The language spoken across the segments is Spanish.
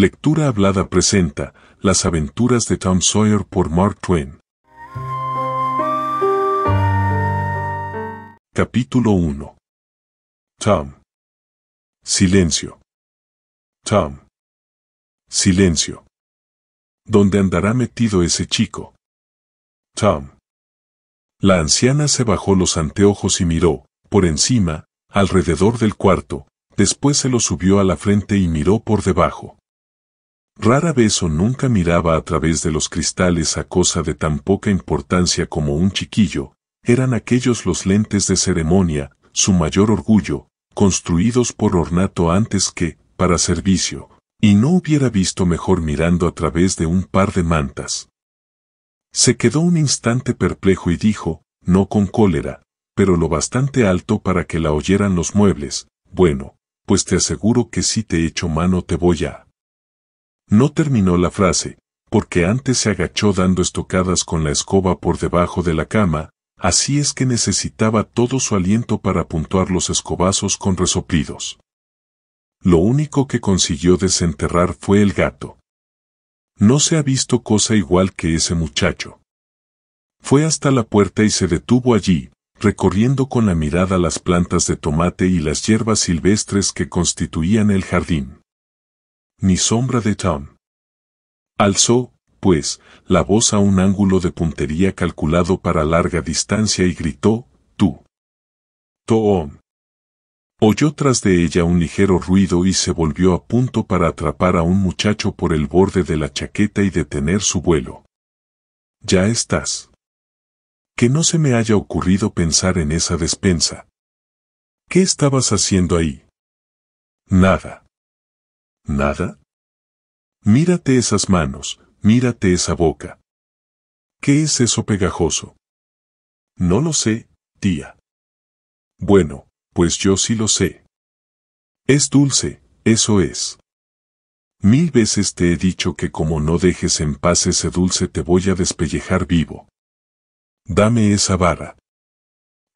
Lectura Hablada presenta Las aventuras de Tom Sawyer por Mark Twain. Capítulo 1 Tom. Silencio. Tom. Silencio. ¿Dónde andará metido ese chico? Tom. La anciana se bajó los anteojos y miró, por encima, alrededor del cuarto, después se lo subió a la frente y miró por debajo. Rara vez o nunca miraba a través de los cristales a cosa de tan poca importancia como un chiquillo, eran aquellos los lentes de ceremonia, su mayor orgullo, construidos por ornato antes que, para servicio, y no hubiera visto mejor mirando a través de un par de mantas. Se quedó un instante perplejo y dijo, no con cólera, pero lo bastante alto para que la oyeran los muebles, bueno, pues te aseguro que si te echo mano te voy a... No terminó la frase, porque antes se agachó dando estocadas con la escoba por debajo de la cama, así es que necesitaba todo su aliento para puntuar los escobazos con resoplidos. Lo único que consiguió desenterrar fue el gato. No se ha visto cosa igual que ese muchacho. Fue hasta la puerta y se detuvo allí, recorriendo con la mirada las plantas de tomate y las hierbas silvestres que constituían el jardín ni sombra de Tom. Alzó, pues, la voz a un ángulo de puntería calculado para larga distancia y gritó, tú. Tom. Oyó tras de ella un ligero ruido y se volvió a punto para atrapar a un muchacho por el borde de la chaqueta y detener su vuelo. Ya estás. Que no se me haya ocurrido pensar en esa despensa. ¿Qué estabas haciendo ahí? Nada. ¿Nada? Mírate esas manos, mírate esa boca. ¿Qué es eso pegajoso? No lo sé, tía. Bueno, pues yo sí lo sé. Es dulce, eso es. Mil veces te he dicho que como no dejes en paz ese dulce te voy a despellejar vivo. Dame esa vara.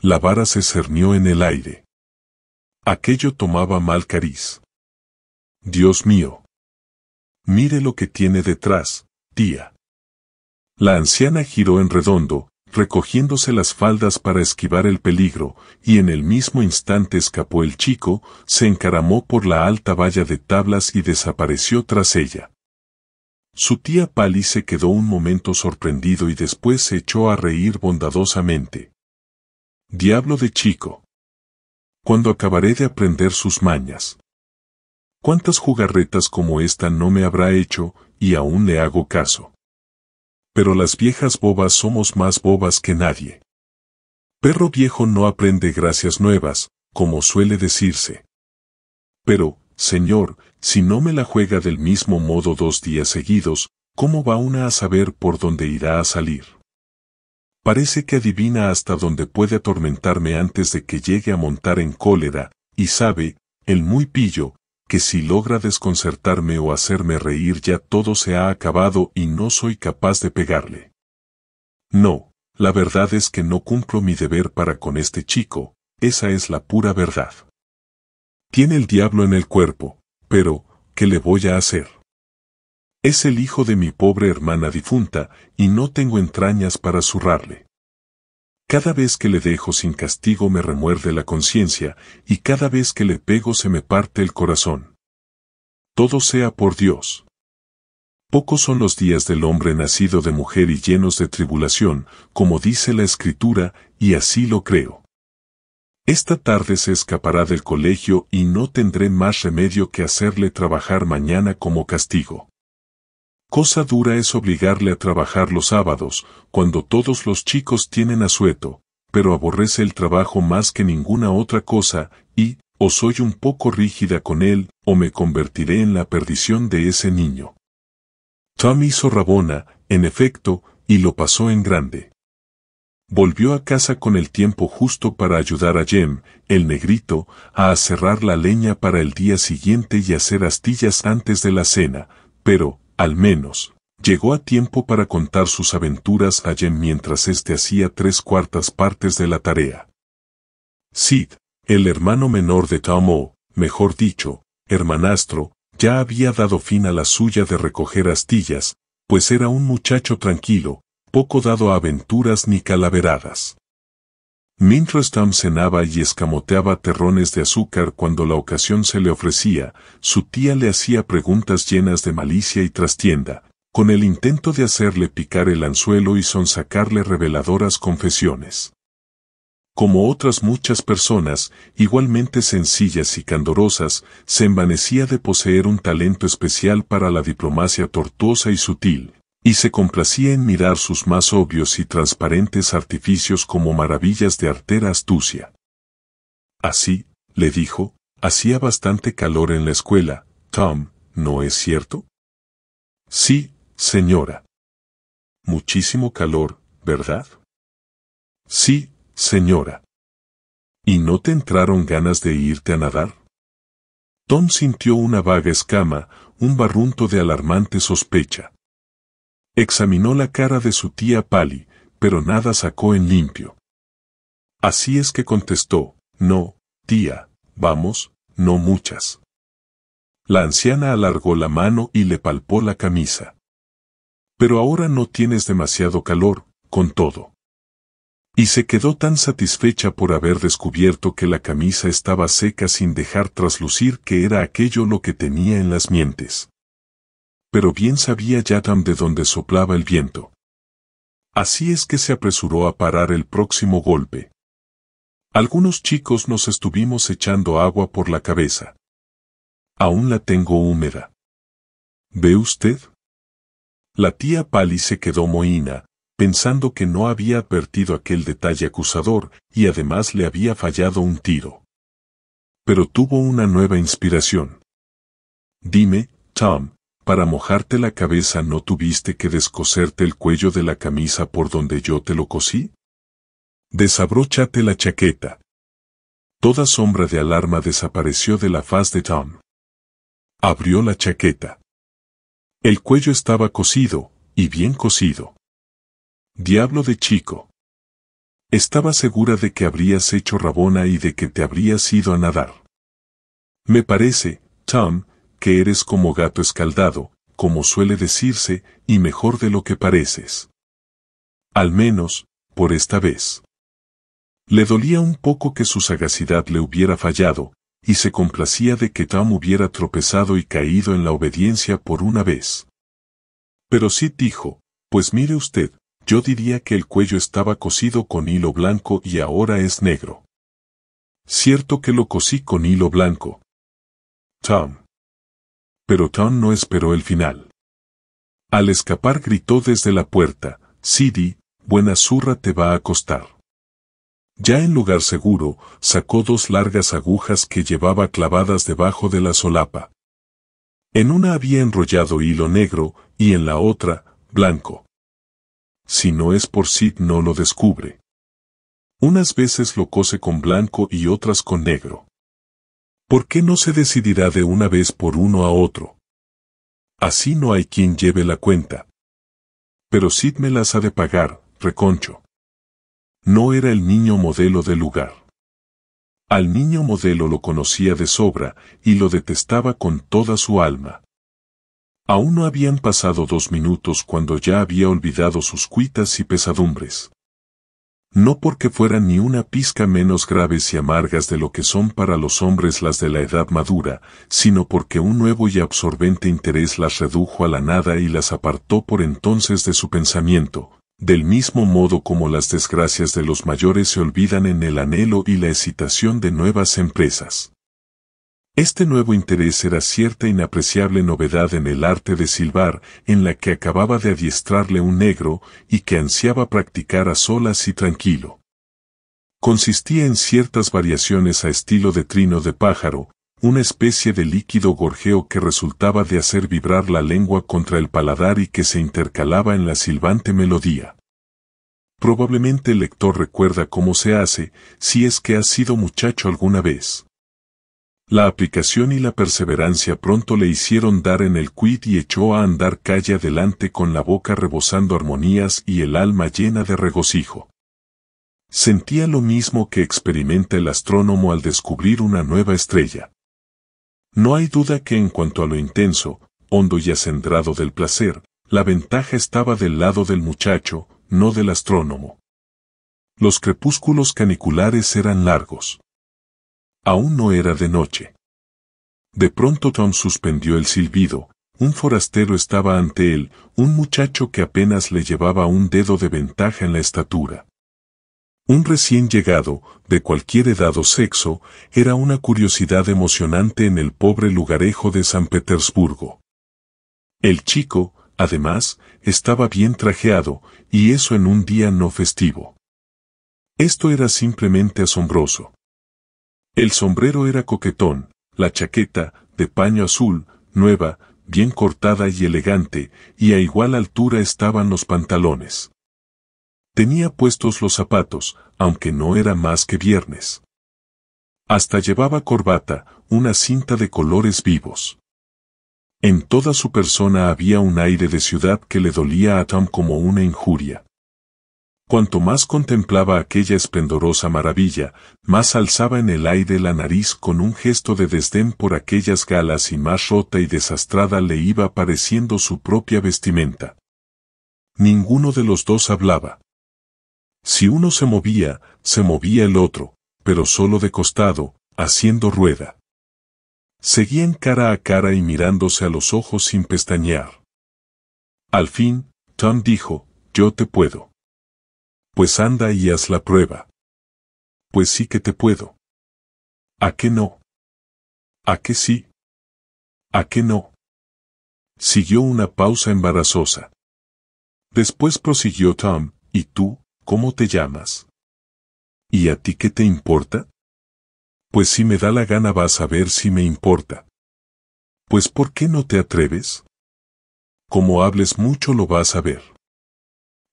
La vara se cernió en el aire. Aquello tomaba mal cariz. Dios mío. Mire lo que tiene detrás, tía. La anciana giró en redondo, recogiéndose las faldas para esquivar el peligro, y en el mismo instante escapó el chico, se encaramó por la alta valla de tablas y desapareció tras ella. Su tía Pali se quedó un momento sorprendido y después se echó a reír bondadosamente. Diablo de chico. Cuando acabaré de aprender sus mañas. ¿Cuántas jugarretas como esta no me habrá hecho, y aún le hago caso? Pero las viejas bobas somos más bobas que nadie. Perro viejo no aprende gracias nuevas, como suele decirse. Pero, señor, si no me la juega del mismo modo dos días seguidos, ¿cómo va una a saber por dónde irá a salir? Parece que adivina hasta dónde puede atormentarme antes de que llegue a montar en cólera, y sabe, el muy pillo, que si logra desconcertarme o hacerme reír ya todo se ha acabado y no soy capaz de pegarle. No, la verdad es que no cumplo mi deber para con este chico, esa es la pura verdad. Tiene el diablo en el cuerpo, pero, ¿qué le voy a hacer? Es el hijo de mi pobre hermana difunta, y no tengo entrañas para zurrarle. Cada vez que le dejo sin castigo me remuerde la conciencia, y cada vez que le pego se me parte el corazón. Todo sea por Dios. Pocos son los días del hombre nacido de mujer y llenos de tribulación, como dice la Escritura, y así lo creo. Esta tarde se escapará del colegio y no tendré más remedio que hacerle trabajar mañana como castigo. Cosa dura es obligarle a trabajar los sábados, cuando todos los chicos tienen asueto, pero aborrece el trabajo más que ninguna otra cosa, y, o soy un poco rígida con él, o me convertiré en la perdición de ese niño. Tom hizo Rabona, en efecto, y lo pasó en grande. Volvió a casa con el tiempo justo para ayudar a Jem, el negrito, a aserrar la leña para el día siguiente y hacer astillas antes de la cena, pero, al menos, llegó a tiempo para contar sus aventuras a Jen mientras éste hacía tres cuartas partes de la tarea. Sid, el hermano menor de Tamo, mejor dicho, hermanastro, ya había dado fin a la suya de recoger astillas, pues era un muchacho tranquilo, poco dado a aventuras ni calaveradas. Tam cenaba y escamoteaba terrones de azúcar cuando la ocasión se le ofrecía, su tía le hacía preguntas llenas de malicia y trastienda, con el intento de hacerle picar el anzuelo y sonsacarle reveladoras confesiones. Como otras muchas personas, igualmente sencillas y candorosas, se envanecía de poseer un talento especial para la diplomacia tortuosa y sutil, y se complacía en mirar sus más obvios y transparentes artificios como maravillas de artera astucia. Así, le dijo, hacía bastante calor en la escuela, Tom, ¿no es cierto? Sí, señora. Muchísimo calor, ¿verdad? Sí, señora. ¿Y no te entraron ganas de irte a nadar? Tom sintió una vaga escama, un barrunto de alarmante sospecha. Examinó la cara de su tía Pali, pero nada sacó en limpio. Así es que contestó, no, tía, vamos, no muchas. La anciana alargó la mano y le palpó la camisa. Pero ahora no tienes demasiado calor, con todo. Y se quedó tan satisfecha por haber descubierto que la camisa estaba seca sin dejar traslucir que era aquello lo que tenía en las mientes pero bien sabía Yadam de dónde soplaba el viento. Así es que se apresuró a parar el próximo golpe. Algunos chicos nos estuvimos echando agua por la cabeza. Aún la tengo húmeda. ¿Ve usted? La tía Pali se quedó mohína pensando que no había advertido aquel detalle acusador y además le había fallado un tiro. Pero tuvo una nueva inspiración. Dime, Tom, para mojarte la cabeza no tuviste que descoserte el cuello de la camisa por donde yo te lo cosí. Desabróchate la chaqueta. Toda sombra de alarma desapareció de la faz de Tom. Abrió la chaqueta. El cuello estaba cosido, y bien cosido. Diablo de chico. Estaba segura de que habrías hecho rabona y de que te habrías ido a nadar. Me parece, Tom, que eres como gato escaldado, como suele decirse, y mejor de lo que pareces. Al menos, por esta vez. Le dolía un poco que su sagacidad le hubiera fallado, y se complacía de que Tom hubiera tropezado y caído en la obediencia por una vez. Pero sí dijo, pues mire usted, yo diría que el cuello estaba cosido con hilo blanco y ahora es negro. Cierto que lo cosí con hilo blanco. Tom pero Tom no esperó el final. Al escapar gritó desde la puerta, Sidi buena zurra te va a costar. Ya en lugar seguro, sacó dos largas agujas que llevaba clavadas debajo de la solapa. En una había enrollado hilo negro y en la otra, blanco. Si no es por Sid no lo descubre. Unas veces lo cose con blanco y otras con negro. ¿Por qué no se decidirá de una vez por uno a otro? Así no hay quien lleve la cuenta. Pero Sid me las ha de pagar, reconcho. No era el niño modelo del lugar. Al niño modelo lo conocía de sobra y lo detestaba con toda su alma. Aún no habían pasado dos minutos cuando ya había olvidado sus cuitas y pesadumbres no porque fueran ni una pizca menos graves y amargas de lo que son para los hombres las de la edad madura, sino porque un nuevo y absorbente interés las redujo a la nada y las apartó por entonces de su pensamiento, del mismo modo como las desgracias de los mayores se olvidan en el anhelo y la excitación de nuevas empresas. Este nuevo interés era cierta e inapreciable novedad en el arte de silbar, en la que acababa de adiestrarle un negro y que ansiaba practicar a solas y tranquilo. Consistía en ciertas variaciones a estilo de trino de pájaro, una especie de líquido gorjeo que resultaba de hacer vibrar la lengua contra el paladar y que se intercalaba en la silbante melodía. Probablemente el lector recuerda cómo se hace, si es que ha sido muchacho alguna vez. La aplicación y la perseverancia pronto le hicieron dar en el quid y echó a andar calle adelante con la boca rebosando armonías y el alma llena de regocijo. Sentía lo mismo que experimenta el astrónomo al descubrir una nueva estrella. No hay duda que en cuanto a lo intenso, hondo y acendrado del placer, la ventaja estaba del lado del muchacho, no del astrónomo. Los crepúsculos caniculares eran largos. Aún no era de noche. De pronto Tom suspendió el silbido, un forastero estaba ante él, un muchacho que apenas le llevaba un dedo de ventaja en la estatura. Un recién llegado, de cualquier edad o sexo, era una curiosidad emocionante en el pobre lugarejo de San Petersburgo. El chico, además, estaba bien trajeado, y eso en un día no festivo. Esto era simplemente asombroso. El sombrero era coquetón, la chaqueta, de paño azul, nueva, bien cortada y elegante, y a igual altura estaban los pantalones. Tenía puestos los zapatos, aunque no era más que viernes. Hasta llevaba corbata, una cinta de colores vivos. En toda su persona había un aire de ciudad que le dolía a Tom como una injuria. Cuanto más contemplaba aquella esplendorosa maravilla, más alzaba en el aire la nariz con un gesto de desdén por aquellas galas y más rota y desastrada le iba pareciendo su propia vestimenta. Ninguno de los dos hablaba. Si uno se movía, se movía el otro, pero solo de costado, haciendo rueda. Seguían cara a cara y mirándose a los ojos sin pestañear. Al fin, Tom dijo, yo te puedo. Pues anda y haz la prueba. Pues sí que te puedo. ¿A qué no? ¿A qué sí? ¿A qué no? Siguió una pausa embarazosa. Después prosiguió Tom, ¿y tú, cómo te llamas? ¿Y a ti qué te importa? Pues si me da la gana vas a ver si me importa. Pues ¿por qué no te atreves? Como hables mucho lo vas a ver.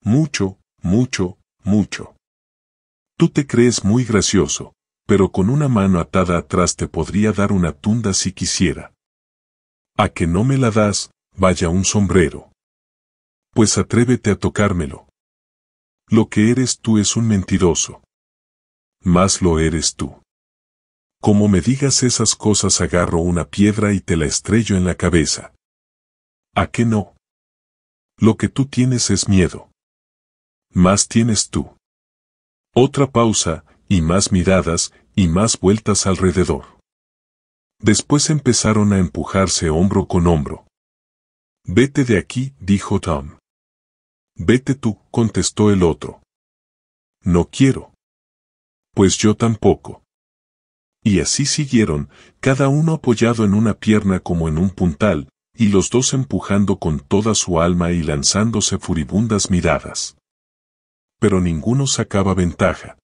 Mucho, mucho, mucho. Tú te crees muy gracioso, pero con una mano atada atrás te podría dar una tunda si quisiera. A que no me la das, vaya un sombrero. Pues atrévete a tocármelo. Lo que eres tú es un mentiroso. Más lo eres tú. Como me digas esas cosas agarro una piedra y te la estrello en la cabeza. ¿A qué no? Lo que tú tienes es miedo más tienes tú. Otra pausa, y más miradas, y más vueltas alrededor. Después empezaron a empujarse hombro con hombro. Vete de aquí, dijo Tom. Vete tú, contestó el otro. No quiero. Pues yo tampoco. Y así siguieron, cada uno apoyado en una pierna como en un puntal, y los dos empujando con toda su alma y lanzándose furibundas miradas pero ninguno sacaba ventaja.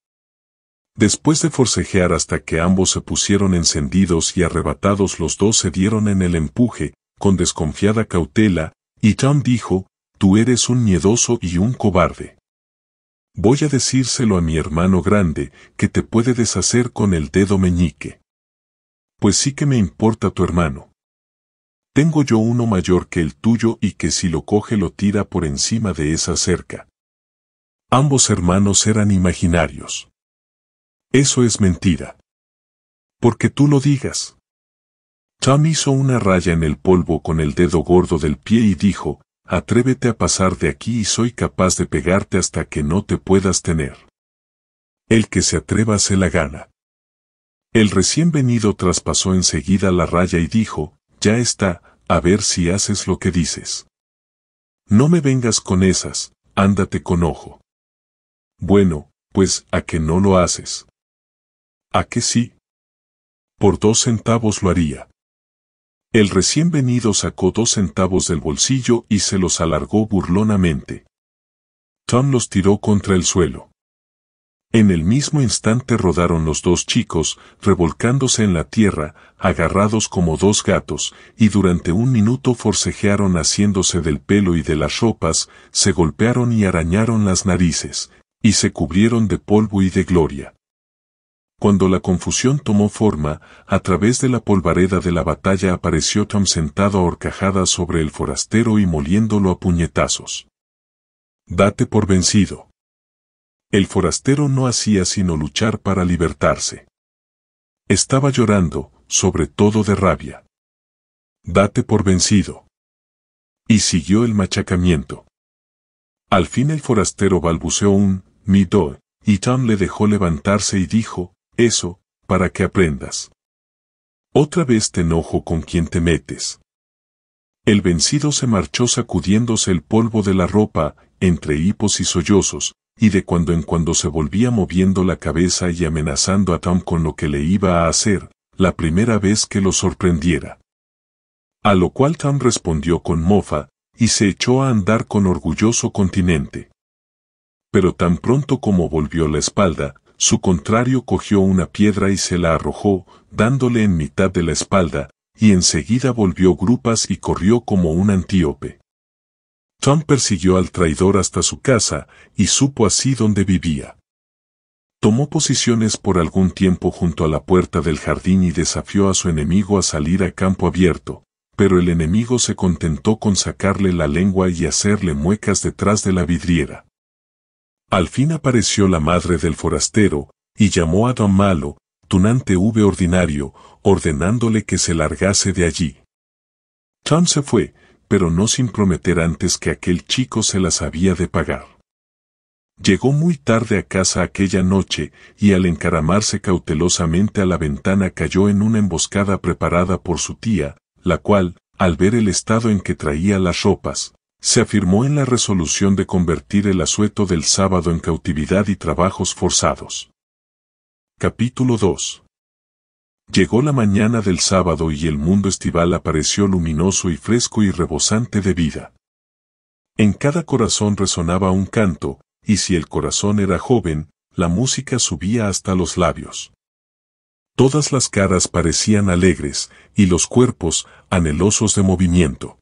Después de forcejear hasta que ambos se pusieron encendidos y arrebatados los dos se dieron en el empuje, con desconfiada cautela, y John dijo, Tú eres un miedoso y un cobarde. Voy a decírselo a mi hermano grande, que te puede deshacer con el dedo meñique. Pues sí que me importa tu hermano. Tengo yo uno mayor que el tuyo y que si lo coge lo tira por encima de esa cerca. Ambos hermanos eran imaginarios. Eso es mentira. Porque tú lo digas. Tom hizo una raya en el polvo con el dedo gordo del pie y dijo, Atrévete a pasar de aquí y soy capaz de pegarte hasta que no te puedas tener. El que se atreva se la gana. El recién venido traspasó enseguida la raya y dijo, Ya está, a ver si haces lo que dices. No me vengas con esas, ándate con ojo. Bueno, pues, ¿a que no lo haces? ¿A qué sí? Por dos centavos lo haría. El recién venido sacó dos centavos del bolsillo y se los alargó burlonamente. Tom los tiró contra el suelo. En el mismo instante rodaron los dos chicos, revolcándose en la tierra, agarrados como dos gatos, y durante un minuto forcejearon haciéndose del pelo y de las ropas, se golpearon y arañaron las narices, y se cubrieron de polvo y de gloria. Cuando la confusión tomó forma, a través de la polvareda de la batalla apareció Tom sentado ahorcajada sobre el forastero y moliéndolo a puñetazos. Date por vencido. El forastero no hacía sino luchar para libertarse. Estaba llorando, sobre todo de rabia. Date por vencido. Y siguió el machacamiento. Al fin el forastero balbuceó un midó, y Tom le dejó levantarse y dijo, eso, para que aprendas. Otra vez te enojo con quien te metes. El vencido se marchó sacudiéndose el polvo de la ropa, entre hipos y sollozos, y de cuando en cuando se volvía moviendo la cabeza y amenazando a Tom con lo que le iba a hacer, la primera vez que lo sorprendiera. A lo cual Tom respondió con mofa, y se echó a andar con orgulloso continente pero tan pronto como volvió la espalda, su contrario cogió una piedra y se la arrojó, dándole en mitad de la espalda, y enseguida volvió grupas y corrió como un antíope. Tom persiguió al traidor hasta su casa, y supo así dónde vivía. Tomó posiciones por algún tiempo junto a la puerta del jardín y desafió a su enemigo a salir a campo abierto, pero el enemigo se contentó con sacarle la lengua y hacerle muecas detrás de la vidriera. Al fin apareció la madre del forastero, y llamó a don Malo, tunante V ordinario, ordenándole que se largase de allí. Tom se fue, pero no sin prometer antes que aquel chico se las había de pagar. Llegó muy tarde a casa aquella noche, y al encaramarse cautelosamente a la ventana cayó en una emboscada preparada por su tía, la cual, al ver el estado en que traía las ropas, se afirmó en la resolución de convertir el asueto del sábado en cautividad y trabajos forzados. Capítulo 2 Llegó la mañana del sábado y el mundo estival apareció luminoso y fresco y rebosante de vida. En cada corazón resonaba un canto, y si el corazón era joven, la música subía hasta los labios. Todas las caras parecían alegres, y los cuerpos, anhelosos de movimiento.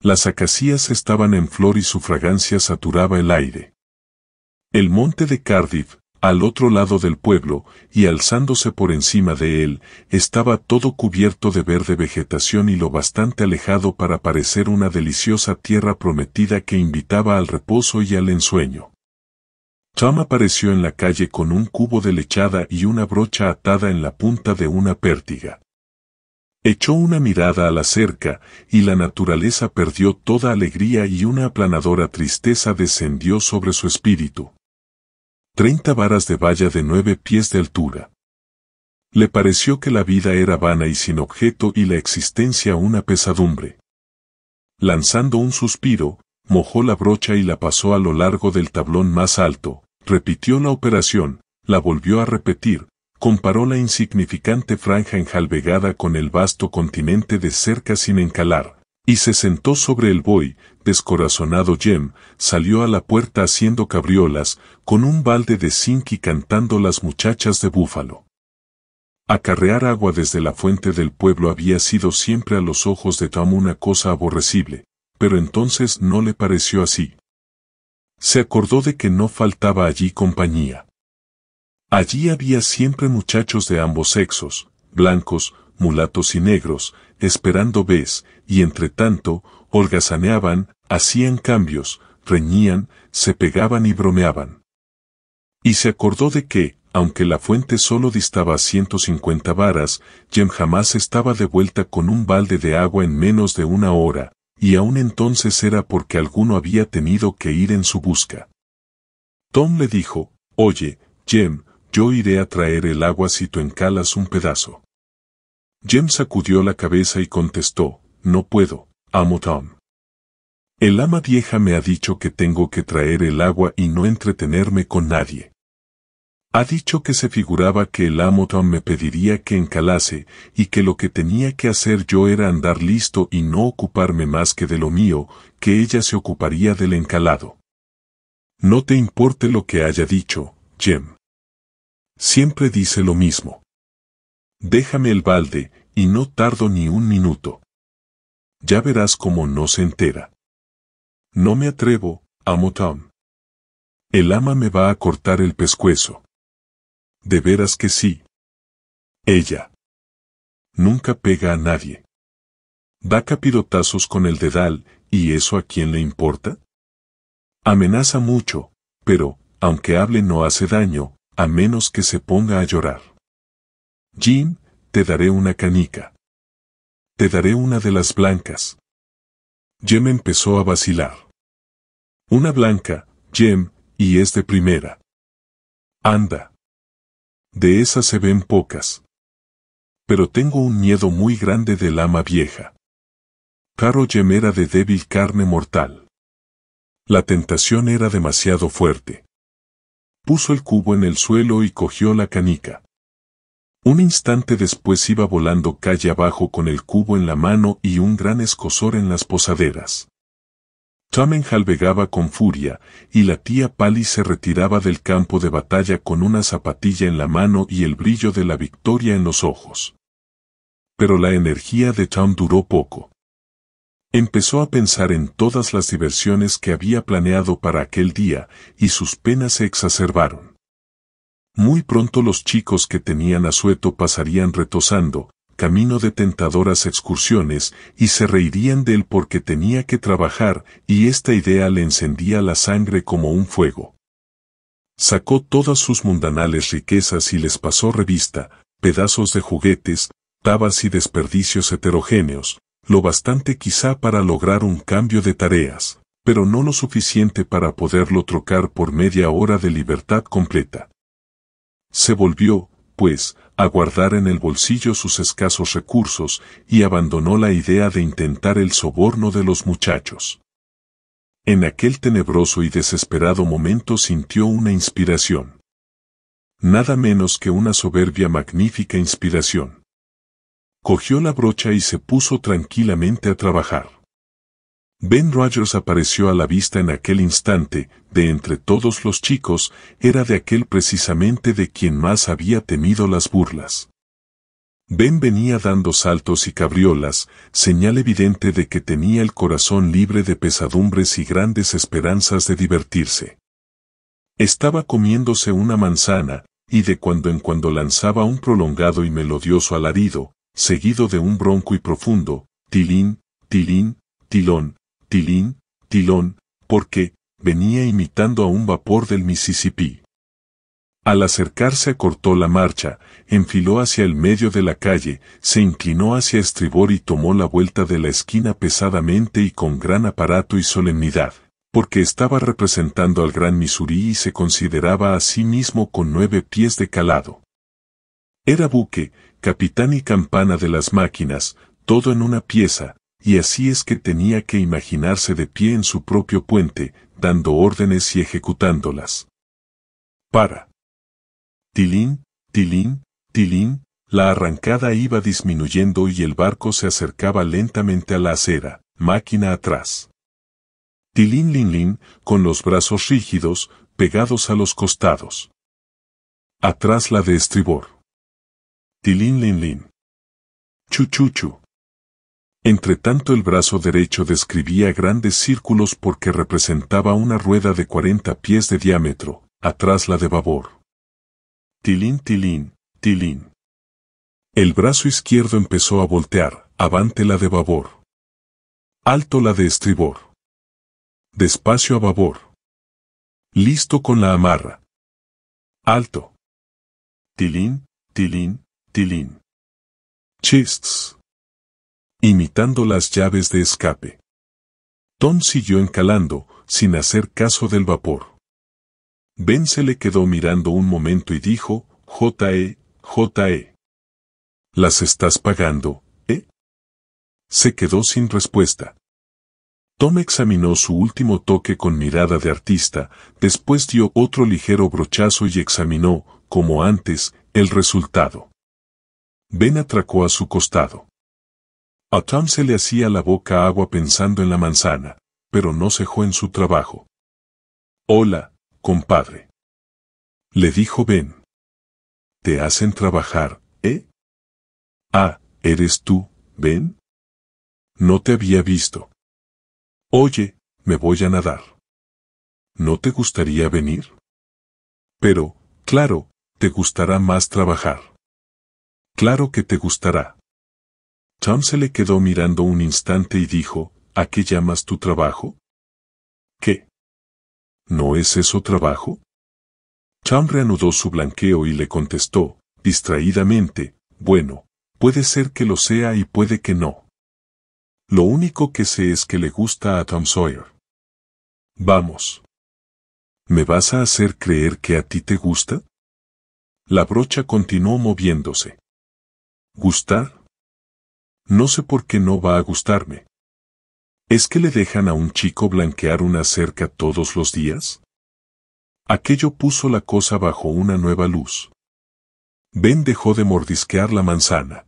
Las acacias estaban en flor y su fragancia saturaba el aire. El monte de Cardiff, al otro lado del pueblo, y alzándose por encima de él, estaba todo cubierto de verde vegetación y lo bastante alejado para parecer una deliciosa tierra prometida que invitaba al reposo y al ensueño. Tom apareció en la calle con un cubo de lechada y una brocha atada en la punta de una pértiga. Echó una mirada a la cerca, y la naturaleza perdió toda alegría y una aplanadora tristeza descendió sobre su espíritu. Treinta varas de valla de nueve pies de altura. Le pareció que la vida era vana y sin objeto y la existencia una pesadumbre. Lanzando un suspiro, mojó la brocha y la pasó a lo largo del tablón más alto, repitió la operación, la volvió a repetir, comparó la insignificante franja enjalbegada con el vasto continente de cerca sin encalar, y se sentó sobre el buey, descorazonado Jem, salió a la puerta haciendo cabriolas, con un balde de zinc y cantando las muchachas de búfalo. Acarrear agua desde la fuente del pueblo había sido siempre a los ojos de Tom una cosa aborrecible, pero entonces no le pareció así. Se acordó de que no faltaba allí compañía. Allí había siempre muchachos de ambos sexos, blancos, mulatos y negros, esperando ves, y entre tanto, holgazaneaban, hacían cambios, reñían, se pegaban y bromeaban. Y se acordó de que, aunque la fuente solo distaba a 150 varas, Jem jamás estaba de vuelta con un balde de agua en menos de una hora, y aún entonces era porque alguno había tenido que ir en su busca. Tom le dijo, Oye, Jem, yo iré a traer el agua si tú encalas un pedazo. Jem sacudió la cabeza y contestó, no puedo, amo Tom. El ama vieja me ha dicho que tengo que traer el agua y no entretenerme con nadie. Ha dicho que se figuraba que el amo Tom me pediría que encalase y que lo que tenía que hacer yo era andar listo y no ocuparme más que de lo mío, que ella se ocuparía del encalado. No te importe lo que haya dicho, Jem. Siempre dice lo mismo. Déjame el balde, y no tardo ni un minuto. Ya verás cómo no se entera. No me atrevo, amo Tom. El ama me va a cortar el pescuezo. De veras que sí. Ella. Nunca pega a nadie. Da capirotazos con el dedal, ¿y eso a quién le importa? Amenaza mucho, pero, aunque hable no hace daño, a menos que se ponga a llorar. Jim, te daré una canica. Te daré una de las blancas. Jem empezó a vacilar. Una blanca, Jem, y es de primera. Anda. De esas se ven pocas. Pero tengo un miedo muy grande del ama vieja. Caro Jem era de débil carne mortal. La tentación era demasiado fuerte puso el cubo en el suelo y cogió la canica. Un instante después iba volando calle abajo con el cubo en la mano y un gran escosor en las posaderas. Tamen enjalbegaba con furia, y la tía Pali se retiraba del campo de batalla con una zapatilla en la mano y el brillo de la victoria en los ojos. Pero la energía de Tom duró poco. Empezó a pensar en todas las diversiones que había planeado para aquel día y sus penas se exacerbaron. Muy pronto los chicos que tenían asueto pasarían retosando, camino de tentadoras excursiones, y se reirían de él porque tenía que trabajar, y esta idea le encendía la sangre como un fuego. Sacó todas sus mundanales riquezas y les pasó revista, pedazos de juguetes, tabas y desperdicios heterogéneos, lo bastante quizá para lograr un cambio de tareas, pero no lo suficiente para poderlo trocar por media hora de libertad completa. Se volvió, pues, a guardar en el bolsillo sus escasos recursos y abandonó la idea de intentar el soborno de los muchachos. En aquel tenebroso y desesperado momento sintió una inspiración. Nada menos que una soberbia magnífica inspiración cogió la brocha y se puso tranquilamente a trabajar. Ben Rogers apareció a la vista en aquel instante, de entre todos los chicos, era de aquel precisamente de quien más había temido las burlas. Ben venía dando saltos y cabriolas, señal evidente de que tenía el corazón libre de pesadumbres y grandes esperanzas de divertirse. Estaba comiéndose una manzana, y de cuando en cuando lanzaba un prolongado y melodioso alarido, seguido de un bronco y profundo, tilín, tilín, tilón, tilín, tilón, porque, venía imitando a un vapor del Mississippi. Al acercarse acortó la marcha, enfiló hacia el medio de la calle, se inclinó hacia estribor y tomó la vuelta de la esquina pesadamente y con gran aparato y solemnidad, porque estaba representando al gran Missouri y se consideraba a sí mismo con nueve pies de calado. Era buque, capitán y campana de las máquinas, todo en una pieza, y así es que tenía que imaginarse de pie en su propio puente, dando órdenes y ejecutándolas. Para. Tilín, tilín, tilín, la arrancada iba disminuyendo y el barco se acercaba lentamente a la acera, máquina atrás. Tilín lin lin, con los brazos rígidos, pegados a los costados. Atrás la de estribor. Tilín lin lin. Chuchuchu. tanto el brazo derecho describía grandes círculos porque representaba una rueda de 40 pies de diámetro, atrás la de babor. Tilín tilín, tilín. El brazo izquierdo empezó a voltear, avante la de babor. Alto la de estribor. Despacio a babor. Listo con la amarra. Alto. Tilín, tilín, Tilín. Chists. Imitando las llaves de escape. Tom siguió encalando, sin hacer caso del vapor. Ben se le quedó mirando un momento y dijo, J.E., J.E. ¿Las estás pagando, eh? Se quedó sin respuesta. Tom examinó su último toque con mirada de artista, después dio otro ligero brochazo y examinó, como antes, el resultado. Ben atracó a su costado. A Tom se le hacía la boca agua pensando en la manzana, pero no cejó en su trabajo. Hola, compadre. Le dijo Ben. Te hacen trabajar, ¿eh? Ah, ¿eres tú, Ben? No te había visto. Oye, me voy a nadar. ¿No te gustaría venir? Pero, claro, te gustará más trabajar. Claro que te gustará. Cham se le quedó mirando un instante y dijo, ¿A qué llamas tu trabajo? ¿Qué? ¿No es eso trabajo? Cham reanudó su blanqueo y le contestó, distraídamente, bueno, puede ser que lo sea y puede que no. Lo único que sé es que le gusta a Tom Sawyer. Vamos. ¿Me vas a hacer creer que a ti te gusta? La brocha continuó moviéndose. ¿Gustar? No sé por qué no va a gustarme. ¿Es que le dejan a un chico blanquear una cerca todos los días? Aquello puso la cosa bajo una nueva luz. Ben dejó de mordisquear la manzana.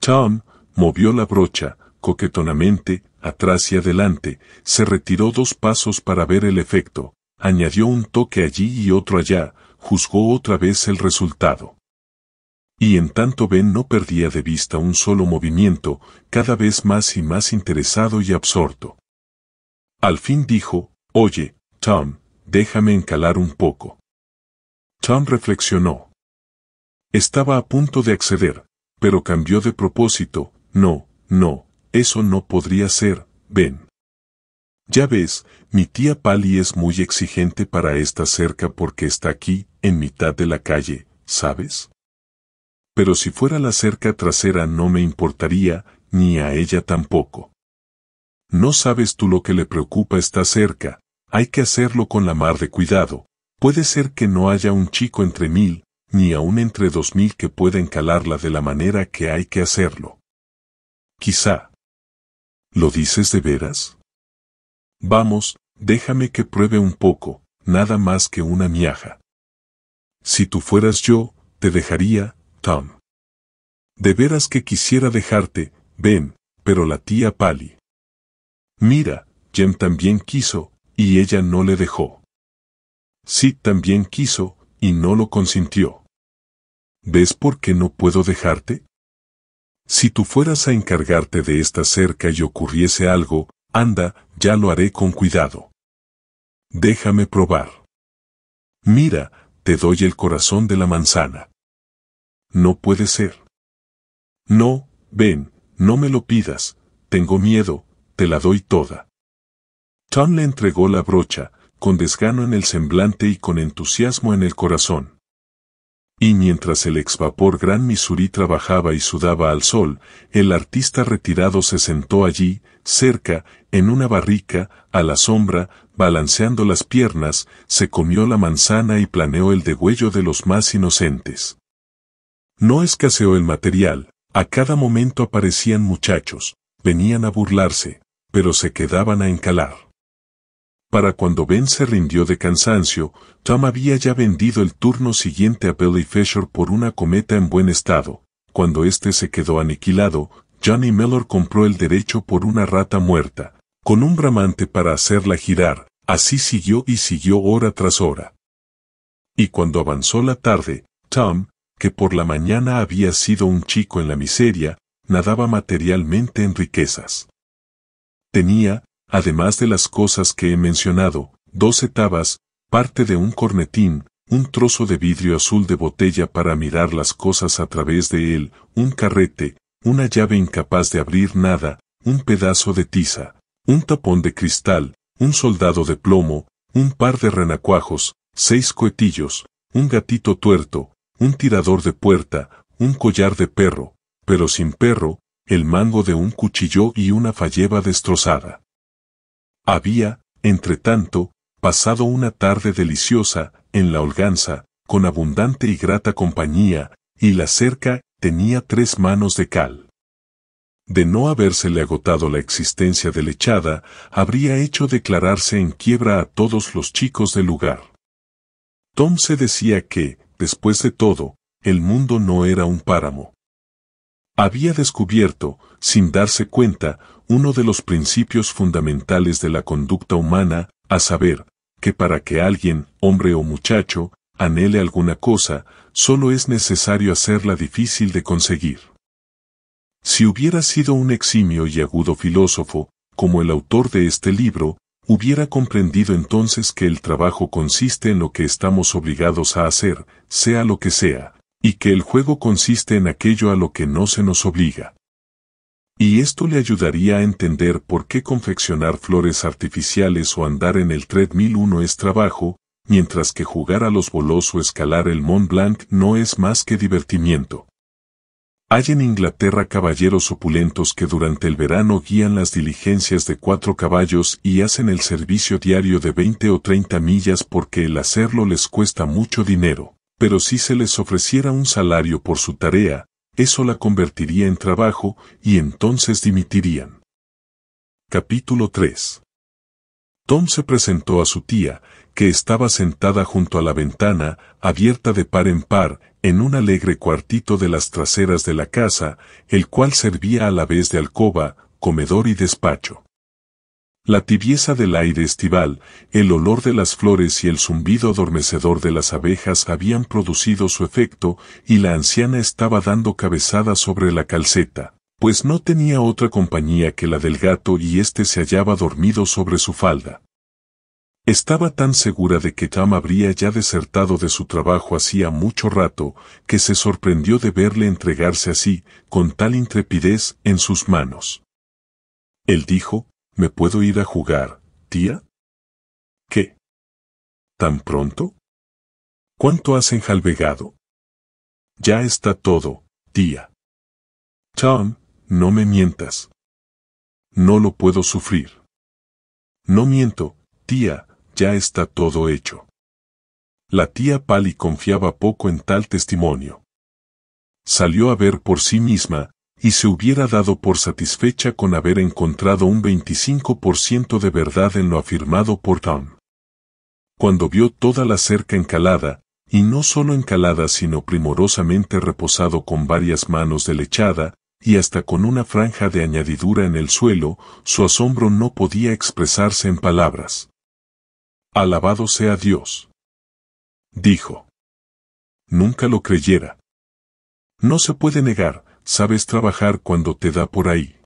Tom movió la brocha, coquetonamente, atrás y adelante, se retiró dos pasos para ver el efecto, añadió un toque allí y otro allá, juzgó otra vez el resultado y en tanto Ben no perdía de vista un solo movimiento, cada vez más y más interesado y absorto. Al fin dijo, Oye, Tom, déjame encalar un poco. Tom reflexionó. Estaba a punto de acceder, pero cambió de propósito, no, no, eso no podría ser, Ben. Ya ves, mi tía Pali es muy exigente para esta cerca porque está aquí, en mitad de la calle, ¿sabes? pero si fuera la cerca trasera no me importaría, ni a ella tampoco. No sabes tú lo que le preocupa esta cerca, hay que hacerlo con la mar de cuidado. Puede ser que no haya un chico entre mil, ni aún entre dos mil que pueda encalarla de la manera que hay que hacerlo. Quizá. ¿Lo dices de veras? Vamos, déjame que pruebe un poco, nada más que una miaja. Si tú fueras yo, te dejaría, Tom. De veras que quisiera dejarte, ven, pero la tía Pali. Mira, Jem también quiso, y ella no le dejó. Sid también quiso, y no lo consintió. ¿Ves por qué no puedo dejarte? Si tú fueras a encargarte de esta cerca y ocurriese algo, anda, ya lo haré con cuidado. Déjame probar. Mira, te doy el corazón de la manzana. No puede ser. No, ven, no me lo pidas, tengo miedo, te la doy toda. Tom le entregó la brocha, con desgano en el semblante y con entusiasmo en el corazón. Y mientras el exvapor Gran Missouri trabajaba y sudaba al sol, el artista retirado se sentó allí, cerca, en una barrica, a la sombra, balanceando las piernas, se comió la manzana y planeó el degüello de los más inocentes. No escaseó el material, a cada momento aparecían muchachos, venían a burlarse, pero se quedaban a encalar. Para cuando Ben se rindió de cansancio, Tom había ya vendido el turno siguiente a Billy Fisher por una cometa en buen estado. Cuando este se quedó aniquilado, Johnny Mellor compró el derecho por una rata muerta, con un bramante para hacerla girar, así siguió y siguió hora tras hora. Y cuando avanzó la tarde, Tom, que por la mañana había sido un chico en la miseria, nadaba materialmente en riquezas. Tenía, además de las cosas que he mencionado, dos tabas, parte de un cornetín, un trozo de vidrio azul de botella para mirar las cosas a través de él, un carrete, una llave incapaz de abrir nada, un pedazo de tiza, un tapón de cristal, un soldado de plomo, un par de renacuajos, seis cohetillos, un gatito tuerto, un tirador de puerta, un collar de perro, pero sin perro, el mango de un cuchillo y una falleva destrozada. Había, entre tanto, pasado una tarde deliciosa, en la holganza, con abundante y grata compañía, y la cerca tenía tres manos de cal. De no habérsele agotado la existencia de lechada, habría hecho declararse en quiebra a todos los chicos del lugar. Tom se decía que, Después de todo, el mundo no era un páramo. Había descubierto, sin darse cuenta, uno de los principios fundamentales de la conducta humana, a saber, que para que alguien, hombre o muchacho, anhele alguna cosa, solo es necesario hacerla difícil de conseguir. Si hubiera sido un eximio y agudo filósofo, como el autor de este libro, hubiera comprendido entonces que el trabajo consiste en lo que estamos obligados a hacer, sea lo que sea, y que el juego consiste en aquello a lo que no se nos obliga. Y esto le ayudaría a entender por qué confeccionar flores artificiales o andar en el treadmill uno es trabajo, mientras que jugar a los bolos o escalar el Mont Blanc no es más que divertimiento. Hay en Inglaterra caballeros opulentos que durante el verano guían las diligencias de cuatro caballos y hacen el servicio diario de 20 o 30 millas porque el hacerlo les cuesta mucho dinero, pero si se les ofreciera un salario por su tarea, eso la convertiría en trabajo y entonces dimitirían. Capítulo 3 Tom se presentó a su tía, que estaba sentada junto a la ventana, abierta de par en par, en un alegre cuartito de las traseras de la casa, el cual servía a la vez de alcoba, comedor y despacho. La tibieza del aire estival, el olor de las flores y el zumbido adormecedor de las abejas habían producido su efecto y la anciana estaba dando cabezada sobre la calceta pues no tenía otra compañía que la del gato y éste se hallaba dormido sobre su falda. Estaba tan segura de que Tom habría ya desertado de su trabajo hacía mucho rato, que se sorprendió de verle entregarse así, con tal intrepidez, en sus manos. Él dijo, ¿me puedo ir a jugar, tía? ¿Qué? ¿Tan pronto? ¿Cuánto has enjalbegado? Ya está todo, tía. Tom, no me mientas. No lo puedo sufrir. No miento, tía, ya está todo hecho. La tía Pali confiaba poco en tal testimonio. Salió a ver por sí misma, y se hubiera dado por satisfecha con haber encontrado un 25% de verdad en lo afirmado por Tom. Cuando vio toda la cerca encalada, y no solo encalada sino primorosamente reposado con varias manos de lechada, y hasta con una franja de añadidura en el suelo, su asombro no podía expresarse en palabras. Alabado sea Dios. Dijo. Nunca lo creyera. No se puede negar, sabes trabajar cuando te da por ahí.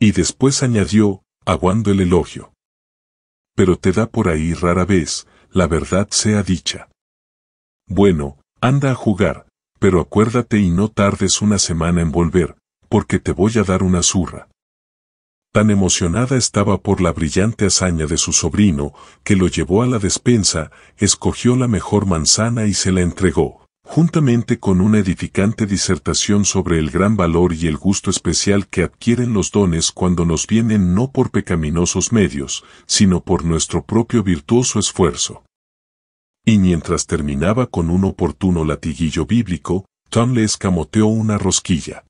Y después añadió, aguando el elogio. Pero te da por ahí rara vez, la verdad sea dicha. Bueno, anda a jugar, pero acuérdate y no tardes una semana en volver, porque te voy a dar una zurra. Tan emocionada estaba por la brillante hazaña de su sobrino, que lo llevó a la despensa, escogió la mejor manzana y se la entregó, juntamente con una edificante disertación sobre el gran valor y el gusto especial que adquieren los dones cuando nos vienen no por pecaminosos medios, sino por nuestro propio virtuoso esfuerzo. Y mientras terminaba con un oportuno latiguillo bíblico, Tom le escamoteó una rosquilla.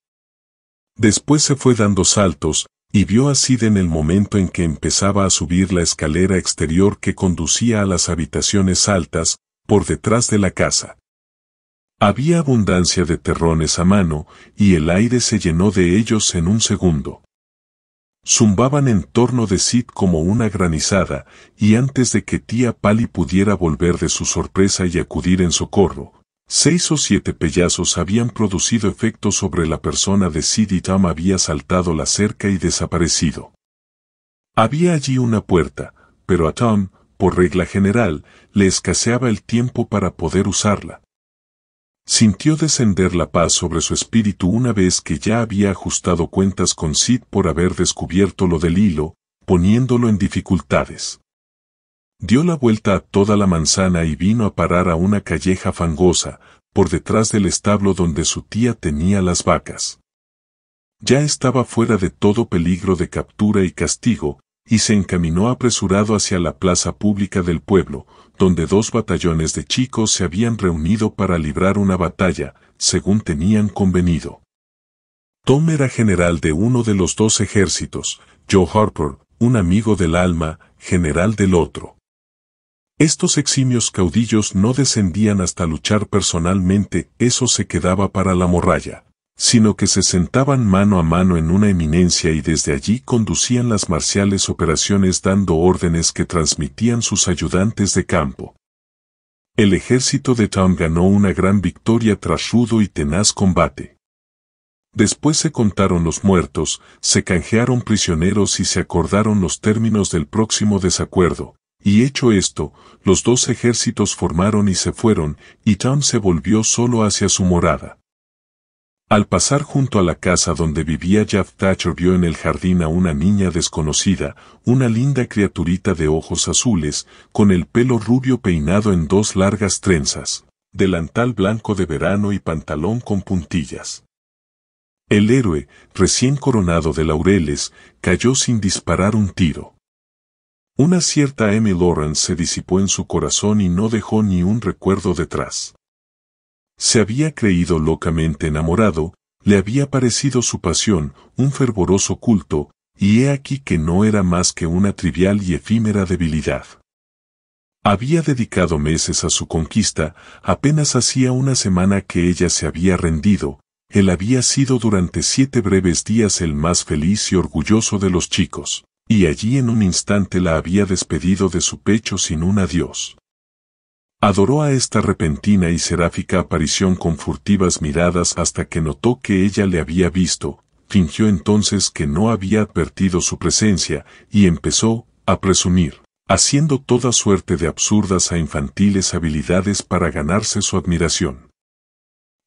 Después se fue dando saltos, y vio a Sid en el momento en que empezaba a subir la escalera exterior que conducía a las habitaciones altas, por detrás de la casa. Había abundancia de terrones a mano, y el aire se llenó de ellos en un segundo zumbaban en torno de Sid como una granizada, y antes de que tía Pali pudiera volver de su sorpresa y acudir en socorro, seis o siete pellazos habían producido efecto sobre la persona de Sid y Tom había saltado la cerca y desaparecido. Había allí una puerta, pero a Tom, por regla general, le escaseaba el tiempo para poder usarla, Sintió descender la paz sobre su espíritu una vez que ya había ajustado cuentas con Sid por haber descubierto lo del hilo, poniéndolo en dificultades. Dio la vuelta a toda la manzana y vino a parar a una calleja fangosa, por detrás del establo donde su tía tenía las vacas. Ya estaba fuera de todo peligro de captura y castigo, y se encaminó apresurado hacia la plaza pública del pueblo, donde dos batallones de chicos se habían reunido para librar una batalla, según tenían convenido. Tom era general de uno de los dos ejércitos, Joe Harper, un amigo del alma, general del otro. Estos eximios caudillos no descendían hasta luchar personalmente, eso se quedaba para la morralla sino que se sentaban mano a mano en una eminencia y desde allí conducían las marciales operaciones dando órdenes que transmitían sus ayudantes de campo. El ejército de Tom ganó una gran victoria tras rudo y tenaz combate. Después se contaron los muertos, se canjearon prisioneros y se acordaron los términos del próximo desacuerdo, y hecho esto, los dos ejércitos formaron y se fueron, y Tom se volvió solo hacia su morada. Al pasar junto a la casa donde vivía Jeff Thatcher vio en el jardín a una niña desconocida, una linda criaturita de ojos azules, con el pelo rubio peinado en dos largas trenzas, delantal blanco de verano y pantalón con puntillas. El héroe, recién coronado de laureles, cayó sin disparar un tiro. Una cierta M. Lawrence se disipó en su corazón y no dejó ni un recuerdo detrás. Se había creído locamente enamorado, le había parecido su pasión, un fervoroso culto, y he aquí que no era más que una trivial y efímera debilidad. Había dedicado meses a su conquista, apenas hacía una semana que ella se había rendido, él había sido durante siete breves días el más feliz y orgulloso de los chicos, y allí en un instante la había despedido de su pecho sin un adiós. Adoró a esta repentina y seráfica aparición con furtivas miradas hasta que notó que ella le había visto, fingió entonces que no había advertido su presencia, y empezó a presumir, haciendo toda suerte de absurdas a e infantiles habilidades para ganarse su admiración.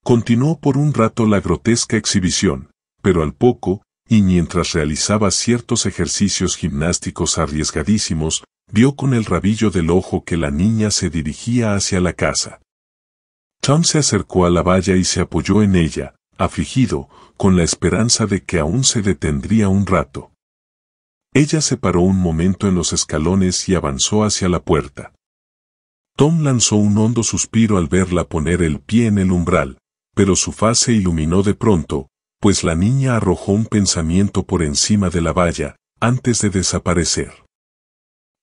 Continuó por un rato la grotesca exhibición, pero al poco, y mientras realizaba ciertos ejercicios gimnásticos arriesgadísimos, vio con el rabillo del ojo que la niña se dirigía hacia la casa. Tom se acercó a la valla y se apoyó en ella, afligido, con la esperanza de que aún se detendría un rato. Ella se paró un momento en los escalones y avanzó hacia la puerta. Tom lanzó un hondo suspiro al verla poner el pie en el umbral, pero su faz iluminó de pronto, pues la niña arrojó un pensamiento por encima de la valla, antes de desaparecer.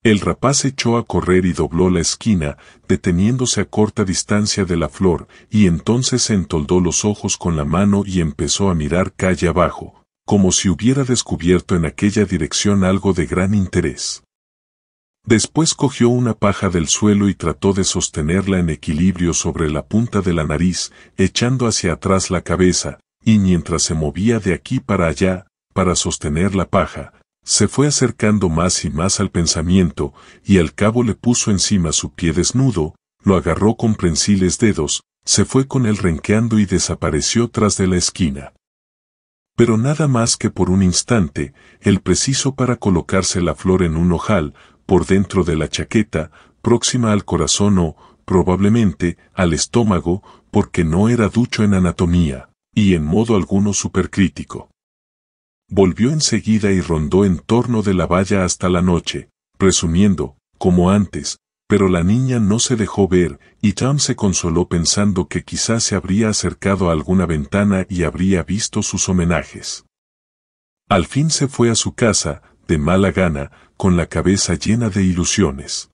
El rapaz echó a correr y dobló la esquina, deteniéndose a corta distancia de la flor, y entonces se entoldó los ojos con la mano y empezó a mirar calle abajo, como si hubiera descubierto en aquella dirección algo de gran interés. Después cogió una paja del suelo y trató de sostenerla en equilibrio sobre la punta de la nariz, echando hacia atrás la cabeza, y mientras se movía de aquí para allá, para sostener la paja, se fue acercando más y más al pensamiento, y al cabo le puso encima su pie desnudo, lo agarró con prensiles dedos, se fue con él renqueando y desapareció tras de la esquina. Pero nada más que por un instante, el preciso para colocarse la flor en un ojal, por dentro de la chaqueta, próxima al corazón o, probablemente, al estómago, porque no era ducho en anatomía, y en modo alguno supercrítico. Volvió enseguida y rondó en torno de la valla hasta la noche, presumiendo, como antes, pero la niña no se dejó ver, y Tom se consoló pensando que quizás se habría acercado a alguna ventana y habría visto sus homenajes. Al fin se fue a su casa, de mala gana, con la cabeza llena de ilusiones.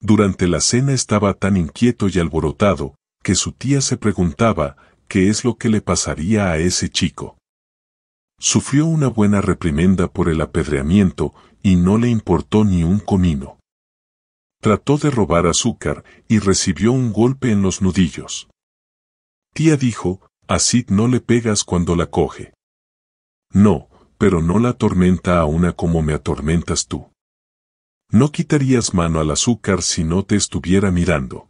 Durante la cena estaba tan inquieto y alborotado, que su tía se preguntaba, ¿qué es lo que le pasaría a ese chico? Sufrió una buena reprimenda por el apedreamiento y no le importó ni un comino. Trató de robar azúcar y recibió un golpe en los nudillos. Tía dijo, a Sid no le pegas cuando la coge. No, pero no la atormenta a una como me atormentas tú. No quitarías mano al azúcar si no te estuviera mirando.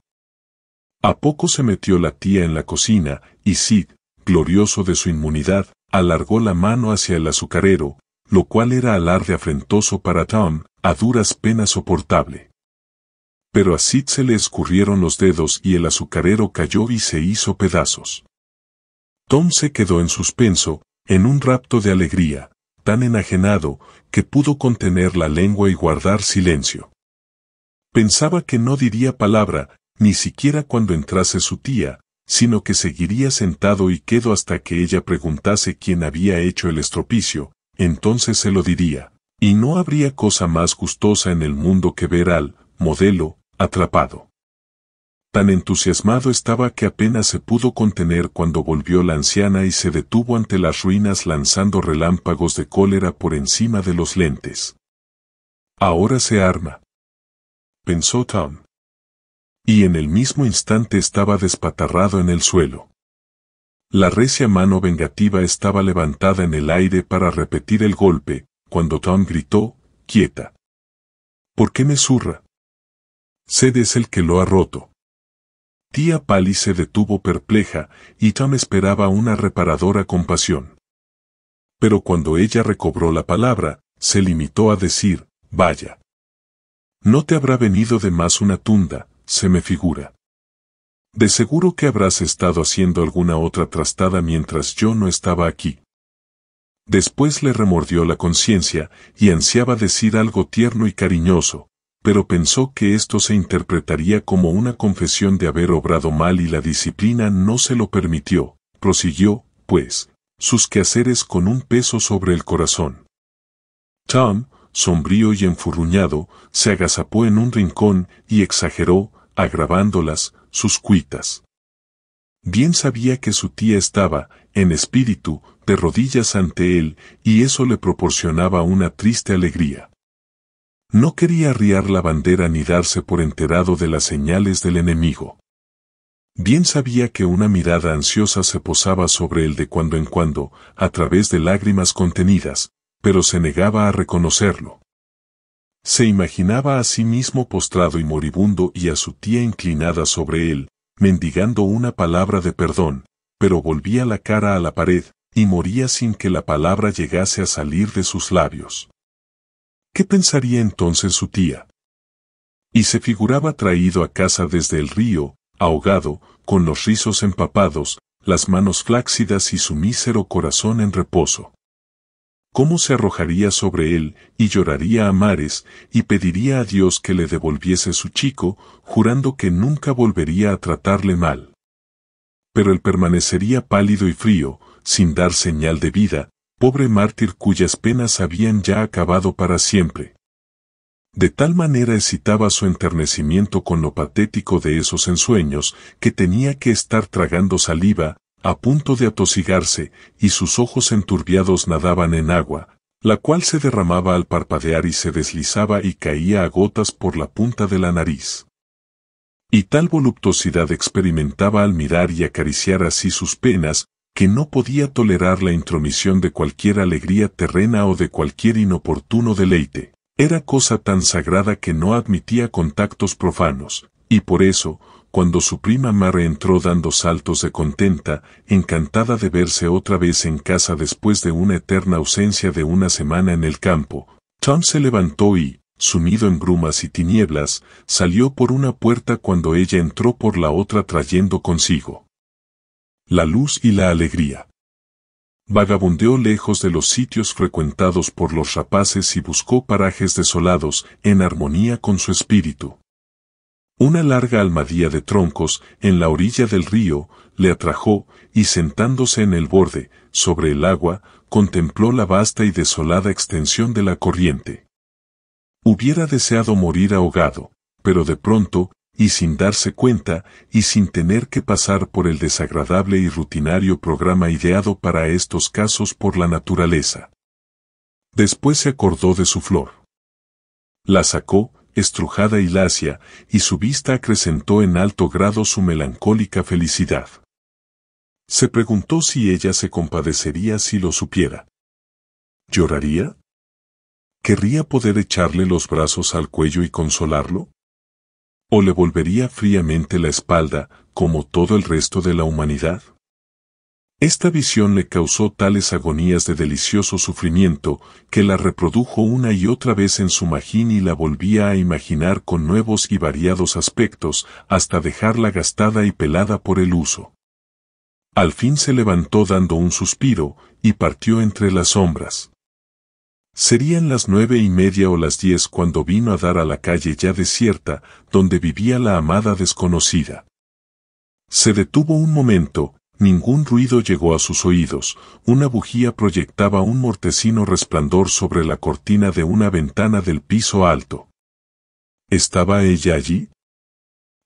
A poco se metió la tía en la cocina, y Sid, glorioso de su inmunidad, alargó la mano hacia el azucarero, lo cual era alarde afrentoso para Tom, a duras penas soportable. Pero a Sid se le escurrieron los dedos y el azucarero cayó y se hizo pedazos. Tom se quedó en suspenso, en un rapto de alegría, tan enajenado, que pudo contener la lengua y guardar silencio. Pensaba que no diría palabra, ni siquiera cuando entrase su tía, sino que seguiría sentado y quedo hasta que ella preguntase quién había hecho el estropicio, entonces se lo diría, y no habría cosa más gustosa en el mundo que ver al modelo atrapado. Tan entusiasmado estaba que apenas se pudo contener cuando volvió la anciana y se detuvo ante las ruinas lanzando relámpagos de cólera por encima de los lentes. Ahora se arma. Pensó Tom y en el mismo instante estaba despatarrado en el suelo. La recia mano vengativa estaba levantada en el aire para repetir el golpe, cuando Tom gritó, quieta. ¿Por qué me zurra? Sed es el que lo ha roto. Tía Pali se detuvo perpleja, y Tom esperaba una reparadora compasión. Pero cuando ella recobró la palabra, se limitó a decir, vaya. No te habrá venido de más una tunda, se me figura. De seguro que habrás estado haciendo alguna otra trastada mientras yo no estaba aquí. Después le remordió la conciencia y ansiaba decir algo tierno y cariñoso, pero pensó que esto se interpretaría como una confesión de haber obrado mal y la disciplina no se lo permitió, prosiguió, pues, sus quehaceres con un peso sobre el corazón. Tom, sombrío y enfurruñado, se agazapó en un rincón y exageró, agravándolas, sus cuitas. Bien sabía que su tía estaba, en espíritu, de rodillas ante él, y eso le proporcionaba una triste alegría. No quería arriar la bandera ni darse por enterado de las señales del enemigo. Bien sabía que una mirada ansiosa se posaba sobre él de cuando en cuando, a través de lágrimas contenidas, pero se negaba a reconocerlo. Se imaginaba a sí mismo postrado y moribundo y a su tía inclinada sobre él, mendigando una palabra de perdón, pero volvía la cara a la pared, y moría sin que la palabra llegase a salir de sus labios. ¿Qué pensaría entonces su tía? Y se figuraba traído a casa desde el río, ahogado, con los rizos empapados, las manos flácidas y su mísero corazón en reposo cómo se arrojaría sobre él, y lloraría a mares, y pediría a Dios que le devolviese su chico, jurando que nunca volvería a tratarle mal. Pero él permanecería pálido y frío, sin dar señal de vida, pobre mártir cuyas penas habían ya acabado para siempre. De tal manera excitaba su enternecimiento con lo patético de esos ensueños, que tenía que estar tragando saliva, a punto de atosigarse, y sus ojos enturbiados nadaban en agua, la cual se derramaba al parpadear y se deslizaba y caía a gotas por la punta de la nariz. Y tal voluptuosidad experimentaba al mirar y acariciar así sus penas, que no podía tolerar la intromisión de cualquier alegría terrena o de cualquier inoportuno deleite. Era cosa tan sagrada que no admitía contactos profanos, y por eso, cuando su prima Mara entró dando saltos de contenta, encantada de verse otra vez en casa después de una eterna ausencia de una semana en el campo. Tom se levantó y, sumido en brumas y tinieblas, salió por una puerta cuando ella entró por la otra trayendo consigo la luz y la alegría. Vagabundeó lejos de los sitios frecuentados por los rapaces y buscó parajes desolados, en armonía con su espíritu. Una larga almadía de troncos en la orilla del río le atrajo y sentándose en el borde, sobre el agua, contempló la vasta y desolada extensión de la corriente. Hubiera deseado morir ahogado, pero de pronto, y sin darse cuenta, y sin tener que pasar por el desagradable y rutinario programa ideado para estos casos por la naturaleza. Después se acordó de su flor. La sacó, estrujada y lacia, y su vista acrecentó en alto grado su melancólica felicidad. Se preguntó si ella se compadecería si lo supiera. ¿Lloraría? ¿Querría poder echarle los brazos al cuello y consolarlo? ¿O le volvería fríamente la espalda, como todo el resto de la humanidad? Esta visión le causó tales agonías de delicioso sufrimiento que la reprodujo una y otra vez en su magín y la volvía a imaginar con nuevos y variados aspectos hasta dejarla gastada y pelada por el uso. Al fin se levantó dando un suspiro y partió entre las sombras. Serían las nueve y media o las diez cuando vino a dar a la calle ya desierta, donde vivía la amada desconocida. Se detuvo un momento, Ningún ruido llegó a sus oídos, una bujía proyectaba un mortecino resplandor sobre la cortina de una ventana del piso alto. ¿Estaba ella allí?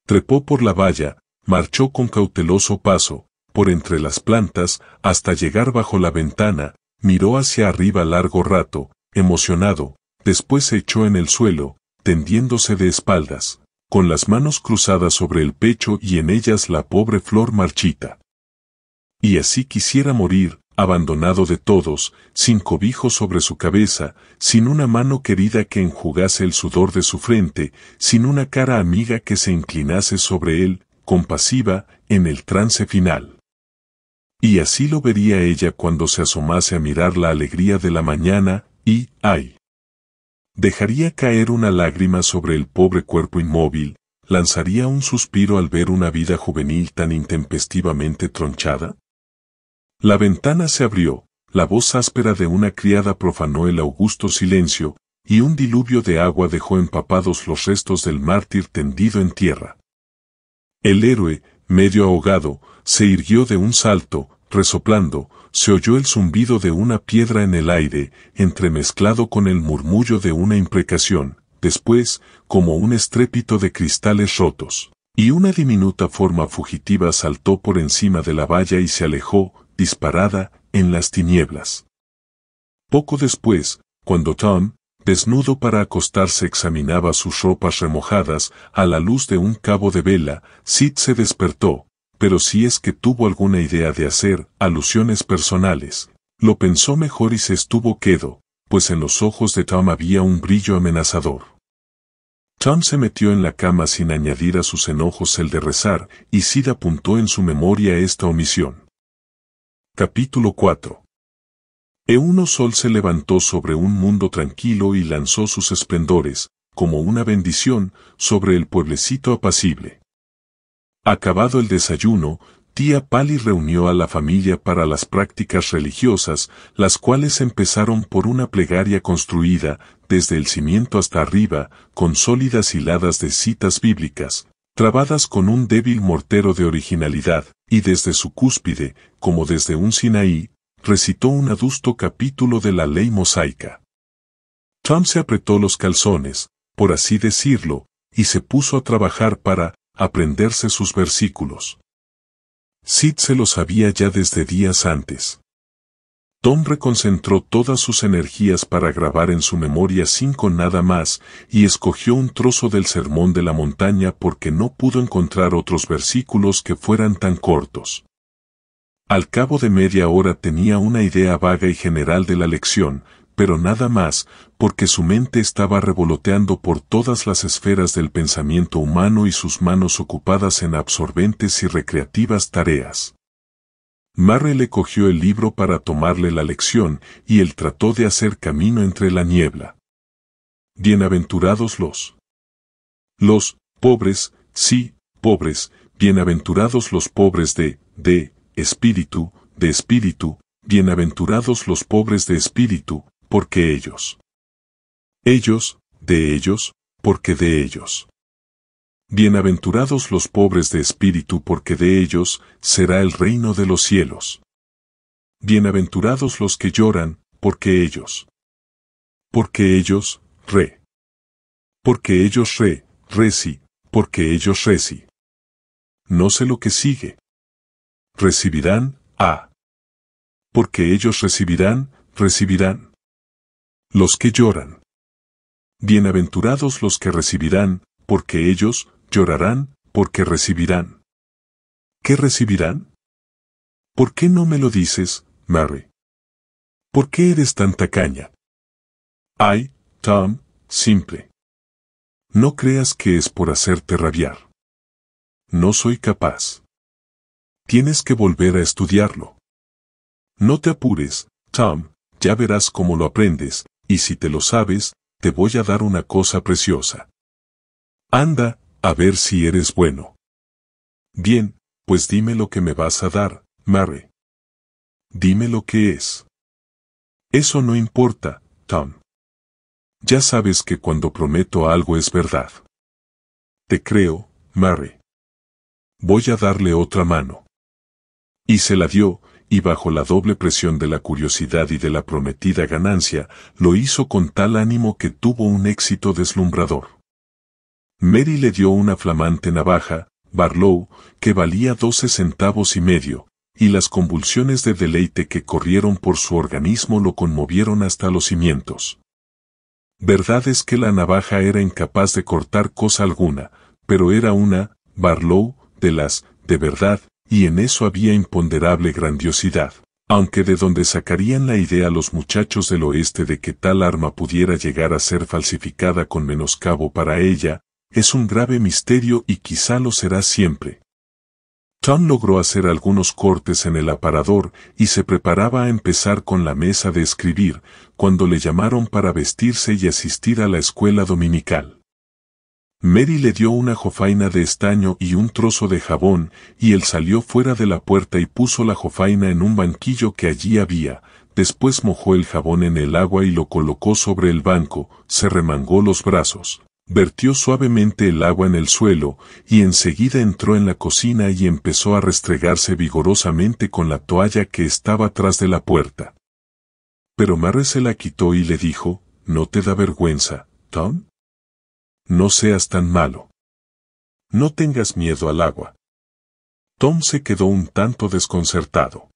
Trepó por la valla, marchó con cauteloso paso, por entre las plantas, hasta llegar bajo la ventana, miró hacia arriba largo rato, emocionado, después se echó en el suelo, tendiéndose de espaldas, con las manos cruzadas sobre el pecho y en ellas la pobre flor marchita y así quisiera morir, abandonado de todos, sin cobijo sobre su cabeza, sin una mano querida que enjugase el sudor de su frente, sin una cara amiga que se inclinase sobre él, compasiva, en el trance final. Y así lo vería ella cuando se asomase a mirar la alegría de la mañana, y, ay. Dejaría caer una lágrima sobre el pobre cuerpo inmóvil, lanzaría un suspiro al ver una vida juvenil tan intempestivamente tronchada. La ventana se abrió, la voz áspera de una criada profanó el augusto silencio, y un diluvio de agua dejó empapados los restos del mártir tendido en tierra. El héroe, medio ahogado, se irguió de un salto, resoplando, se oyó el zumbido de una piedra en el aire, entremezclado con el murmullo de una imprecación, después, como un estrépito de cristales rotos. Y una diminuta forma fugitiva saltó por encima de la valla y se alejó, disparada en las tinieblas. Poco después, cuando Tom, desnudo para acostarse, examinaba sus ropas remojadas a la luz de un cabo de vela, Sid se despertó, pero si es que tuvo alguna idea de hacer alusiones personales, lo pensó mejor y se estuvo quedo, pues en los ojos de Tom había un brillo amenazador. Tom se metió en la cama sin añadir a sus enojos el de rezar, y Sid apuntó en su memoria esta omisión. Capítulo 4 Sol se levantó sobre un mundo tranquilo y lanzó sus esplendores, como una bendición, sobre el pueblecito apacible. Acabado el desayuno, tía Pali reunió a la familia para las prácticas religiosas, las cuales empezaron por una plegaria construida, desde el cimiento hasta arriba, con sólidas hiladas de citas bíblicas, trabadas con un débil mortero de originalidad, y desde su cúspide, como desde un Sinaí, recitó un adusto capítulo de la ley mosaica. Trump se apretó los calzones, por así decirlo, y se puso a trabajar para aprenderse sus versículos. Sid se los sabía ya desde días antes. Tom reconcentró todas sus energías para grabar en su memoria cinco nada más y escogió un trozo del Sermón de la Montaña porque no pudo encontrar otros versículos que fueran tan cortos. Al cabo de media hora tenía una idea vaga y general de la lección, pero nada más, porque su mente estaba revoloteando por todas las esferas del pensamiento humano y sus manos ocupadas en absorbentes y recreativas tareas. Marre le cogió el libro para tomarle la lección y él trató de hacer camino entre la niebla. Bienaventurados los. Los, pobres, sí, pobres, bienaventurados los pobres de, de, espíritu, de espíritu, bienaventurados los pobres de espíritu, porque ellos. Ellos, de ellos, porque de ellos. Bienaventurados los pobres de espíritu, porque de ellos será el reino de los cielos. Bienaventurados los que lloran, porque ellos. Porque ellos, re. Porque ellos re, reci, porque ellos reci. No sé lo que sigue. Recibirán, a. Porque ellos recibirán, recibirán. Los que lloran. Bienaventurados los que recibirán, porque ellos llorarán, porque recibirán. ¿Qué recibirán? ¿Por qué no me lo dices, Mary? ¿Por qué eres tanta caña? Ay, Tom, simple. No creas que es por hacerte rabiar. No soy capaz. Tienes que volver a estudiarlo. No te apures, Tom, ya verás cómo lo aprendes, y si te lo sabes, te voy a dar una cosa preciosa. Anda, a ver si eres bueno. Bien, pues dime lo que me vas a dar, Mary. Dime lo que es. Eso no importa, Tom. Ya sabes que cuando prometo algo es verdad. Te creo, Mary. Voy a darle otra mano. Y se la dio, y bajo la doble presión de la curiosidad y de la prometida ganancia, lo hizo con tal ánimo que tuvo un éxito deslumbrador. Mary le dio una flamante navaja, Barlow, que valía doce centavos y medio, y las convulsiones de deleite que corrieron por su organismo lo conmovieron hasta los cimientos. Verdad es que la navaja era incapaz de cortar cosa alguna, pero era una, Barlow, de las, de verdad, y en eso había imponderable grandiosidad, aunque de donde sacarían la idea los muchachos del oeste de que tal arma pudiera llegar a ser falsificada con menoscabo para ella, es un grave misterio y quizá lo será siempre. Tom logró hacer algunos cortes en el aparador y se preparaba a empezar con la mesa de escribir, cuando le llamaron para vestirse y asistir a la escuela dominical. Mary le dio una jofaina de estaño y un trozo de jabón, y él salió fuera de la puerta y puso la jofaina en un banquillo que allí había, después mojó el jabón en el agua y lo colocó sobre el banco, se remangó los brazos, vertió suavemente el agua en el suelo y enseguida entró en la cocina y empezó a restregarse vigorosamente con la toalla que estaba tras de la puerta. Pero Marre se la quitó y le dijo, ¿No te da vergüenza, Tom? No seas tan malo. No tengas miedo al agua. Tom se quedó un tanto desconcertado.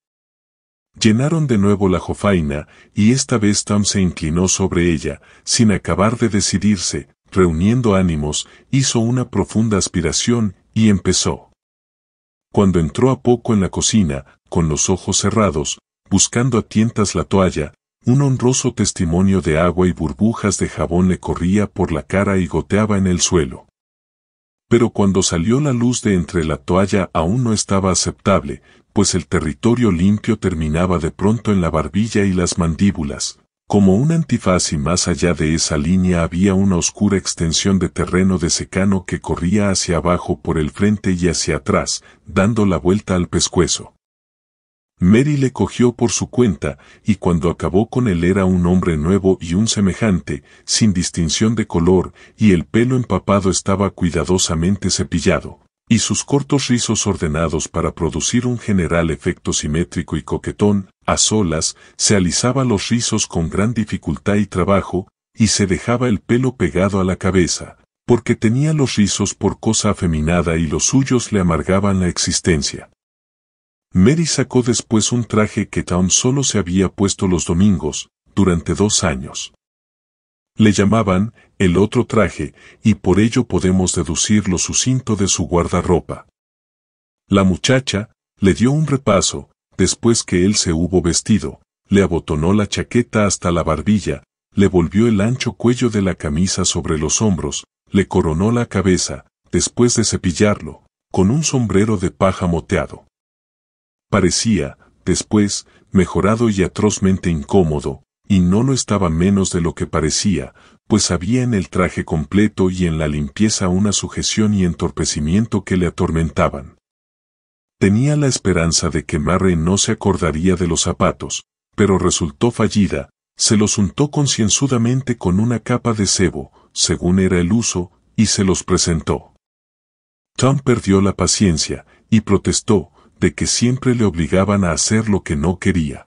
Llenaron de nuevo la jofaina, y esta vez Tom se inclinó sobre ella, sin acabar de decidirse, reuniendo ánimos, hizo una profunda aspiración y empezó. Cuando entró a poco en la cocina, con los ojos cerrados, buscando a tientas la toalla, un honroso testimonio de agua y burbujas de jabón le corría por la cara y goteaba en el suelo. Pero cuando salió la luz de entre la toalla aún no estaba aceptable, pues el territorio limpio terminaba de pronto en la barbilla y las mandíbulas, como un antifaz y más allá de esa línea había una oscura extensión de terreno de secano que corría hacia abajo por el frente y hacia atrás, dando la vuelta al pescuezo. Mary le cogió por su cuenta, y cuando acabó con él era un hombre nuevo y un semejante, sin distinción de color, y el pelo empapado estaba cuidadosamente cepillado y sus cortos rizos ordenados para producir un general efecto simétrico y coquetón, a solas, se alisaba los rizos con gran dificultad y trabajo, y se dejaba el pelo pegado a la cabeza, porque tenía los rizos por cosa afeminada y los suyos le amargaban la existencia. Mary sacó después un traje que tan solo se había puesto los domingos, durante dos años. Le llamaban el otro traje, y por ello podemos deducir lo sucinto de su guardarropa. La muchacha le dio un repaso, después que él se hubo vestido, le abotonó la chaqueta hasta la barbilla, le volvió el ancho cuello de la camisa sobre los hombros, le coronó la cabeza, después de cepillarlo, con un sombrero de paja moteado. Parecía, después, mejorado y atrozmente incómodo, y no lo estaba menos de lo que parecía, pues había en el traje completo y en la limpieza una sujeción y entorpecimiento que le atormentaban. Tenía la esperanza de que Marre no se acordaría de los zapatos, pero resultó fallida, se los untó concienzudamente con una capa de cebo, según era el uso, y se los presentó. Tom perdió la paciencia, y protestó, de que siempre le obligaban a hacer lo que no quería.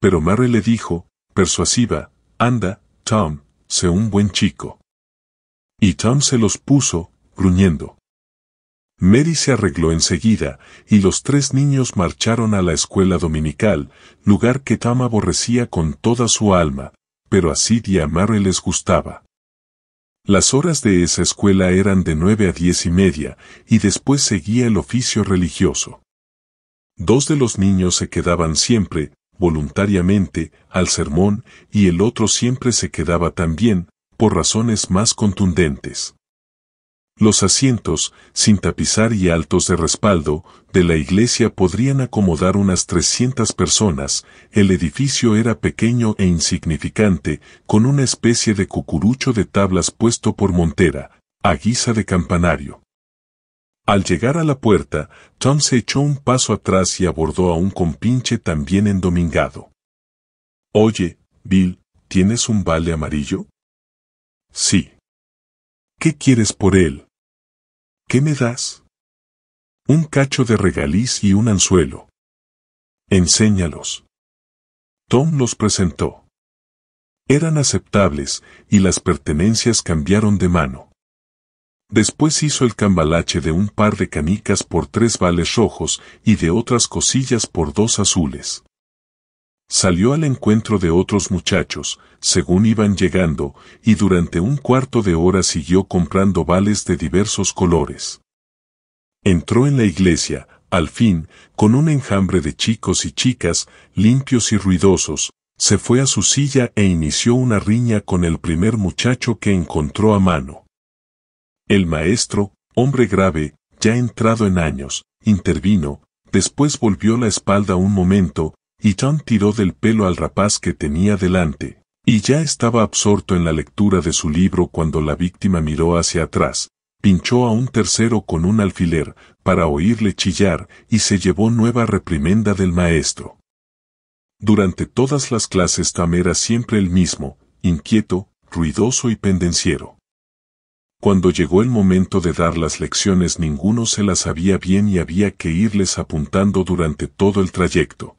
Pero Marre le dijo, persuasiva, anda, Tom, sé un buen chico. Y Tom se los puso, gruñendo. Mary se arregló enseguida, y los tres niños marcharon a la escuela dominical, lugar que Tom aborrecía con toda su alma, pero a Sid y les gustaba. Las horas de esa escuela eran de nueve a diez y media, y después seguía el oficio religioso. Dos de los niños se quedaban siempre, voluntariamente, al sermón y el otro siempre se quedaba también, por razones más contundentes. Los asientos, sin tapizar y altos de respaldo, de la iglesia podrían acomodar unas 300 personas, el edificio era pequeño e insignificante, con una especie de cucurucho de tablas puesto por Montera, a guisa de campanario. Al llegar a la puerta, Tom se echó un paso atrás y abordó a un compinche también endomingado. Oye, Bill, ¿tienes un vale amarillo? Sí. ¿Qué quieres por él? ¿Qué me das? Un cacho de regaliz y un anzuelo. Enséñalos. Tom los presentó. Eran aceptables, y las pertenencias cambiaron de mano. Después hizo el cambalache de un par de canicas por tres vales rojos y de otras cosillas por dos azules. Salió al encuentro de otros muchachos, según iban llegando, y durante un cuarto de hora siguió comprando vales de diversos colores. Entró en la iglesia, al fin, con un enjambre de chicos y chicas, limpios y ruidosos, se fue a su silla e inició una riña con el primer muchacho que encontró a mano. El maestro, hombre grave, ya entrado en años, intervino, después volvió la espalda un momento, y John tiró del pelo al rapaz que tenía delante, y ya estaba absorto en la lectura de su libro cuando la víctima miró hacia atrás, pinchó a un tercero con un alfiler, para oírle chillar, y se llevó nueva reprimenda del maestro. Durante todas las clases Tam era siempre el mismo, inquieto, ruidoso y pendenciero. Cuando llegó el momento de dar las lecciones ninguno se las sabía bien y había que irles apuntando durante todo el trayecto.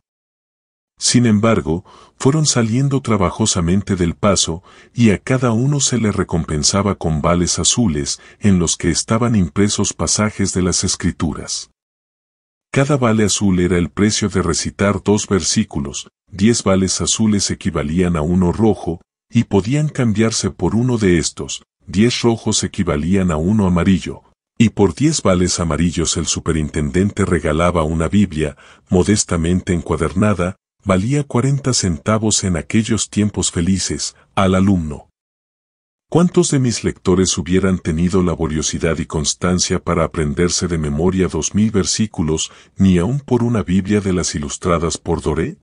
Sin embargo, fueron saliendo trabajosamente del paso, y a cada uno se le recompensaba con vales azules, en los que estaban impresos pasajes de las escrituras. Cada vale azul era el precio de recitar dos versículos, diez vales azules equivalían a uno rojo, y podían cambiarse por uno de estos, diez rojos equivalían a uno amarillo, y por diez vales amarillos el superintendente regalaba una Biblia, modestamente encuadernada, valía cuarenta centavos en aquellos tiempos felices, al alumno. ¿Cuántos de mis lectores hubieran tenido laboriosidad y constancia para aprenderse de memoria dos mil versículos, ni aun por una Biblia de las ilustradas por Doré?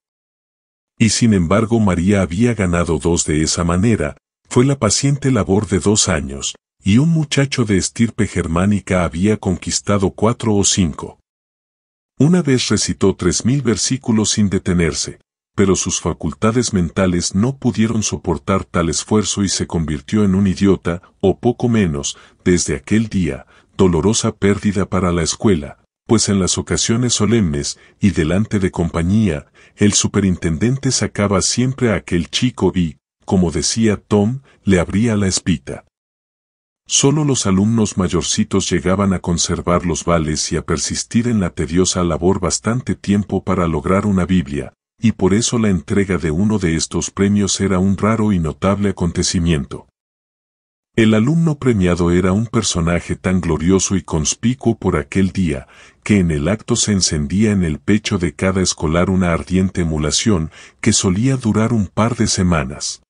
Y sin embargo María había ganado dos de esa manera, fue la paciente labor de dos años, y un muchacho de estirpe germánica había conquistado cuatro o cinco. Una vez recitó tres mil versículos sin detenerse, pero sus facultades mentales no pudieron soportar tal esfuerzo y se convirtió en un idiota, o poco menos, desde aquel día, dolorosa pérdida para la escuela, pues en las ocasiones solemnes y delante de compañía, el superintendente sacaba siempre a aquel chico y, como decía Tom, le abría la espita. Solo los alumnos mayorcitos llegaban a conservar los vales y a persistir en la tediosa labor bastante tiempo para lograr una Biblia, y por eso la entrega de uno de estos premios era un raro y notable acontecimiento. El alumno premiado era un personaje tan glorioso y conspicuo por aquel día, que en el acto se encendía en el pecho de cada escolar una ardiente emulación que solía durar un par de semanas.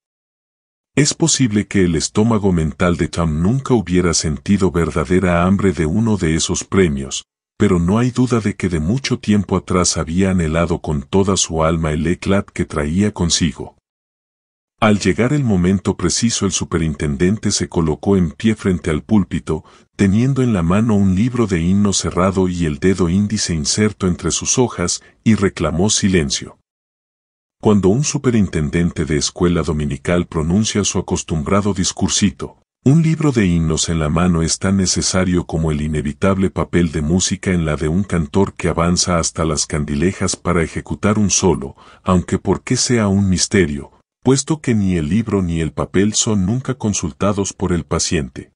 Es posible que el estómago mental de Tom nunca hubiera sentido verdadera hambre de uno de esos premios, pero no hay duda de que de mucho tiempo atrás había anhelado con toda su alma el eclat que traía consigo. Al llegar el momento preciso el superintendente se colocó en pie frente al púlpito, teniendo en la mano un libro de himno cerrado y el dedo índice inserto entre sus hojas, y reclamó silencio. Cuando un superintendente de escuela dominical pronuncia su acostumbrado discursito, un libro de himnos en la mano es tan necesario como el inevitable papel de música en la de un cantor que avanza hasta las candilejas para ejecutar un solo, aunque por qué sea un misterio, puesto que ni el libro ni el papel son nunca consultados por el paciente.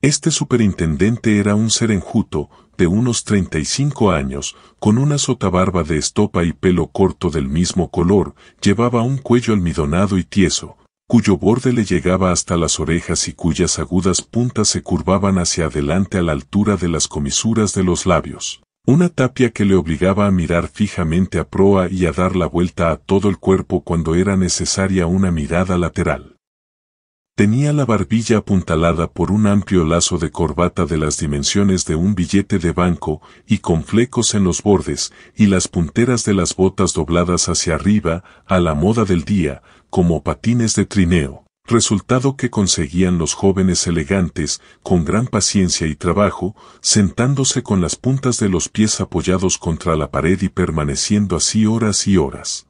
Este superintendente era un ser enjuto, de unos 35 años, con una sotabarba de estopa y pelo corto del mismo color, llevaba un cuello almidonado y tieso, cuyo borde le llegaba hasta las orejas y cuyas agudas puntas se curvaban hacia adelante a la altura de las comisuras de los labios. Una tapia que le obligaba a mirar fijamente a proa y a dar la vuelta a todo el cuerpo cuando era necesaria una mirada lateral. Tenía la barbilla apuntalada por un amplio lazo de corbata de las dimensiones de un billete de banco y con flecos en los bordes y las punteras de las botas dobladas hacia arriba a la moda del día, como patines de trineo, resultado que conseguían los jóvenes elegantes, con gran paciencia y trabajo, sentándose con las puntas de los pies apoyados contra la pared y permaneciendo así horas y horas.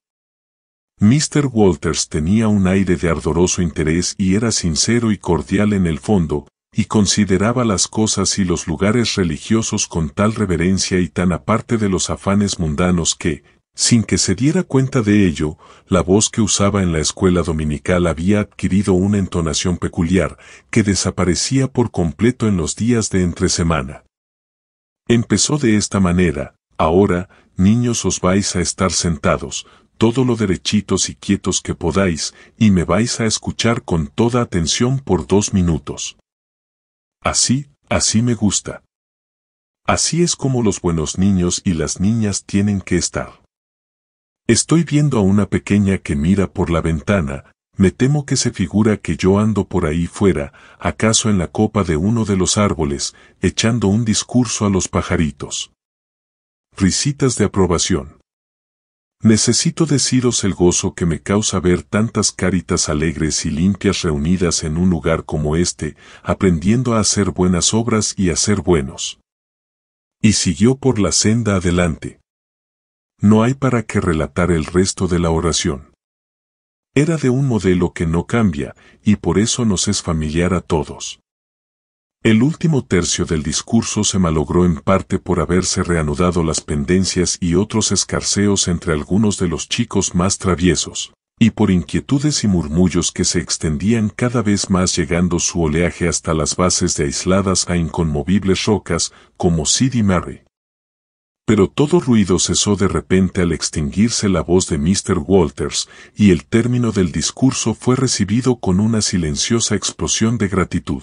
Mr. Walters tenía un aire de ardoroso interés y era sincero y cordial en el fondo, y consideraba las cosas y los lugares religiosos con tal reverencia y tan aparte de los afanes mundanos que, sin que se diera cuenta de ello, la voz que usaba en la escuela dominical había adquirido una entonación peculiar que desaparecía por completo en los días de entre semana. Empezó de esta manera, ahora, niños os vais a estar sentados, todo lo derechitos y quietos que podáis, y me vais a escuchar con toda atención por dos minutos. Así, así me gusta. Así es como los buenos niños y las niñas tienen que estar. Estoy viendo a una pequeña que mira por la ventana, me temo que se figura que yo ando por ahí fuera, acaso en la copa de uno de los árboles, echando un discurso a los pajaritos. Risitas de aprobación. Necesito deciros el gozo que me causa ver tantas caritas alegres y limpias reunidas en un lugar como este, aprendiendo a hacer buenas obras y a ser buenos. Y siguió por la senda adelante. No hay para qué relatar el resto de la oración. Era de un modelo que no cambia, y por eso nos es familiar a todos. El último tercio del discurso se malogró en parte por haberse reanudado las pendencias y otros escarceos entre algunos de los chicos más traviesos, y por inquietudes y murmullos que se extendían cada vez más llegando su oleaje hasta las bases de aisladas a e inconmovibles rocas como y Mary. Pero todo ruido cesó de repente al extinguirse la voz de Mr. Walters, y el término del discurso fue recibido con una silenciosa explosión de gratitud.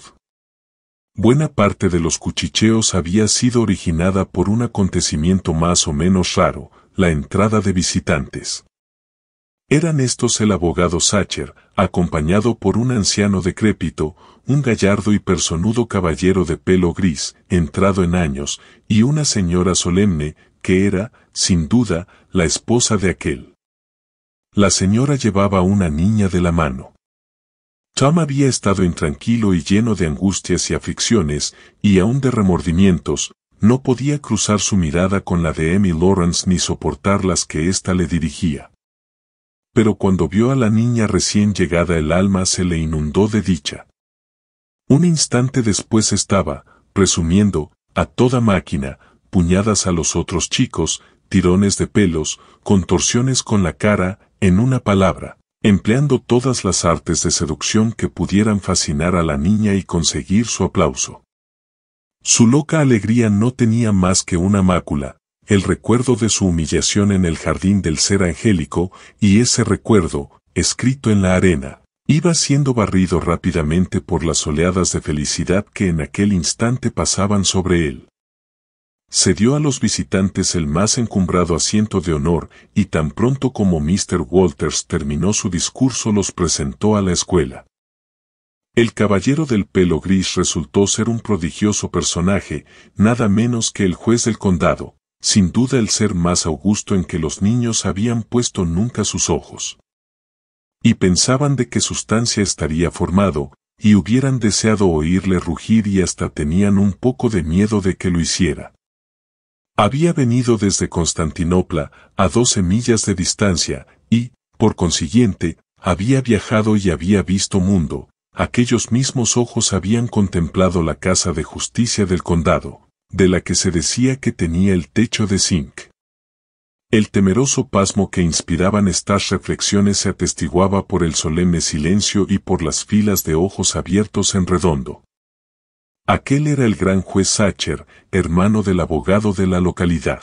Buena parte de los cuchicheos había sido originada por un acontecimiento más o menos raro, la entrada de visitantes. Eran estos el abogado Sacher, acompañado por un anciano decrépito, un gallardo y personudo caballero de pelo gris, entrado en años, y una señora solemne, que era, sin duda, la esposa de aquel. La señora llevaba una niña de la mano. Tom había estado intranquilo y lleno de angustias y aflicciones, y aún de remordimientos, no podía cruzar su mirada con la de Emmy Lawrence ni soportar las que ésta le dirigía. Pero cuando vio a la niña recién llegada el alma se le inundó de dicha. Un instante después estaba, presumiendo, a toda máquina, puñadas a los otros chicos, tirones de pelos, contorsiones con la cara, en una palabra, empleando todas las artes de seducción que pudieran fascinar a la niña y conseguir su aplauso. Su loca alegría no tenía más que una mácula, el recuerdo de su humillación en el jardín del ser angélico, y ese recuerdo, escrito en la arena, iba siendo barrido rápidamente por las oleadas de felicidad que en aquel instante pasaban sobre él. Se dio a los visitantes el más encumbrado asiento de honor y tan pronto como Mr. Walters terminó su discurso los presentó a la escuela. El caballero del pelo gris resultó ser un prodigioso personaje, nada menos que el juez del condado, sin duda el ser más augusto en que los niños habían puesto nunca sus ojos. Y pensaban de qué sustancia estaría formado, y hubieran deseado oírle rugir y hasta tenían un poco de miedo de que lo hiciera. Había venido desde Constantinopla, a doce millas de distancia, y, por consiguiente, había viajado y había visto mundo, aquellos mismos ojos habían contemplado la casa de justicia del condado, de la que se decía que tenía el techo de zinc. El temeroso pasmo que inspiraban estas reflexiones se atestiguaba por el solemne silencio y por las filas de ojos abiertos en redondo. Aquel era el gran juez Sacher, hermano del abogado de la localidad.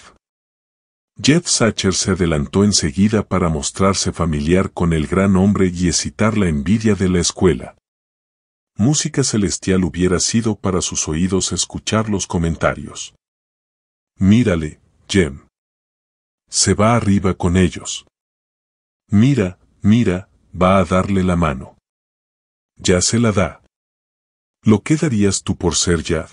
Jeff Sacher se adelantó enseguida para mostrarse familiar con el gran hombre y excitar la envidia de la escuela. Música celestial hubiera sido para sus oídos escuchar los comentarios. Mírale, Jem. Se va arriba con ellos. Mira, mira, va a darle la mano. Ya se la da. Lo que darías tú por ser ya?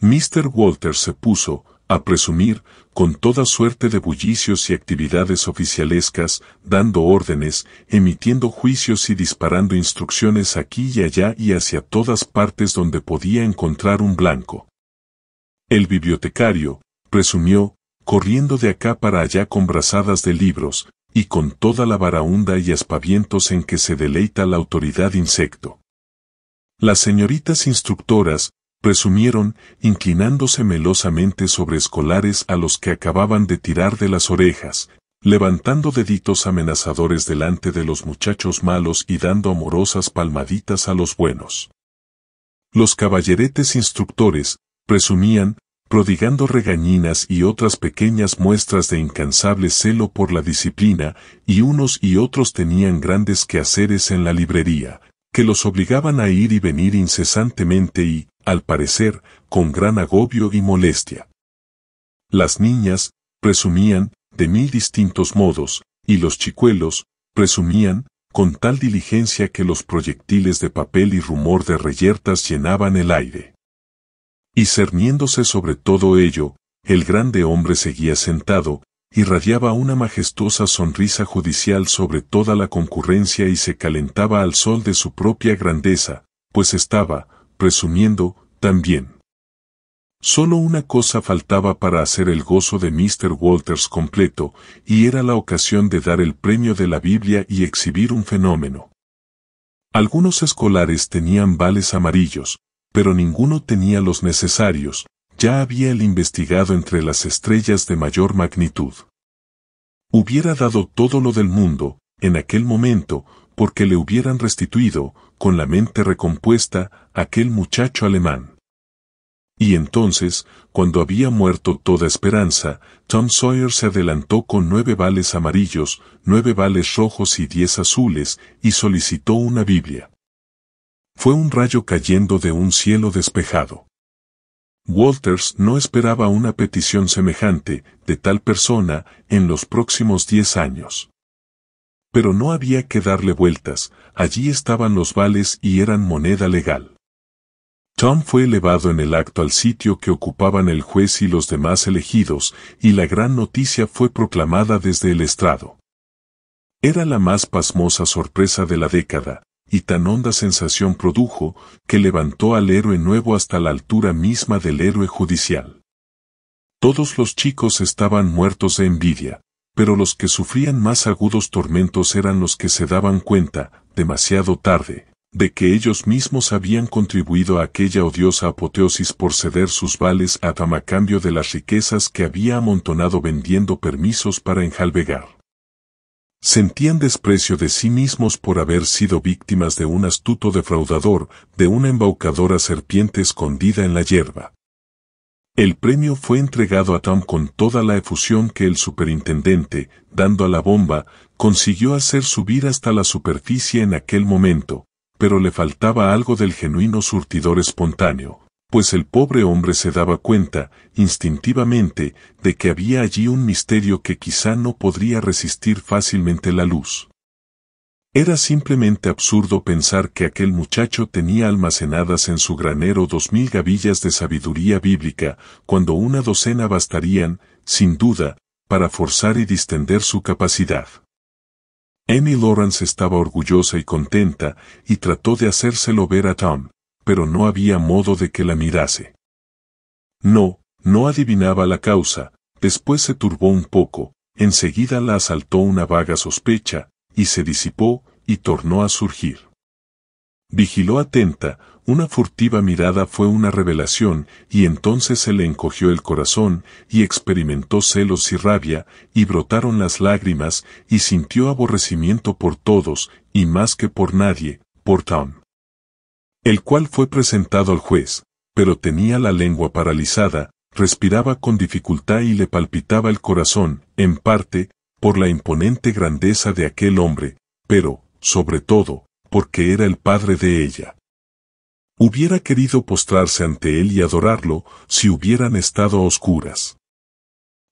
Mr. Walter se puso, a presumir, con toda suerte de bullicios y actividades oficialescas, dando órdenes, emitiendo juicios y disparando instrucciones aquí y allá y hacia todas partes donde podía encontrar un blanco. El bibliotecario, presumió, corriendo de acá para allá con brazadas de libros, y con toda la varaunda y aspavientos en que se deleita la autoridad insecto. Las señoritas instructoras, presumieron, inclinándose melosamente sobre escolares a los que acababan de tirar de las orejas, levantando deditos amenazadores delante de los muchachos malos y dando amorosas palmaditas a los buenos. Los caballeretes instructores, presumían, prodigando regañinas y otras pequeñas muestras de incansable celo por la disciplina, y unos y otros tenían grandes quehaceres en la librería, que los obligaban a ir y venir incesantemente y, al parecer, con gran agobio y molestia. Las niñas, presumían, de mil distintos modos, y los chicuelos, presumían, con tal diligencia que los proyectiles de papel y rumor de reyertas llenaban el aire. Y cerniéndose sobre todo ello, el grande hombre seguía sentado, irradiaba una majestuosa sonrisa judicial sobre toda la concurrencia y se calentaba al sol de su propia grandeza, pues estaba, presumiendo, también. Solo una cosa faltaba para hacer el gozo de Mr. Walters completo, y era la ocasión de dar el premio de la Biblia y exhibir un fenómeno. Algunos escolares tenían vales amarillos, pero ninguno tenía los necesarios, ya había el investigado entre las estrellas de mayor magnitud. Hubiera dado todo lo del mundo, en aquel momento, porque le hubieran restituido, con la mente recompuesta, aquel muchacho alemán. Y entonces, cuando había muerto toda esperanza, Tom Sawyer se adelantó con nueve vales amarillos, nueve vales rojos y diez azules, y solicitó una Biblia. Fue un rayo cayendo de un cielo despejado. Walters no esperaba una petición semejante de tal persona en los próximos diez años. Pero no había que darle vueltas, allí estaban los vales y eran moneda legal. Tom fue elevado en el acto al sitio que ocupaban el juez y los demás elegidos, y la gran noticia fue proclamada desde el estrado. Era la más pasmosa sorpresa de la década, y tan honda sensación produjo, que levantó al héroe nuevo hasta la altura misma del héroe judicial. Todos los chicos estaban muertos de envidia, pero los que sufrían más agudos tormentos eran los que se daban cuenta, demasiado tarde, de que ellos mismos habían contribuido a aquella odiosa apoteosis por ceder sus vales a tamacambio cambio de las riquezas que había amontonado vendiendo permisos para enjalbegar sentían desprecio de sí mismos por haber sido víctimas de un astuto defraudador, de una embaucadora serpiente escondida en la hierba. El premio fue entregado a Tom con toda la efusión que el superintendente, dando a la bomba, consiguió hacer subir hasta la superficie en aquel momento, pero le faltaba algo del genuino surtidor espontáneo pues el pobre hombre se daba cuenta, instintivamente, de que había allí un misterio que quizá no podría resistir fácilmente la luz. Era simplemente absurdo pensar que aquel muchacho tenía almacenadas en su granero dos mil gavillas de sabiduría bíblica, cuando una docena bastarían, sin duda, para forzar y distender su capacidad. Annie Lawrence estaba orgullosa y contenta, y trató de hacérselo ver a Tom, pero no había modo de que la mirase. No, no adivinaba la causa, después se turbó un poco, enseguida la asaltó una vaga sospecha, y se disipó, y tornó a surgir. Vigiló atenta, una furtiva mirada fue una revelación, y entonces se le encogió el corazón, y experimentó celos y rabia, y brotaron las lágrimas, y sintió aborrecimiento por todos, y más que por nadie, por Tom el cual fue presentado al juez, pero tenía la lengua paralizada, respiraba con dificultad y le palpitaba el corazón, en parte, por la imponente grandeza de aquel hombre, pero, sobre todo, porque era el padre de ella. Hubiera querido postrarse ante él y adorarlo si hubieran estado a oscuras.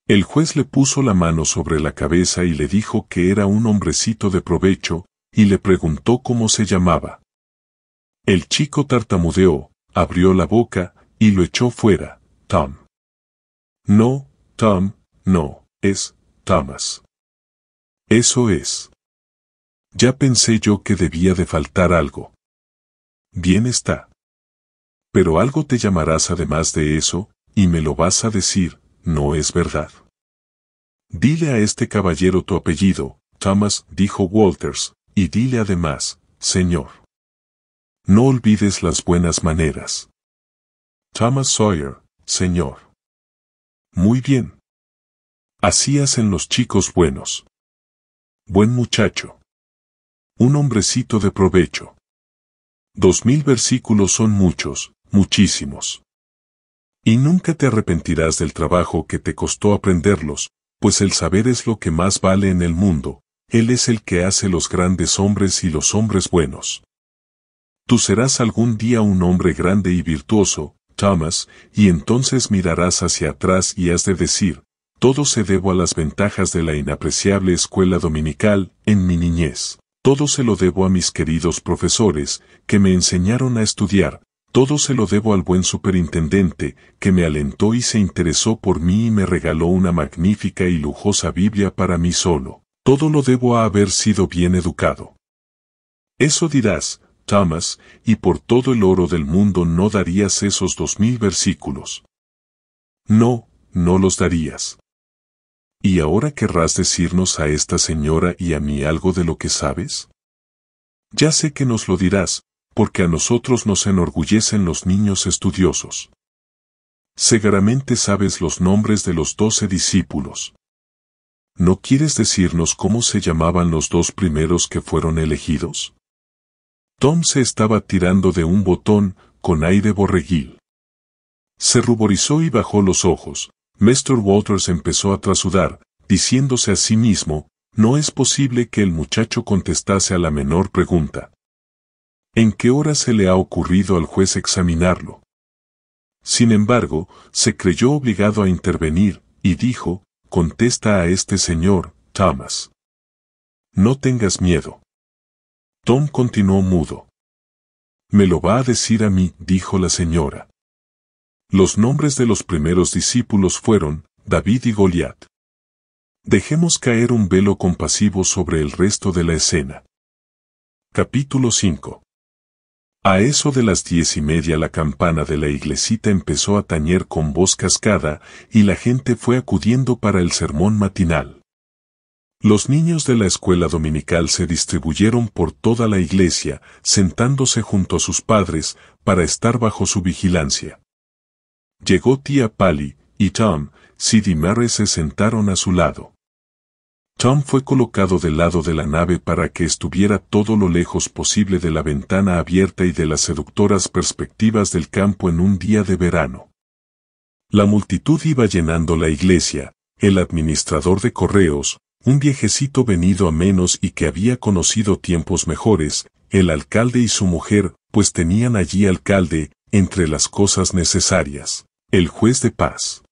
El juez le puso la mano sobre la cabeza y le dijo que era un hombrecito de provecho, y le preguntó cómo se llamaba. El chico tartamudeó, abrió la boca, y lo echó fuera, Tom. No, Tom, no, es, Thomas. Eso es. Ya pensé yo que debía de faltar algo. Bien está. Pero algo te llamarás además de eso, y me lo vas a decir, no es verdad. Dile a este caballero tu apellido, Thomas, dijo Walters, y dile además, señor. No olvides las buenas maneras. Thomas Sawyer, señor. Muy bien. Así hacen los chicos buenos. Buen muchacho. Un hombrecito de provecho. Dos mil versículos son muchos, muchísimos. Y nunca te arrepentirás del trabajo que te costó aprenderlos, pues el saber es lo que más vale en el mundo, Él es el que hace los grandes hombres y los hombres buenos. Tú serás algún día un hombre grande y virtuoso, Thomas, y entonces mirarás hacia atrás y has de decir, todo se debo a las ventajas de la inapreciable escuela dominical en mi niñez. Todo se lo debo a mis queridos profesores, que me enseñaron a estudiar. Todo se lo debo al buen superintendente, que me alentó y se interesó por mí y me regaló una magnífica y lujosa Biblia para mí solo. Todo lo debo a haber sido bien educado. Eso dirás, amas, y por todo el oro del mundo no darías esos dos mil versículos. No, no los darías. ¿Y ahora querrás decirnos a esta señora y a mí algo de lo que sabes? Ya sé que nos lo dirás, porque a nosotros nos enorgullecen los niños estudiosos. Seguramente sabes los nombres de los doce discípulos. ¿No quieres decirnos cómo se llamaban los dos primeros que fueron elegidos? Tom se estaba tirando de un botón, con aire borreguil. Se ruborizó y bajó los ojos. Mr. Walters empezó a trasudar, diciéndose a sí mismo, no es posible que el muchacho contestase a la menor pregunta. ¿En qué hora se le ha ocurrido al juez examinarlo? Sin embargo, se creyó obligado a intervenir, y dijo, contesta a este señor, Thomas. No tengas miedo. Tom continuó mudo. Me lo va a decir a mí, dijo la señora. Los nombres de los primeros discípulos fueron David y Goliat. Dejemos caer un velo compasivo sobre el resto de la escena. Capítulo 5 a eso de las diez y media la campana de la iglesita empezó a tañer con voz cascada y la gente fue acudiendo para el sermón matinal. Los niños de la escuela dominical se distribuyeron por toda la iglesia, sentándose junto a sus padres para estar bajo su vigilancia. Llegó tía Pally, y Tom, Sid y Mary se sentaron a su lado. Tom fue colocado del lado de la nave para que estuviera todo lo lejos posible de la ventana abierta y de las seductoras perspectivas del campo en un día de verano. La multitud iba llenando la iglesia, el administrador de correos, un viejecito venido a menos y que había conocido tiempos mejores, el alcalde y su mujer, pues tenían allí alcalde, entre las cosas necesarias, el juez de paz.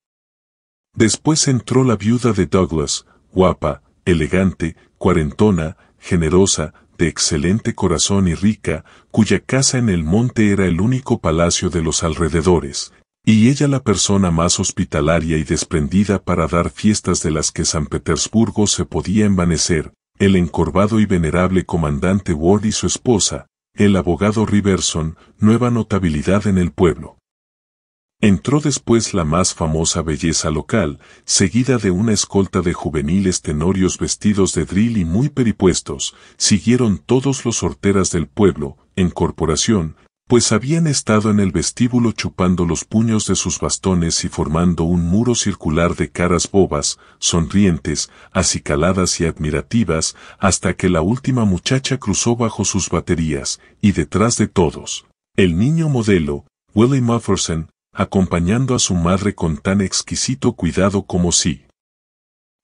Después entró la viuda de Douglas, guapa, elegante, cuarentona, generosa, de excelente corazón y rica, cuya casa en el monte era el único palacio de los alrededores, y ella la persona más hospitalaria y desprendida para dar fiestas de las que San Petersburgo se podía envanecer, el encorvado y venerable comandante Ward y su esposa, el abogado Riverson, nueva notabilidad en el pueblo. Entró después la más famosa belleza local, seguida de una escolta de juveniles tenorios vestidos de drill y muy peripuestos, siguieron todos los sorteras del pueblo, en corporación, pues habían estado en el vestíbulo chupando los puños de sus bastones y formando un muro circular de caras bobas, sonrientes, acicaladas y admirativas, hasta que la última muchacha cruzó bajo sus baterías, y detrás de todos. El niño modelo, Willie Mufferson, acompañando a su madre con tan exquisito cuidado como si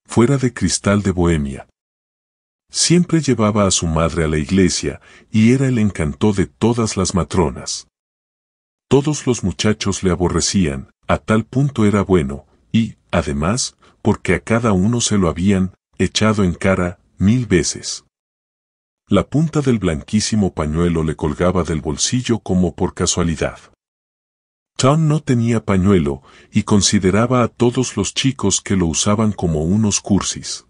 fuera de cristal de Bohemia. Siempre llevaba a su madre a la iglesia, y era el encanto de todas las matronas. Todos los muchachos le aborrecían, a tal punto era bueno, y, además, porque a cada uno se lo habían echado en cara mil veces. La punta del blanquísimo pañuelo le colgaba del bolsillo como por casualidad. Tom no tenía pañuelo y consideraba a todos los chicos que lo usaban como unos cursis.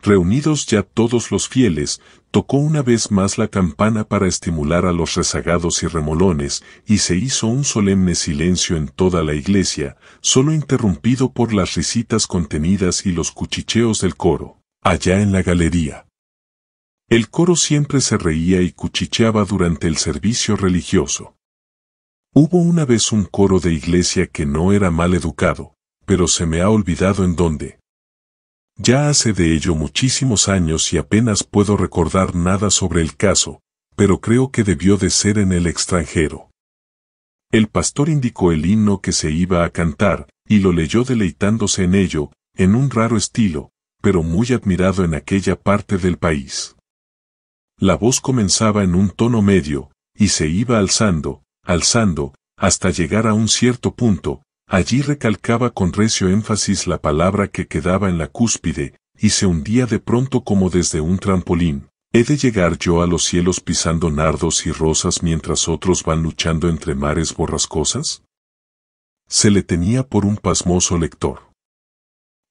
Reunidos ya todos los fieles, tocó una vez más la campana para estimular a los rezagados y remolones, y se hizo un solemne silencio en toda la iglesia, solo interrumpido por las risitas contenidas y los cuchicheos del coro, allá en la galería. El coro siempre se reía y cuchicheaba durante el servicio religioso. Hubo una vez un coro de iglesia que no era mal educado, pero se me ha olvidado en dónde ya hace de ello muchísimos años y apenas puedo recordar nada sobre el caso, pero creo que debió de ser en el extranjero. El pastor indicó el himno que se iba a cantar, y lo leyó deleitándose en ello, en un raro estilo, pero muy admirado en aquella parte del país. La voz comenzaba en un tono medio, y se iba alzando, alzando, hasta llegar a un cierto punto, Allí recalcaba con recio énfasis la palabra que quedaba en la cúspide, y se hundía de pronto como desde un trampolín. He de llegar yo a los cielos pisando nardos y rosas mientras otros van luchando entre mares borrascosas? Se le tenía por un pasmoso lector.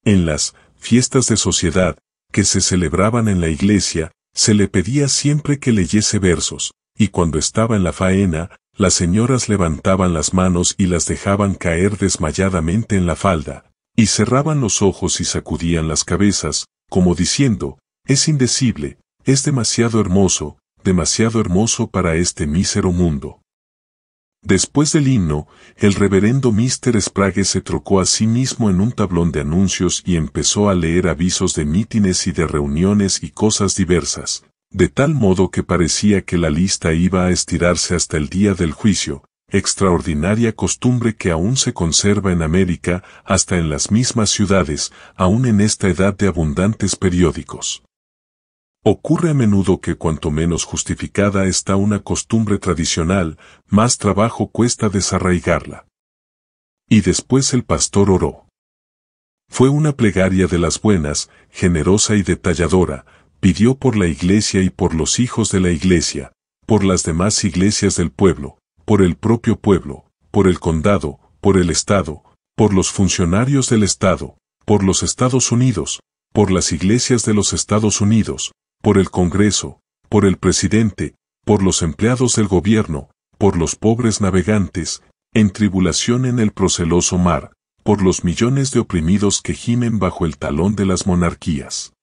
En las fiestas de sociedad, que se celebraban en la iglesia, se le pedía siempre que leyese versos, y cuando estaba en la faena, las señoras levantaban las manos y las dejaban caer desmayadamente en la falda, y cerraban los ojos y sacudían las cabezas, como diciendo, es indecible, es demasiado hermoso, demasiado hermoso para este mísero mundo. Después del himno, el reverendo Mr. Sprague se trocó a sí mismo en un tablón de anuncios y empezó a leer avisos de mítines y de reuniones y cosas diversas, de tal modo que parecía que la lista iba a estirarse hasta el día del juicio, extraordinaria costumbre que aún se conserva en América, hasta en las mismas ciudades, aún en esta edad de abundantes periódicos. Ocurre a menudo que cuanto menos justificada está una costumbre tradicional, más trabajo cuesta desarraigarla. Y después el pastor oró. Fue una plegaria de las buenas, generosa y detalladora, pidió por la iglesia y por los hijos de la iglesia, por las demás iglesias del pueblo, por el propio pueblo, por el condado, por el Estado, por los funcionarios del Estado, por los Estados Unidos, por las iglesias de los Estados Unidos, por el Congreso, por el presidente, por los empleados del gobierno, por los pobres navegantes, en tribulación en el proceloso mar, por los millones de oprimidos que gimen bajo el talón de las monarquías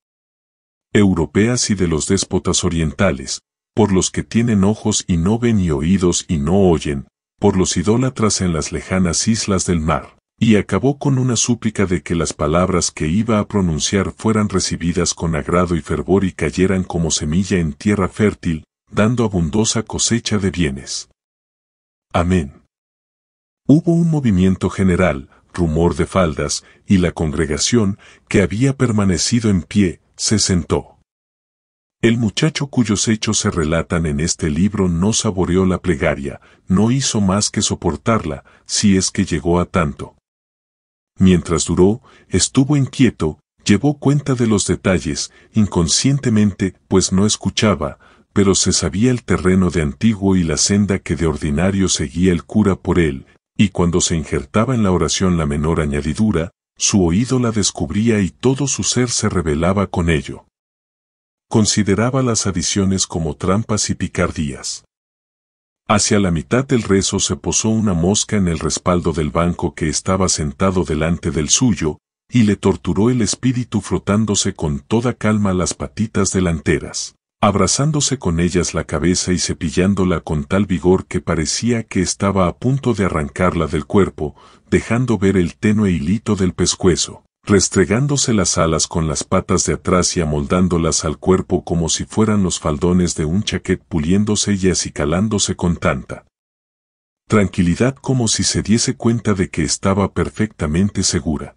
europeas y de los déspotas orientales, por los que tienen ojos y no ven y oídos y no oyen, por los idólatras en las lejanas islas del mar, y acabó con una súplica de que las palabras que iba a pronunciar fueran recibidas con agrado y fervor y cayeran como semilla en tierra fértil, dando abundosa cosecha de bienes. Amén. Hubo un movimiento general, rumor de faldas, y la congregación, que había permanecido en pie, se sentó. El muchacho cuyos hechos se relatan en este libro no saboreó la plegaria, no hizo más que soportarla, si es que llegó a tanto. Mientras duró, estuvo inquieto, llevó cuenta de los detalles, inconscientemente, pues no escuchaba, pero se sabía el terreno de antiguo y la senda que de ordinario seguía el cura por él, y cuando se injertaba en la oración la menor añadidura, su oído la descubría y todo su ser se revelaba con ello. Consideraba las adiciones como trampas y picardías. Hacia la mitad del rezo se posó una mosca en el respaldo del banco que estaba sentado delante del suyo, y le torturó el espíritu frotándose con toda calma las patitas delanteras abrazándose con ellas la cabeza y cepillándola con tal vigor que parecía que estaba a punto de arrancarla del cuerpo, dejando ver el tenue hilito del pescuezo, restregándose las alas con las patas de atrás y amoldándolas al cuerpo como si fueran los faldones de un chaquet puliéndose y calándose con tanta tranquilidad como si se diese cuenta de que estaba perfectamente segura.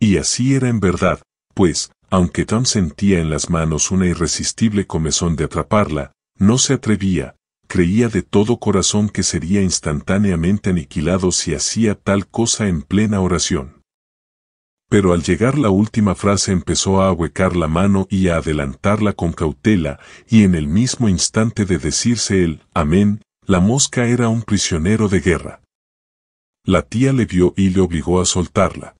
Y así era en verdad, pues, aunque Tom sentía en las manos una irresistible comezón de atraparla, no se atrevía, creía de todo corazón que sería instantáneamente aniquilado si hacía tal cosa en plena oración. Pero al llegar la última frase empezó a ahuecar la mano y a adelantarla con cautela, y en el mismo instante de decirse el Amén, la mosca era un prisionero de guerra. La tía le vio y le obligó a soltarla.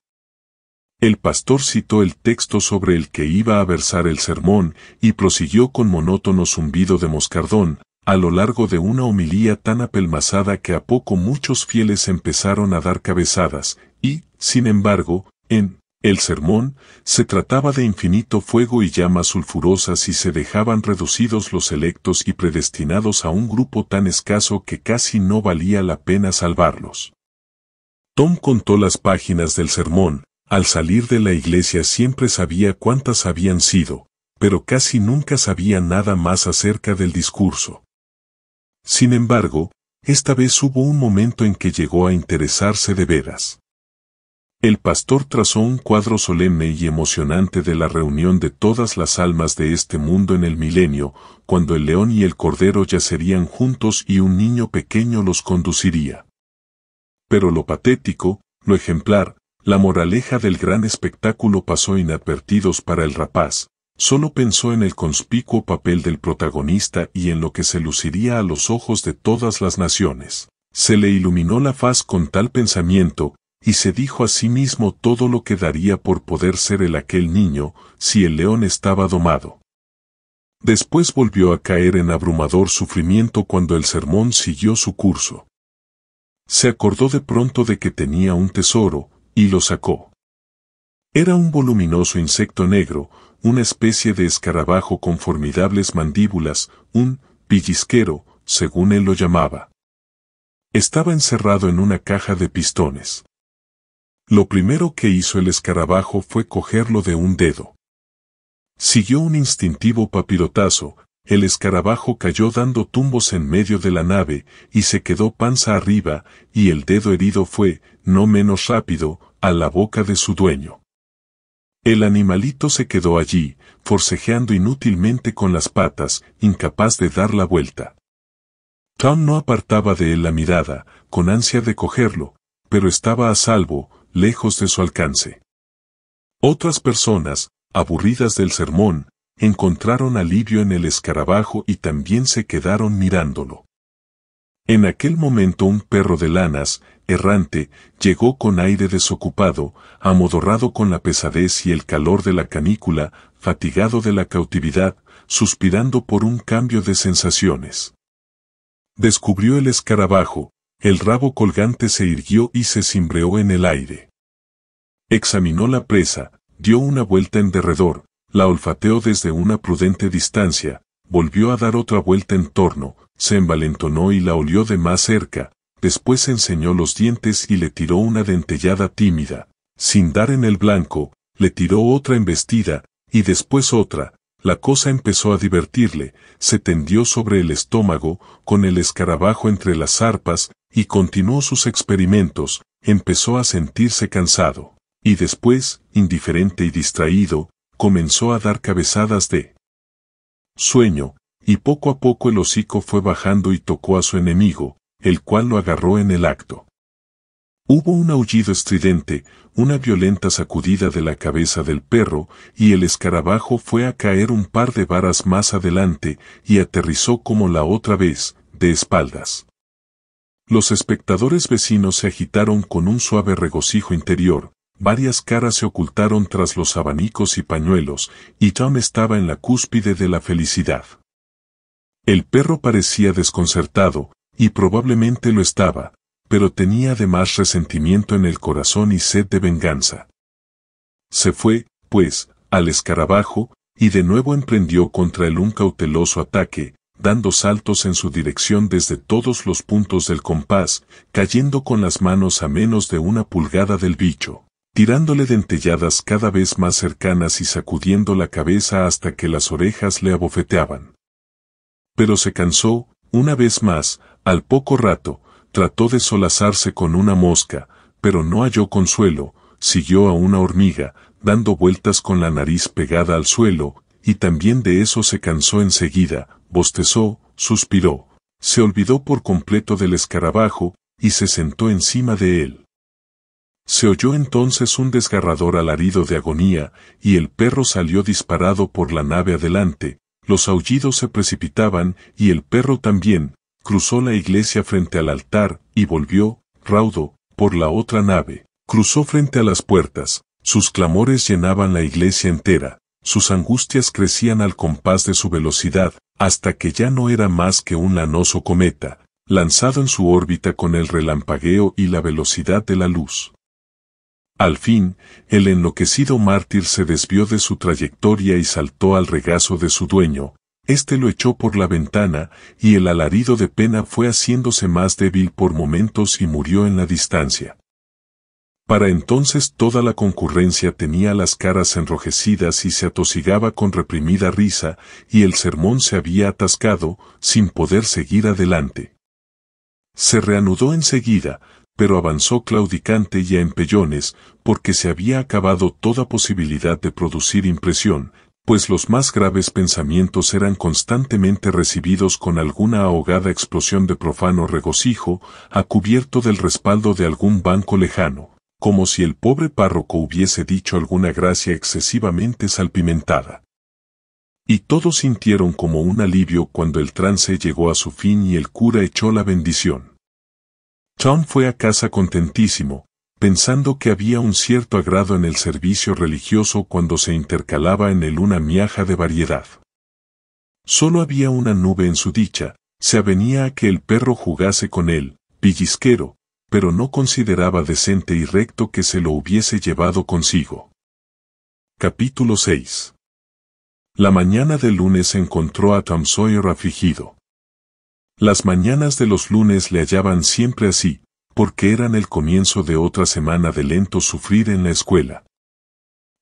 El pastor citó el texto sobre el que iba a versar el sermón y prosiguió con monótono zumbido de moscardón, a lo largo de una homilía tan apelmazada que a poco muchos fieles empezaron a dar cabezadas, y, sin embargo, en el sermón se trataba de infinito fuego y llamas sulfurosas y se dejaban reducidos los electos y predestinados a un grupo tan escaso que casi no valía la pena salvarlos. Tom contó las páginas del sermón, al salir de la iglesia siempre sabía cuántas habían sido, pero casi nunca sabía nada más acerca del discurso. Sin embargo, esta vez hubo un momento en que llegó a interesarse de veras. El pastor trazó un cuadro solemne y emocionante de la reunión de todas las almas de este mundo en el milenio, cuando el león y el cordero yacerían juntos y un niño pequeño los conduciría. Pero lo patético, lo ejemplar, la moraleja del gran espectáculo pasó inadvertidos para el rapaz, solo pensó en el conspicuo papel del protagonista y en lo que se luciría a los ojos de todas las naciones. Se le iluminó la faz con tal pensamiento, y se dijo a sí mismo todo lo que daría por poder ser el aquel niño, si el león estaba domado. Después volvió a caer en abrumador sufrimiento cuando el sermón siguió su curso. Se acordó de pronto de que tenía un tesoro, y lo sacó. Era un voluminoso insecto negro, una especie de escarabajo con formidables mandíbulas, un pillisquero, según él lo llamaba. Estaba encerrado en una caja de pistones. Lo primero que hizo el escarabajo fue cogerlo de un dedo. Siguió un instintivo papirotazo, el escarabajo cayó dando tumbos en medio de la nave, y se quedó panza arriba, y el dedo herido fue, no menos rápido, a la boca de su dueño. El animalito se quedó allí, forcejeando inútilmente con las patas, incapaz de dar la vuelta. Tom no apartaba de él la mirada, con ansia de cogerlo, pero estaba a salvo, lejos de su alcance. Otras personas, aburridas del sermón, encontraron alivio en el escarabajo y también se quedaron mirándolo. En aquel momento un perro de lanas, errante, llegó con aire desocupado, amodorrado con la pesadez y el calor de la canícula, fatigado de la cautividad, suspirando por un cambio de sensaciones. Descubrió el escarabajo, el rabo colgante se irguió y se cimbreó en el aire. Examinó la presa, dio una vuelta en derredor, la olfateó desde una prudente distancia, volvió a dar otra vuelta en torno, se envalentonó y la olió de más cerca, después enseñó los dientes y le tiró una dentellada tímida, sin dar en el blanco, le tiró otra embestida, y después otra, la cosa empezó a divertirle, se tendió sobre el estómago, con el escarabajo entre las zarpas, y continuó sus experimentos, empezó a sentirse cansado, y después, indiferente y distraído, comenzó a dar cabezadas de sueño, y poco a poco el hocico fue bajando y tocó a su enemigo, el cual lo agarró en el acto. Hubo un aullido estridente, una violenta sacudida de la cabeza del perro, y el escarabajo fue a caer un par de varas más adelante y aterrizó como la otra vez, de espaldas. Los espectadores vecinos se agitaron con un suave regocijo interior, Varias caras se ocultaron tras los abanicos y pañuelos, y Tom estaba en la cúspide de la felicidad. El perro parecía desconcertado, y probablemente lo estaba, pero tenía además resentimiento en el corazón y sed de venganza. Se fue, pues, al escarabajo, y de nuevo emprendió contra él un cauteloso ataque, dando saltos en su dirección desde todos los puntos del compás, cayendo con las manos a menos de una pulgada del bicho tirándole dentelladas cada vez más cercanas y sacudiendo la cabeza hasta que las orejas le abofeteaban. Pero se cansó, una vez más, al poco rato, trató de solazarse con una mosca, pero no halló consuelo, siguió a una hormiga, dando vueltas con la nariz pegada al suelo, y también de eso se cansó enseguida, bostezó, suspiró, se olvidó por completo del escarabajo, y se sentó encima de él. Se oyó entonces un desgarrador alarido de agonía, y el perro salió disparado por la nave adelante, los aullidos se precipitaban, y el perro también, cruzó la iglesia frente al altar, y volvió, raudo, por la otra nave, cruzó frente a las puertas, sus clamores llenaban la iglesia entera, sus angustias crecían al compás de su velocidad, hasta que ya no era más que un lanoso cometa, lanzado en su órbita con el relampagueo y la velocidad de la luz. Al fin, el enloquecido mártir se desvió de su trayectoria y saltó al regazo de su dueño, este lo echó por la ventana, y el alarido de pena fue haciéndose más débil por momentos y murió en la distancia. Para entonces toda la concurrencia tenía las caras enrojecidas y se atosigaba con reprimida risa, y el sermón se había atascado, sin poder seguir adelante. Se reanudó enseguida, pero avanzó claudicante y a empellones, porque se había acabado toda posibilidad de producir impresión, pues los más graves pensamientos eran constantemente recibidos con alguna ahogada explosión de profano regocijo, a cubierto del respaldo de algún banco lejano, como si el pobre párroco hubiese dicho alguna gracia excesivamente salpimentada. Y todos sintieron como un alivio cuando el trance llegó a su fin y el cura echó la bendición. Tom fue a casa contentísimo, pensando que había un cierto agrado en el servicio religioso cuando se intercalaba en él una miaja de variedad. Solo había una nube en su dicha, se avenía a que el perro jugase con él, pillisquero, pero no consideraba decente y recto que se lo hubiese llevado consigo. Capítulo 6 La mañana del lunes encontró a Tom Sawyer afligido. Las mañanas de los lunes le hallaban siempre así, porque eran el comienzo de otra semana de lento sufrir en la escuela.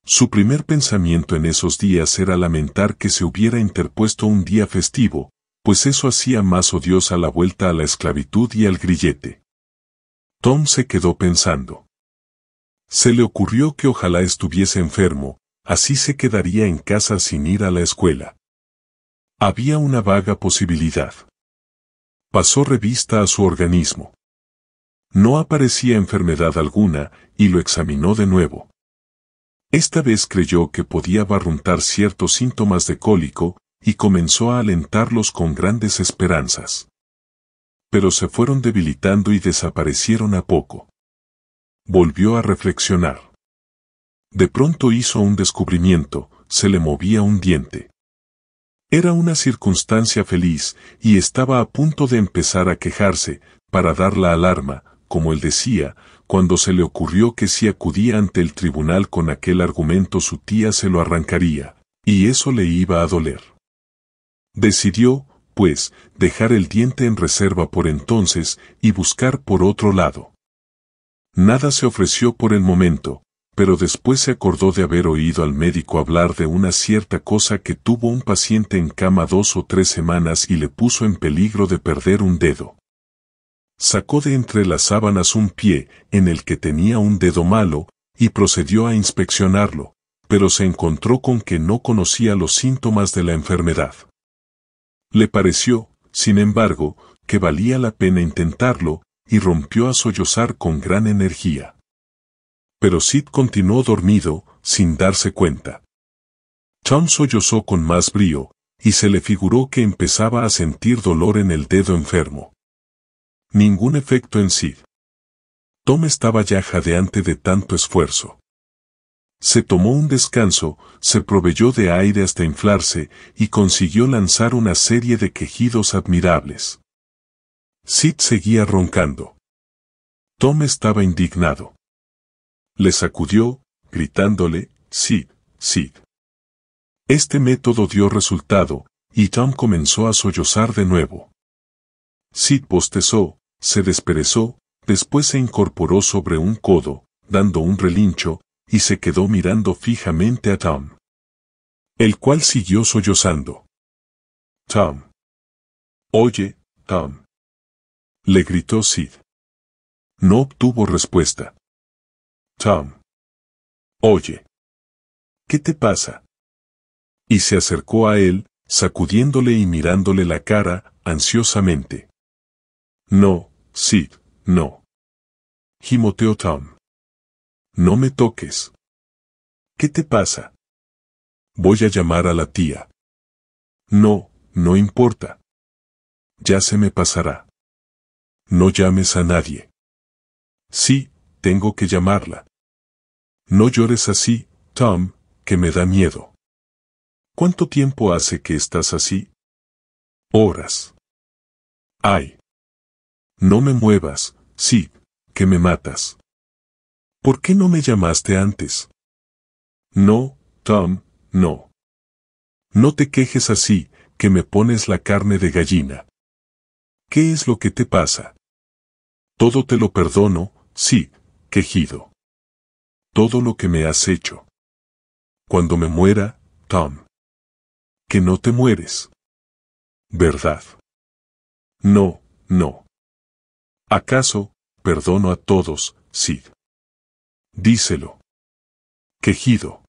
Su primer pensamiento en esos días era lamentar que se hubiera interpuesto un día festivo, pues eso hacía más odiosa la vuelta a la esclavitud y al grillete. Tom se quedó pensando. Se le ocurrió que ojalá estuviese enfermo, así se quedaría en casa sin ir a la escuela. Había una vaga posibilidad pasó revista a su organismo. No aparecía enfermedad alguna y lo examinó de nuevo. Esta vez creyó que podía barruntar ciertos síntomas de cólico y comenzó a alentarlos con grandes esperanzas. Pero se fueron debilitando y desaparecieron a poco. Volvió a reflexionar. De pronto hizo un descubrimiento, se le movía un diente. Era una circunstancia feliz, y estaba a punto de empezar a quejarse, para dar la alarma, como él decía, cuando se le ocurrió que si acudía ante el tribunal con aquel argumento su tía se lo arrancaría, y eso le iba a doler. Decidió, pues, dejar el diente en reserva por entonces y buscar por otro lado. Nada se ofreció por el momento, pero después se acordó de haber oído al médico hablar de una cierta cosa que tuvo un paciente en cama dos o tres semanas y le puso en peligro de perder un dedo. Sacó de entre las sábanas un pie, en el que tenía un dedo malo, y procedió a inspeccionarlo, pero se encontró con que no conocía los síntomas de la enfermedad. Le pareció, sin embargo, que valía la pena intentarlo, y rompió a sollozar con gran energía pero Sid continuó dormido, sin darse cuenta. Tom sollozó con más brío, y se le figuró que empezaba a sentir dolor en el dedo enfermo. Ningún efecto en Sid. Tom estaba ya jadeante de tanto esfuerzo. Se tomó un descanso, se proveyó de aire hasta inflarse y consiguió lanzar una serie de quejidos admirables. Sid seguía roncando. Tom estaba indignado le sacudió, gritándole, Sid, Sid. Este método dio resultado, y Tom comenzó a sollozar de nuevo. Sid postezó, se desperezó, después se incorporó sobre un codo, dando un relincho, y se quedó mirando fijamente a Tom. El cual siguió sollozando. Tom. Oye, Tom. Le gritó Sid. No obtuvo respuesta. Tom. Oye. ¿Qué te pasa? Y se acercó a él, sacudiéndole y mirándole la cara, ansiosamente. No, Sid, no. Gimoteó Tom. No me toques. ¿Qué te pasa? Voy a llamar a la tía. No, no importa. Ya se me pasará. No llames a nadie. Sí, tengo que llamarla. No llores así, Tom, que me da miedo. ¿Cuánto tiempo hace que estás así? Horas. Ay. No me muevas, sí, que me matas. ¿Por qué no me llamaste antes? No, Tom, no. No te quejes así, que me pones la carne de gallina. ¿Qué es lo que te pasa? Todo te lo perdono, sí, quejido. Todo lo que me has hecho. Cuando me muera, Tom. Que no te mueres. ¿Verdad? No, no. ¿Acaso, perdono a todos, Sid? Díselo. Quejido.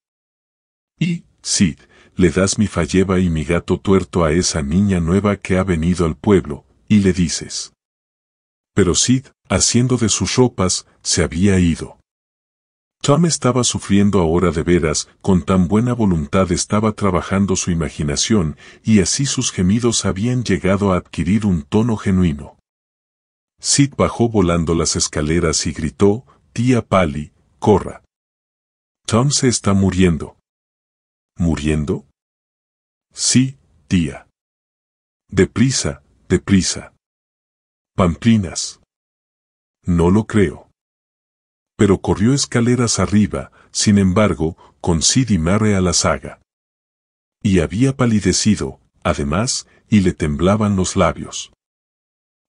Y, Sid, le das mi falleva y mi gato tuerto a esa niña nueva que ha venido al pueblo, y le dices. Pero Sid, haciendo de sus ropas, se había ido. Tom estaba sufriendo ahora de veras, con tan buena voluntad estaba trabajando su imaginación, y así sus gemidos habían llegado a adquirir un tono genuino. Sid bajó volando las escaleras y gritó, Tía Pali, corra. Tom se está muriendo. ¿Muriendo? Sí, tía. Deprisa, deprisa. Pamplinas. No lo creo. Pero corrió escaleras arriba, sin embargo, con Sid y Marre a la saga. Y había palidecido, además, y le temblaban los labios.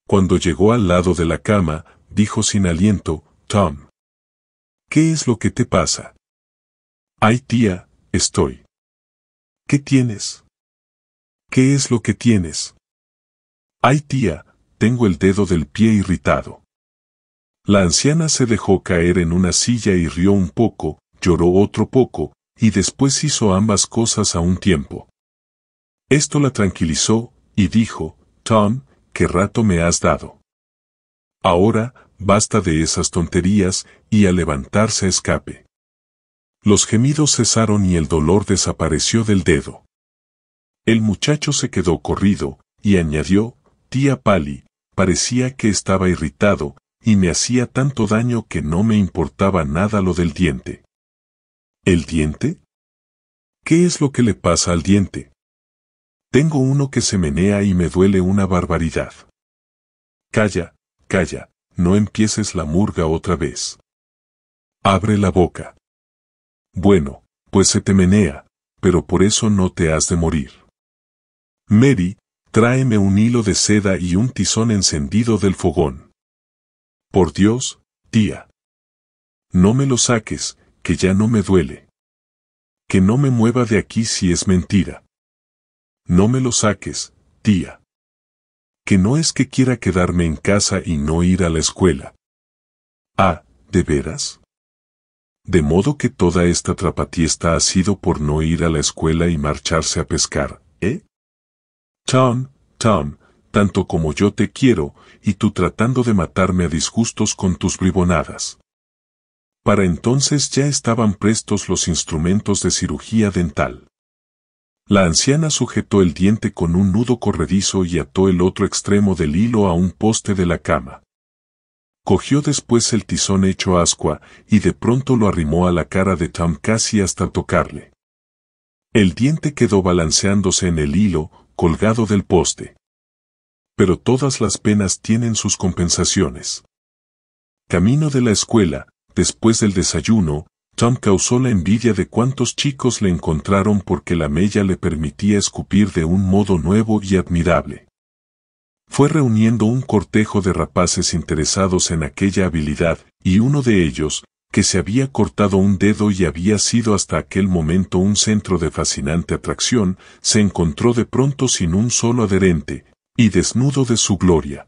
Cuando llegó al lado de la cama, dijo sin aliento, Tom. ¿Qué es lo que te pasa? Ay tía, estoy. ¿Qué tienes? ¿Qué es lo que tienes? Ay tía, tengo el dedo del pie irritado. La anciana se dejó caer en una silla y rió un poco, lloró otro poco, y después hizo ambas cosas a un tiempo. Esto la tranquilizó, y dijo, Tom, qué rato me has dado. Ahora, basta de esas tonterías, y a levantarse escape. Los gemidos cesaron y el dolor desapareció del dedo. El muchacho se quedó corrido, y añadió, Tía Pali, parecía que estaba irritado, y me hacía tanto daño que no me importaba nada lo del diente. ¿El diente? ¿Qué es lo que le pasa al diente? Tengo uno que se menea y me duele una barbaridad. Calla, calla, no empieces la murga otra vez. Abre la boca. Bueno, pues se te menea, pero por eso no te has de morir. Mary, Tráeme un hilo de seda y un tizón encendido del fogón. Por Dios, tía. No me lo saques, que ya no me duele. Que no me mueva de aquí si es mentira. No me lo saques, tía. Que no es que quiera quedarme en casa y no ir a la escuela. Ah, ¿de veras? De modo que toda esta trapatiesta ha sido por no ir a la escuela y marcharse a pescar, ¿eh? Tom, Tom, tanto como yo te quiero, y tú tratando de matarme a disgustos con tus bribonadas. Para entonces ya estaban prestos los instrumentos de cirugía dental. La anciana sujetó el diente con un nudo corredizo y ató el otro extremo del hilo a un poste de la cama. Cogió después el tizón hecho ascua y de pronto lo arrimó a la cara de Tom casi hasta tocarle. El diente quedó balanceándose en el hilo, colgado del poste. Pero todas las penas tienen sus compensaciones. Camino de la escuela, después del desayuno, Tom causó la envidia de cuantos chicos le encontraron porque la mella le permitía escupir de un modo nuevo y admirable. Fue reuniendo un cortejo de rapaces interesados en aquella habilidad, y uno de ellos, que se había cortado un dedo y había sido hasta aquel momento un centro de fascinante atracción, se encontró de pronto sin un solo adherente, y desnudo de su gloria.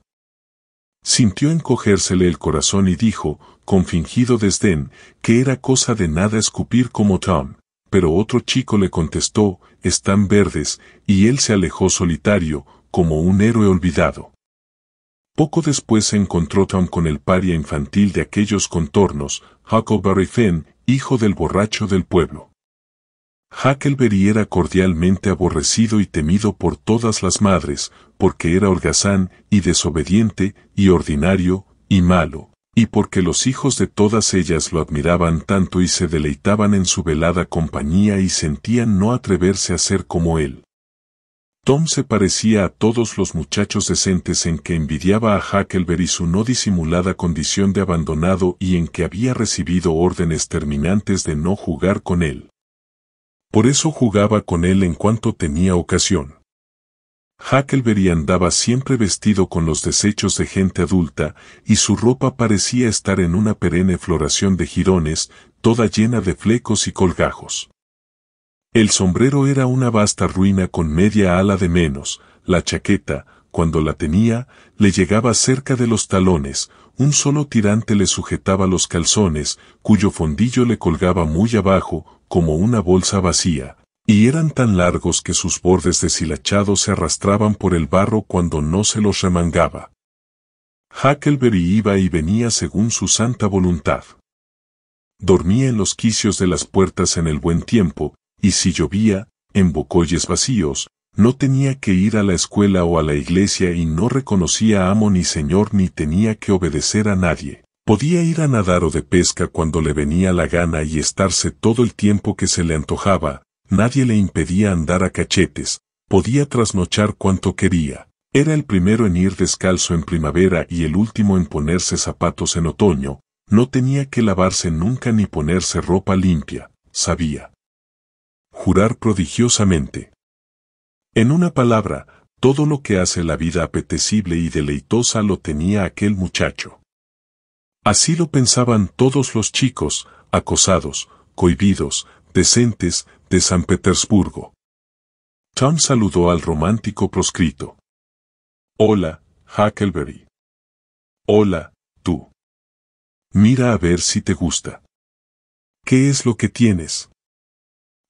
Sintió encogérsele el corazón y dijo, con fingido desdén, que era cosa de nada escupir como Tom, pero otro chico le contestó, están verdes, y él se alejó solitario, como un héroe olvidado. Poco después se encontró Tom con el paria infantil de aquellos contornos, Huckleberry Finn, hijo del borracho del pueblo. Huckleberry era cordialmente aborrecido y temido por todas las madres, porque era holgazán, y desobediente, y ordinario, y malo, y porque los hijos de todas ellas lo admiraban tanto y se deleitaban en su velada compañía y sentían no atreverse a ser como él. Tom se parecía a todos los muchachos decentes en que envidiaba a Huckleberry su no disimulada condición de abandonado y en que había recibido órdenes terminantes de no jugar con él. Por eso jugaba con él en cuanto tenía ocasión. Huckleberry andaba siempre vestido con los desechos de gente adulta, y su ropa parecía estar en una perenne floración de jirones, toda llena de flecos y colgajos. El sombrero era una vasta ruina con media ala de menos, la chaqueta, cuando la tenía, le llegaba cerca de los talones, un solo tirante le sujetaba los calzones, cuyo fondillo le colgaba muy abajo, como una bolsa vacía, y eran tan largos que sus bordes deshilachados se arrastraban por el barro cuando no se los remangaba. Huckleberry iba y venía según su santa voluntad. Dormía en los quicios de las puertas en el buen tiempo, y si llovía, en bocoyes vacíos, no tenía que ir a la escuela o a la iglesia y no reconocía amo ni señor ni tenía que obedecer a nadie. Podía ir a nadar o de pesca cuando le venía la gana y estarse todo el tiempo que se le antojaba, nadie le impedía andar a cachetes, podía trasnochar cuanto quería. Era el primero en ir descalzo en primavera y el último en ponerse zapatos en otoño, no tenía que lavarse nunca ni ponerse ropa limpia, sabía jurar prodigiosamente. En una palabra, todo lo que hace la vida apetecible y deleitosa lo tenía aquel muchacho. Así lo pensaban todos los chicos, acosados, cohibidos, decentes, de San Petersburgo. Tom saludó al romántico proscrito. Hola, Huckleberry. Hola, tú. Mira a ver si te gusta. ¿Qué es lo que tienes?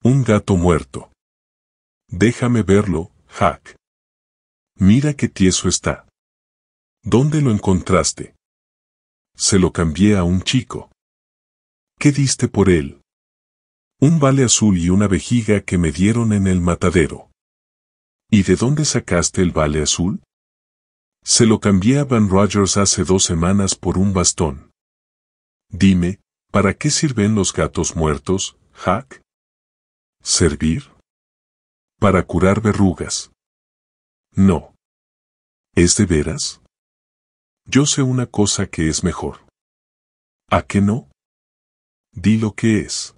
Un gato muerto. Déjame verlo, Jack. Mira qué tieso está. ¿Dónde lo encontraste? Se lo cambié a un chico. ¿Qué diste por él? Un vale azul y una vejiga que me dieron en el matadero. ¿Y de dónde sacaste el vale azul? Se lo cambié a Van Rogers hace dos semanas por un bastón. Dime, ¿para qué sirven los gatos muertos, Hack? servir? ¿Para curar verrugas? No. ¿Es de veras? Yo sé una cosa que es mejor. ¿A qué no? Di lo que es.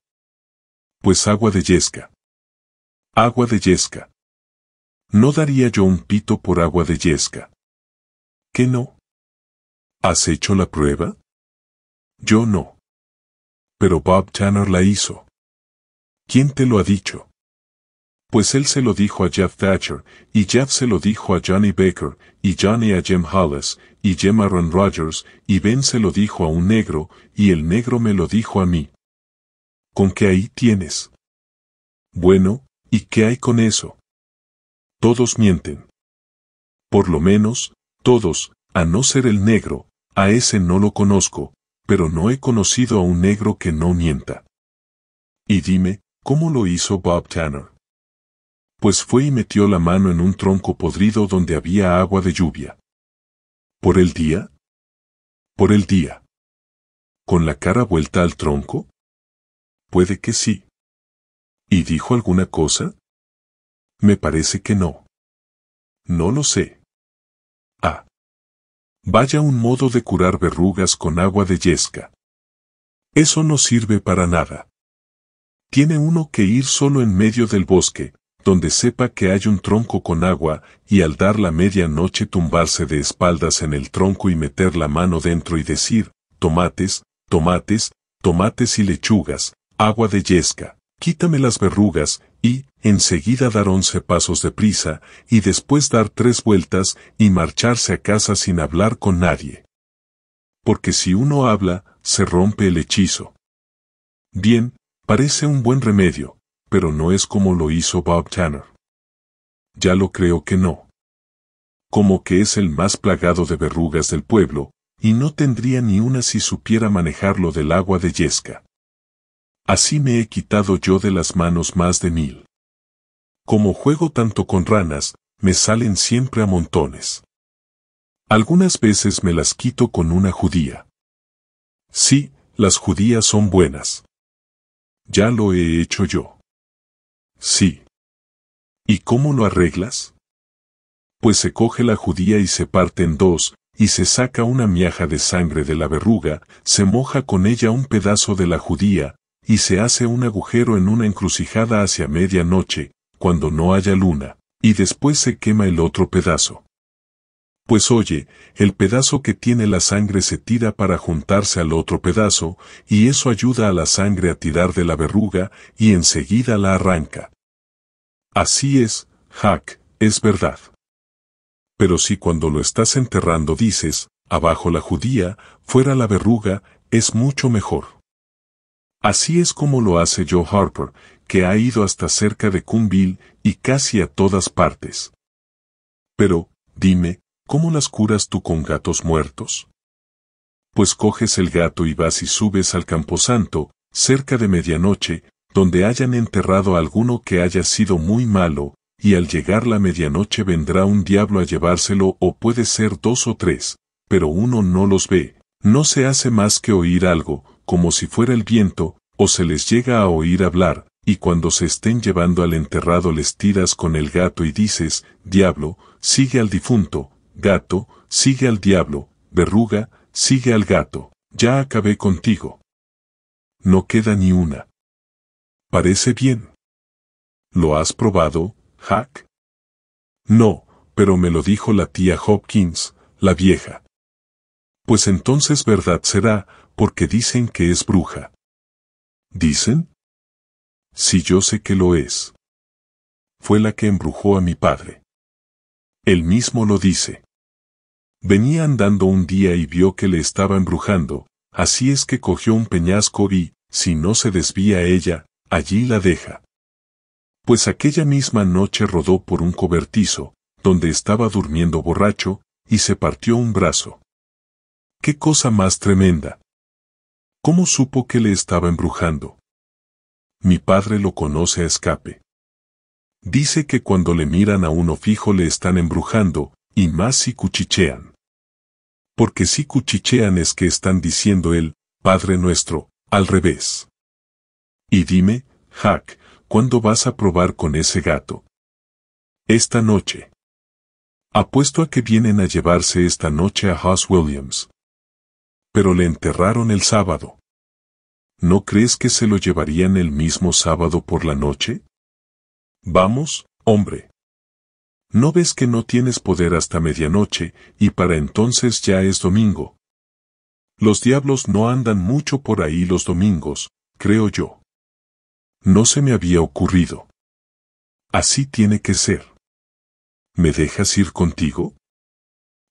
Pues agua de yesca. Agua de yesca. No daría yo un pito por agua de yesca. ¿Qué no? ¿Has hecho la prueba? Yo no. Pero Bob Tanner la hizo. ¿Quién te lo ha dicho? Pues él se lo dijo a Jeff Thatcher, y Jeff se lo dijo a Johnny Baker, y Johnny a Jim Hollis, y Jim Aaron Rogers, y Ben se lo dijo a un negro, y el negro me lo dijo a mí. ¿Con qué ahí tienes? Bueno, ¿y qué hay con eso? Todos mienten. Por lo menos, todos, a no ser el negro, a ese no lo conozco, pero no he conocido a un negro que no mienta. Y dime, ¿Cómo lo hizo Bob Tanner? Pues fue y metió la mano en un tronco podrido donde había agua de lluvia. ¿Por el día? Por el día. ¿Con la cara vuelta al tronco? Puede que sí. ¿Y dijo alguna cosa? Me parece que no. No lo sé. Ah. Vaya un modo de curar verrugas con agua de yesca. Eso no sirve para nada. Tiene uno que ir solo en medio del bosque, donde sepa que hay un tronco con agua, y al dar la media noche tumbarse de espaldas en el tronco y meter la mano dentro y decir, tomates, tomates, tomates y lechugas, agua de yesca, quítame las verrugas, y, enseguida dar once pasos de prisa, y después dar tres vueltas, y marcharse a casa sin hablar con nadie. Porque si uno habla, se rompe el hechizo. Bien, Parece un buen remedio, pero no es como lo hizo Bob Tanner. Ya lo creo que no. Como que es el más plagado de verrugas del pueblo, y no tendría ni una si supiera manejarlo del agua de yesca. Así me he quitado yo de las manos más de mil. Como juego tanto con ranas, me salen siempre a montones. Algunas veces me las quito con una judía. Sí, las judías son buenas. Ya lo he hecho yo. Sí. ¿Y cómo lo arreglas? Pues se coge la judía y se parte en dos, y se saca una miaja de sangre de la verruga, se moja con ella un pedazo de la judía, y se hace un agujero en una encrucijada hacia medianoche, cuando no haya luna, y después se quema el otro pedazo. Pues oye, el pedazo que tiene la sangre se tira para juntarse al otro pedazo, y eso ayuda a la sangre a tirar de la verruga y enseguida la arranca. Así es, Hack, es verdad. Pero si cuando lo estás enterrando dices, abajo la judía, fuera la verruga, es mucho mejor. Así es como lo hace Joe Harper, que ha ido hasta cerca de Cumville y casi a todas partes. Pero, dime, ¿cómo las curas tú con gatos muertos? Pues coges el gato y vas y subes al camposanto, cerca de medianoche, donde hayan enterrado a alguno que haya sido muy malo, y al llegar la medianoche vendrá un diablo a llevárselo o puede ser dos o tres, pero uno no los ve, no se hace más que oír algo, como si fuera el viento, o se les llega a oír hablar, y cuando se estén llevando al enterrado les tiras con el gato y dices, diablo, sigue al difunto, gato, sigue al diablo, verruga, sigue al gato, ya acabé contigo. No queda ni una. Parece bien. ¿Lo has probado, Hack? No, pero me lo dijo la tía Hopkins, la vieja. Pues entonces verdad será, porque dicen que es bruja. ¿Dicen? Si yo sé que lo es. Fue la que embrujó a mi padre. Él mismo lo dice. Venía andando un día y vio que le estaba embrujando, así es que cogió un peñasco y, si no se desvía ella, allí la deja. Pues aquella misma noche rodó por un cobertizo, donde estaba durmiendo borracho, y se partió un brazo. ¡Qué cosa más tremenda! ¿Cómo supo que le estaba embrujando? Mi padre lo conoce a escape. Dice que cuando le miran a uno fijo le están embrujando, y más si cuchichean porque si cuchichean es que están diciendo el Padre nuestro, al revés. Y dime, Jack, ¿cuándo vas a probar con ese gato? Esta noche. Apuesto a que vienen a llevarse esta noche a Hoss Williams. Pero le enterraron el sábado. ¿No crees que se lo llevarían el mismo sábado por la noche? Vamos, hombre. ¿No ves que no tienes poder hasta medianoche, y para entonces ya es domingo? Los diablos no andan mucho por ahí los domingos, creo yo. No se me había ocurrido. Así tiene que ser. ¿Me dejas ir contigo?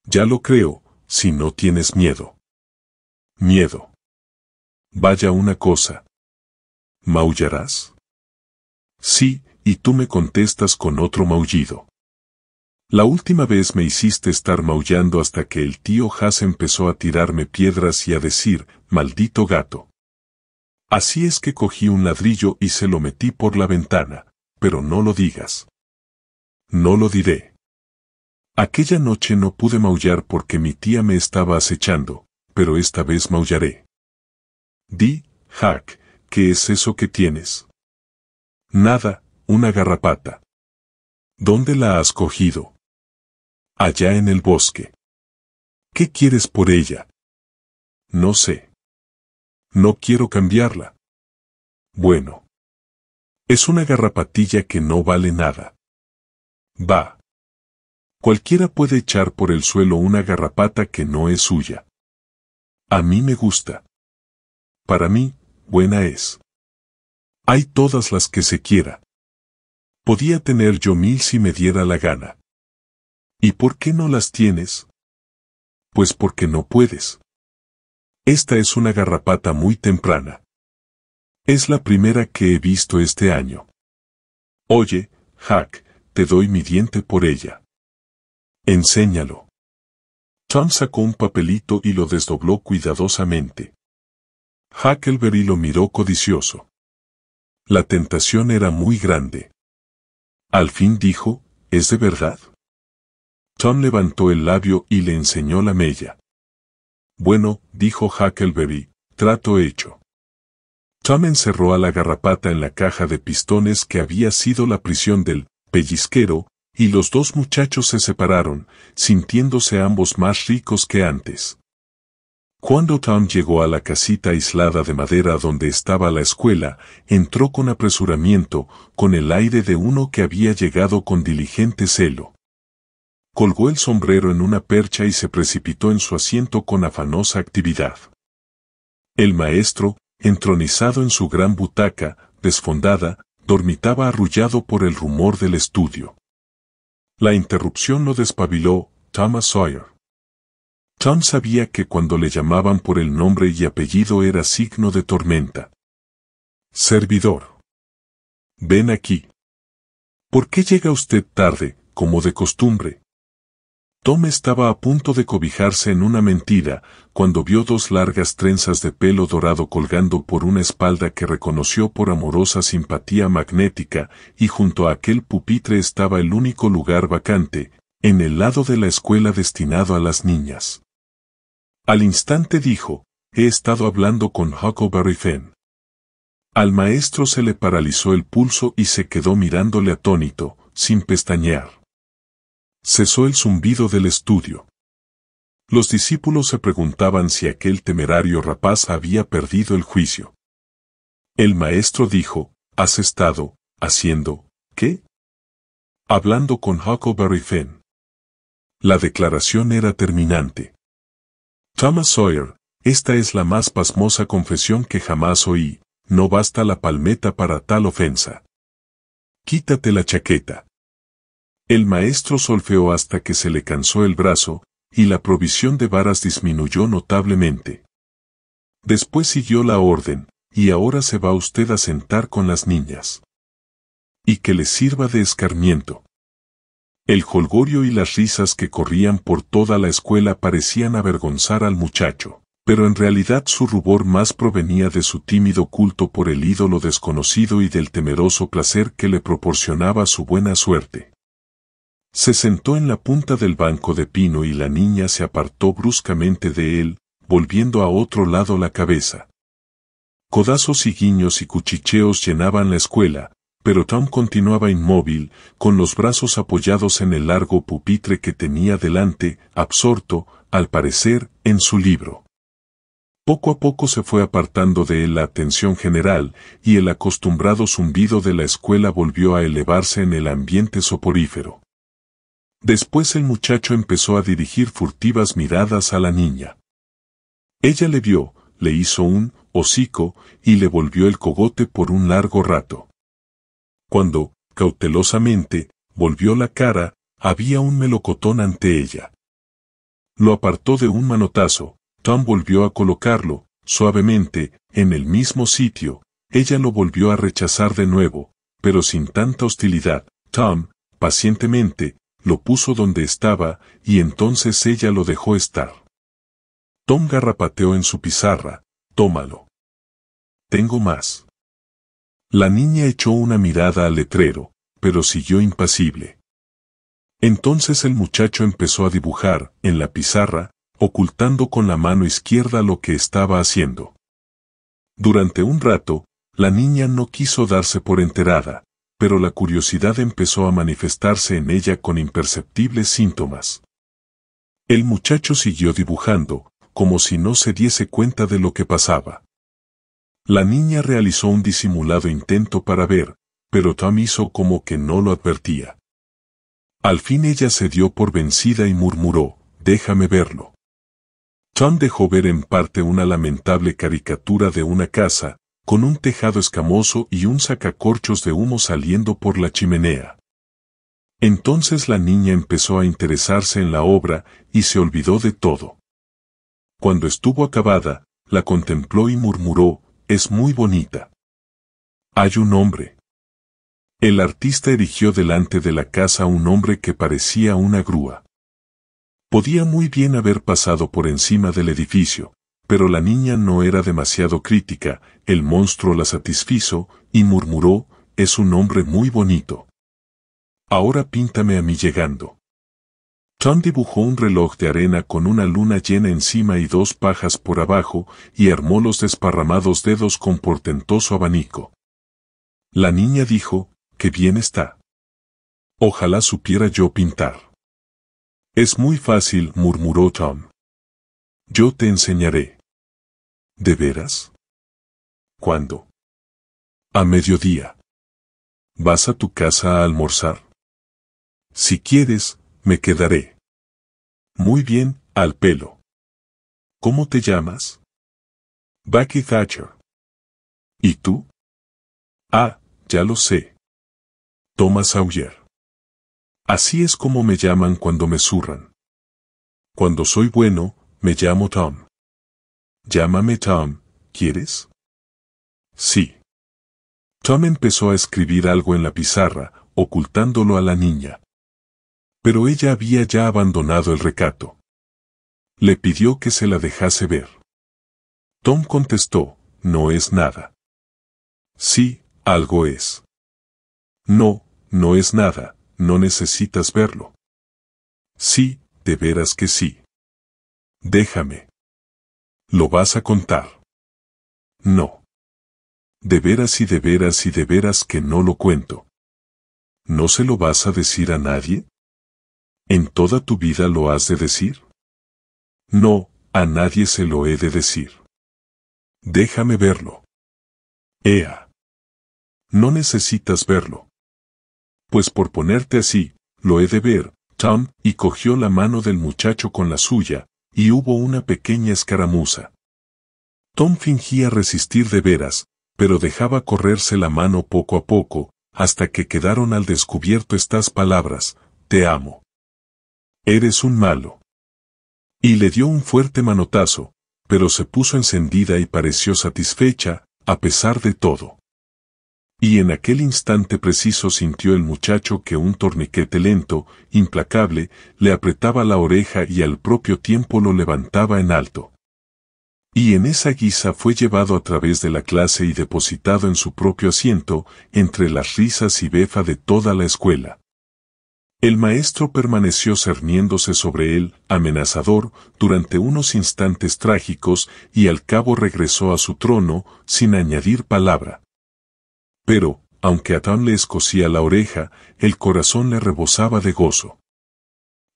Ya lo creo, si no tienes miedo. Miedo. Vaya una cosa. ¿Maullarás? Sí, y tú me contestas con otro maullido. La última vez me hiciste estar maullando hasta que el tío Haas empezó a tirarme piedras y a decir, maldito gato. Así es que cogí un ladrillo y se lo metí por la ventana, pero no lo digas. No lo diré. Aquella noche no pude maullar porque mi tía me estaba acechando, pero esta vez maullaré. Di, Hack, ¿qué es eso que tienes? Nada, una garrapata. ¿Dónde la has cogido? allá en el bosque. ¿Qué quieres por ella? No sé. No quiero cambiarla. Bueno. Es una garrapatilla que no vale nada. Va. Cualquiera puede echar por el suelo una garrapata que no es suya. A mí me gusta. Para mí, buena es. Hay todas las que se quiera. Podía tener yo mil si me diera la gana. ¿Y por qué no las tienes? Pues porque no puedes. Esta es una garrapata muy temprana. Es la primera que he visto este año. Oye, Hack, te doy mi diente por ella. Enséñalo. Tom sacó un papelito y lo desdobló cuidadosamente. Huckleberry lo miró codicioso. La tentación era muy grande. Al fin dijo, ¿es de verdad? Tom levantó el labio y le enseñó la mella. Bueno, dijo Huckleberry, trato hecho. Tom encerró a la garrapata en la caja de pistones que había sido la prisión del pellizquero, y los dos muchachos se separaron, sintiéndose ambos más ricos que antes. Cuando Tom llegó a la casita aislada de madera donde estaba la escuela, entró con apresuramiento, con el aire de uno que había llegado con diligente celo. Colgó el sombrero en una percha y se precipitó en su asiento con afanosa actividad. El maestro, entronizado en su gran butaca, desfondada, dormitaba arrullado por el rumor del estudio. La interrupción lo despabiló, Thomas Sawyer. Tom sabía que cuando le llamaban por el nombre y apellido era signo de tormenta. Servidor. Ven aquí. ¿Por qué llega usted tarde, como de costumbre? Tom estaba a punto de cobijarse en una mentira, cuando vio dos largas trenzas de pelo dorado colgando por una espalda que reconoció por amorosa simpatía magnética, y junto a aquel pupitre estaba el único lugar vacante, en el lado de la escuela destinado a las niñas. Al instante dijo, he estado hablando con Huckleberry Fenn. Al maestro se le paralizó el pulso y se quedó mirándole atónito, sin pestañear. Cesó el zumbido del estudio. Los discípulos se preguntaban si aquel temerario rapaz había perdido el juicio. El maestro dijo, ¿Has estado haciendo qué? Hablando con Huckleberry Finn. La declaración era terminante. Thomas Sawyer, esta es la más pasmosa confesión que jamás oí, no basta la palmeta para tal ofensa. Quítate la chaqueta. El maestro solfeó hasta que se le cansó el brazo, y la provisión de varas disminuyó notablemente. Después siguió la orden, y ahora se va usted a sentar con las niñas. Y que le sirva de escarmiento. El jolgorio y las risas que corrían por toda la escuela parecían avergonzar al muchacho, pero en realidad su rubor más provenía de su tímido culto por el ídolo desconocido y del temeroso placer que le proporcionaba su buena suerte. Se sentó en la punta del banco de pino y la niña se apartó bruscamente de él, volviendo a otro lado la cabeza. Codazos y guiños y cuchicheos llenaban la escuela, pero Tom continuaba inmóvil, con los brazos apoyados en el largo pupitre que tenía delante, absorto, al parecer, en su libro. Poco a poco se fue apartando de él la atención general, y el acostumbrado zumbido de la escuela volvió a elevarse en el ambiente soporífero. Después el muchacho empezó a dirigir furtivas miradas a la niña. Ella le vio, le hizo un hocico y le volvió el cogote por un largo rato. Cuando, cautelosamente, volvió la cara, había un melocotón ante ella. Lo apartó de un manotazo, Tom volvió a colocarlo, suavemente, en el mismo sitio, ella lo volvió a rechazar de nuevo, pero sin tanta hostilidad, Tom, pacientemente, lo puso donde estaba y entonces ella lo dejó estar. Tom garrapateó en su pizarra, tómalo. Tengo más. La niña echó una mirada al letrero, pero siguió impasible. Entonces el muchacho empezó a dibujar, en la pizarra, ocultando con la mano izquierda lo que estaba haciendo. Durante un rato, la niña no quiso darse por enterada, pero la curiosidad empezó a manifestarse en ella con imperceptibles síntomas. El muchacho siguió dibujando, como si no se diese cuenta de lo que pasaba. La niña realizó un disimulado intento para ver, pero Tom hizo como que no lo advertía. Al fin ella se dio por vencida y murmuró, déjame verlo. Tom dejó ver en parte una lamentable caricatura de una casa, con un tejado escamoso y un sacacorchos de humo saliendo por la chimenea. Entonces la niña empezó a interesarse en la obra y se olvidó de todo. Cuando estuvo acabada, la contempló y murmuró, es muy bonita. Hay un hombre. El artista erigió delante de la casa un hombre que parecía una grúa. Podía muy bien haber pasado por encima del edificio, pero la niña no era demasiado crítica, el monstruo la satisfizo, y murmuró, es un hombre muy bonito. Ahora píntame a mí llegando. Tom dibujó un reloj de arena con una luna llena encima y dos pajas por abajo, y armó los desparramados dedos con portentoso abanico. La niña dijo, «¡Qué bien está! Ojalá supiera yo pintar. Es muy fácil, murmuró Tom. Yo te enseñaré. ¿De veras? ¿Cuándo? A mediodía. ¿Vas a tu casa a almorzar? Si quieres, me quedaré. Muy bien, al pelo. ¿Cómo te llamas? Bucky Thatcher. ¿Y tú? Ah, ya lo sé. Thomas Auer. Así es como me llaman cuando me zurran. Cuando soy bueno, me llamo Tom. Llámame Tom, ¿quieres? Sí. Tom empezó a escribir algo en la pizarra, ocultándolo a la niña. Pero ella había ya abandonado el recato. Le pidió que se la dejase ver. Tom contestó, no es nada. Sí, algo es. No, no es nada, no necesitas verlo. Sí, de veras que sí. Déjame. ¿Lo vas a contar? No. De veras y de veras y de veras que no lo cuento. ¿No se lo vas a decir a nadie? ¿En toda tu vida lo has de decir? No, a nadie se lo he de decir. Déjame verlo. Ea. No necesitas verlo. Pues por ponerte así, lo he de ver, Tom, y cogió la mano del muchacho con la suya, y hubo una pequeña escaramuza. Tom fingía resistir de veras, pero dejaba correrse la mano poco a poco, hasta que quedaron al descubierto estas palabras, te amo. Eres un malo. Y le dio un fuerte manotazo, pero se puso encendida y pareció satisfecha, a pesar de todo. Y en aquel instante preciso sintió el muchacho que un torniquete lento, implacable, le apretaba la oreja y al propio tiempo lo levantaba en alto. Y en esa guisa fue llevado a través de la clase y depositado en su propio asiento, entre las risas y befa de toda la escuela. El maestro permaneció cerniéndose sobre él, amenazador, durante unos instantes trágicos, y al cabo regresó a su trono, sin añadir palabra. Pero, aunque Tam le escocía la oreja, el corazón le rebosaba de gozo.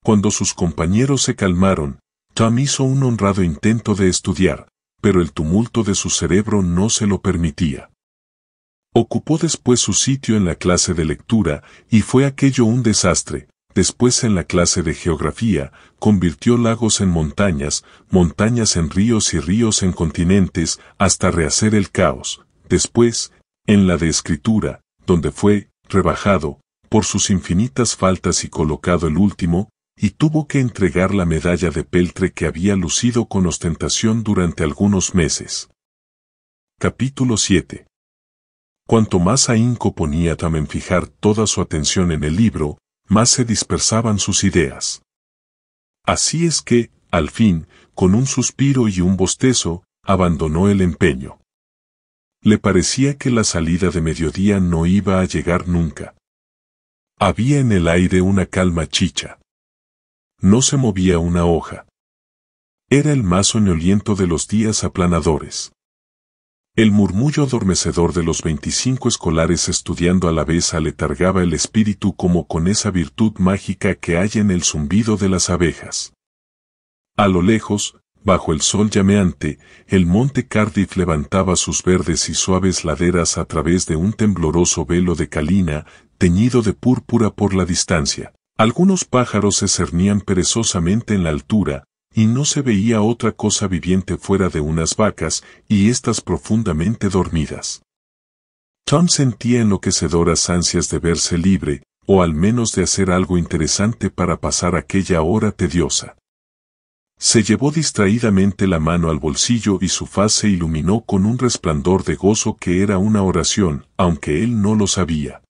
Cuando sus compañeros se calmaron, Tam hizo un honrado intento de estudiar, pero el tumulto de su cerebro no se lo permitía. Ocupó después su sitio en la clase de lectura, y fue aquello un desastre, después en la clase de geografía, convirtió lagos en montañas, montañas en ríos y ríos en continentes, hasta rehacer el caos, después, en la de escritura, donde fue rebajado por sus infinitas faltas y colocado el último, y tuvo que entregar la medalla de peltre que había lucido con ostentación durante algunos meses. Capítulo 7 Cuanto más ahínco ponía también fijar toda su atención en el libro, más se dispersaban sus ideas. Así es que, al fin, con un suspiro y un bostezo, abandonó el empeño. Le parecía que la salida de mediodía no iba a llegar nunca. Había en el aire una calma chicha. No se movía una hoja. Era el más soñoliento de los días aplanadores. El murmullo adormecedor de los 25 escolares estudiando a la vez aletargaba el espíritu como con esa virtud mágica que hay en el zumbido de las abejas. A lo lejos, Bajo el sol llameante, el monte Cardiff levantaba sus verdes y suaves laderas a través de un tembloroso velo de calina, teñido de púrpura por la distancia. Algunos pájaros se cernían perezosamente en la altura, y no se veía otra cosa viviente fuera de unas vacas y estas profundamente dormidas. Tom sentía enloquecedoras ansias de verse libre, o al menos de hacer algo interesante para pasar aquella hora tediosa. Se llevó distraídamente la mano al bolsillo y su faz se iluminó con un resplandor de gozo que era una oración, aunque él no lo sabía.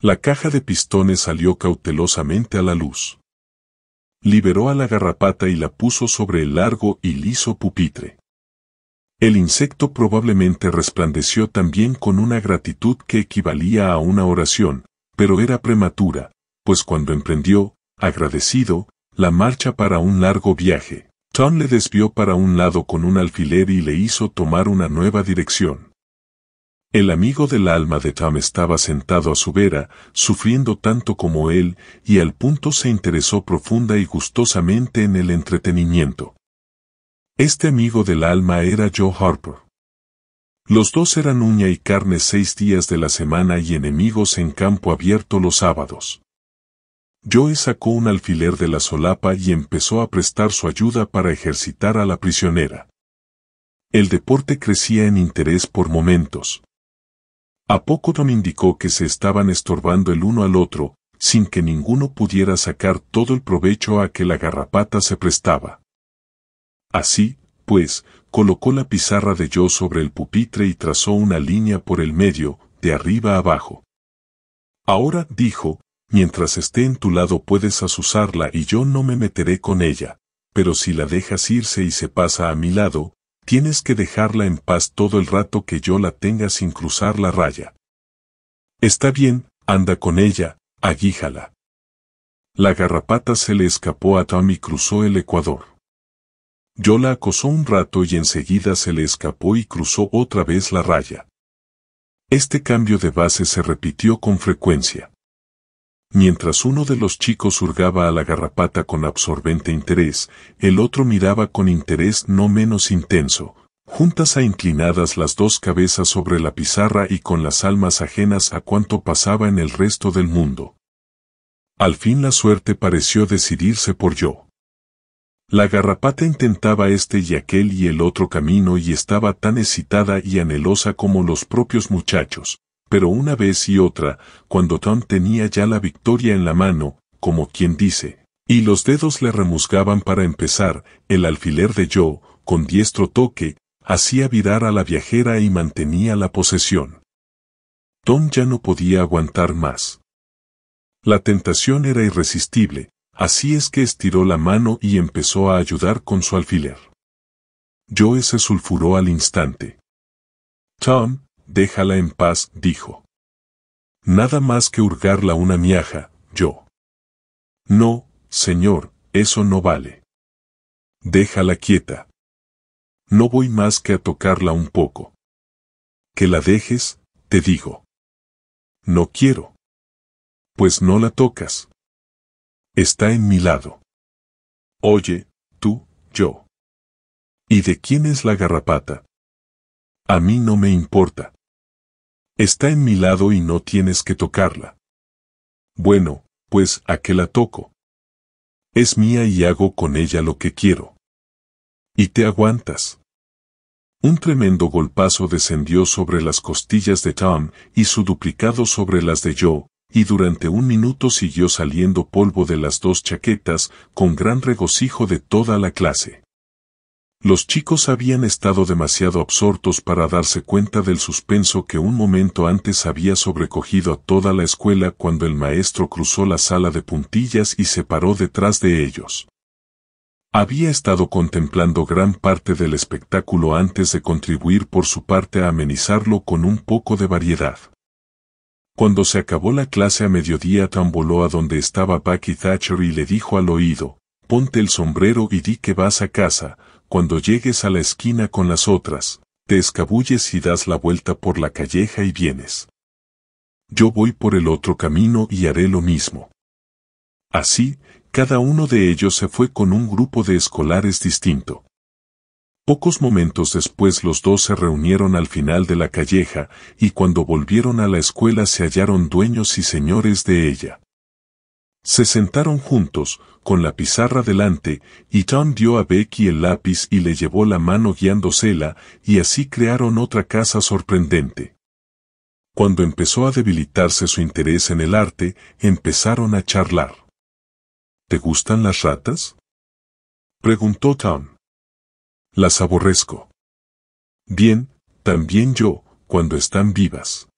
La caja de pistones salió cautelosamente a la luz. Liberó a la garrapata y la puso sobre el largo y liso pupitre. El insecto probablemente resplandeció también con una gratitud que equivalía a una oración, pero era prematura, pues cuando emprendió, agradecido, la marcha para un largo viaje. Tom le desvió para un lado con un alfiler y le hizo tomar una nueva dirección. El amigo del alma de Tom estaba sentado a su vera, sufriendo tanto como él, y al punto se interesó profunda y gustosamente en el entretenimiento. Este amigo del alma era Joe Harper. Los dos eran uña y carne seis días de la semana y enemigos en campo abierto los sábados. Joe sacó un alfiler de la solapa y empezó a prestar su ayuda para ejercitar a la prisionera. El deporte crecía en interés por momentos. A poco Tom indicó que se estaban estorbando el uno al otro, sin que ninguno pudiera sacar todo el provecho a que la garrapata se prestaba. Así, pues, colocó la pizarra de Joe sobre el pupitre y trazó una línea por el medio, de arriba abajo. Ahora, dijo, Mientras esté en tu lado puedes asusarla y yo no me meteré con ella, pero si la dejas irse y se pasa a mi lado, tienes que dejarla en paz todo el rato que yo la tenga sin cruzar la raya. Está bien, anda con ella, aguíjala. La garrapata se le escapó a Tom y cruzó el Ecuador. Yo la acosó un rato y enseguida se le escapó y cruzó otra vez la raya. Este cambio de base se repitió con frecuencia. Mientras uno de los chicos hurgaba a la garrapata con absorbente interés, el otro miraba con interés no menos intenso, juntas a inclinadas las dos cabezas sobre la pizarra y con las almas ajenas a cuanto pasaba en el resto del mundo. Al fin la suerte pareció decidirse por yo. La garrapata intentaba este y aquel y el otro camino y estaba tan excitada y anhelosa como los propios muchachos, pero una vez y otra, cuando Tom tenía ya la victoria en la mano, como quien dice, y los dedos le remusgaban para empezar, el alfiler de Joe, con diestro toque, hacía virar a la viajera y mantenía la posesión. Tom ya no podía aguantar más. La tentación era irresistible, así es que estiró la mano y empezó a ayudar con su alfiler. Joe se sulfuró al instante. Tom, déjala en paz, dijo. Nada más que hurgarla una miaja, yo. No, señor, eso no vale. Déjala quieta. No voy más que a tocarla un poco. Que la dejes, te digo. No quiero. Pues no la tocas. Está en mi lado. Oye, tú, yo. ¿Y de quién es la garrapata? A mí no me importa. Está en mi lado y no tienes que tocarla. Bueno, pues, ¿a qué la toco? Es mía y hago con ella lo que quiero. Y te aguantas. Un tremendo golpazo descendió sobre las costillas de Tom y su duplicado sobre las de Joe, y durante un minuto siguió saliendo polvo de las dos chaquetas con gran regocijo de toda la clase. Los chicos habían estado demasiado absortos para darse cuenta del suspenso que un momento antes había sobrecogido a toda la escuela cuando el maestro cruzó la sala de puntillas y se paró detrás de ellos. Había estado contemplando gran parte del espectáculo antes de contribuir por su parte a amenizarlo con un poco de variedad. Cuando se acabó la clase a mediodía tamboló a donde estaba Bucky Thatcher y le dijo al oído, ponte el sombrero y di que vas a casa, cuando llegues a la esquina con las otras, te escabulles y das la vuelta por la calleja y vienes. Yo voy por el otro camino y haré lo mismo. Así, cada uno de ellos se fue con un grupo de escolares distinto. Pocos momentos después los dos se reunieron al final de la calleja, y cuando volvieron a la escuela se hallaron dueños y señores de ella. Se sentaron juntos, con la pizarra delante, y Tom dio a Becky el lápiz y le llevó la mano guiándosela, y así crearon otra casa sorprendente. Cuando empezó a debilitarse su interés en el arte, empezaron a charlar. ¿Te gustan las ratas? preguntó Tom. Las aborrezco. Bien, también yo, cuando están vivas.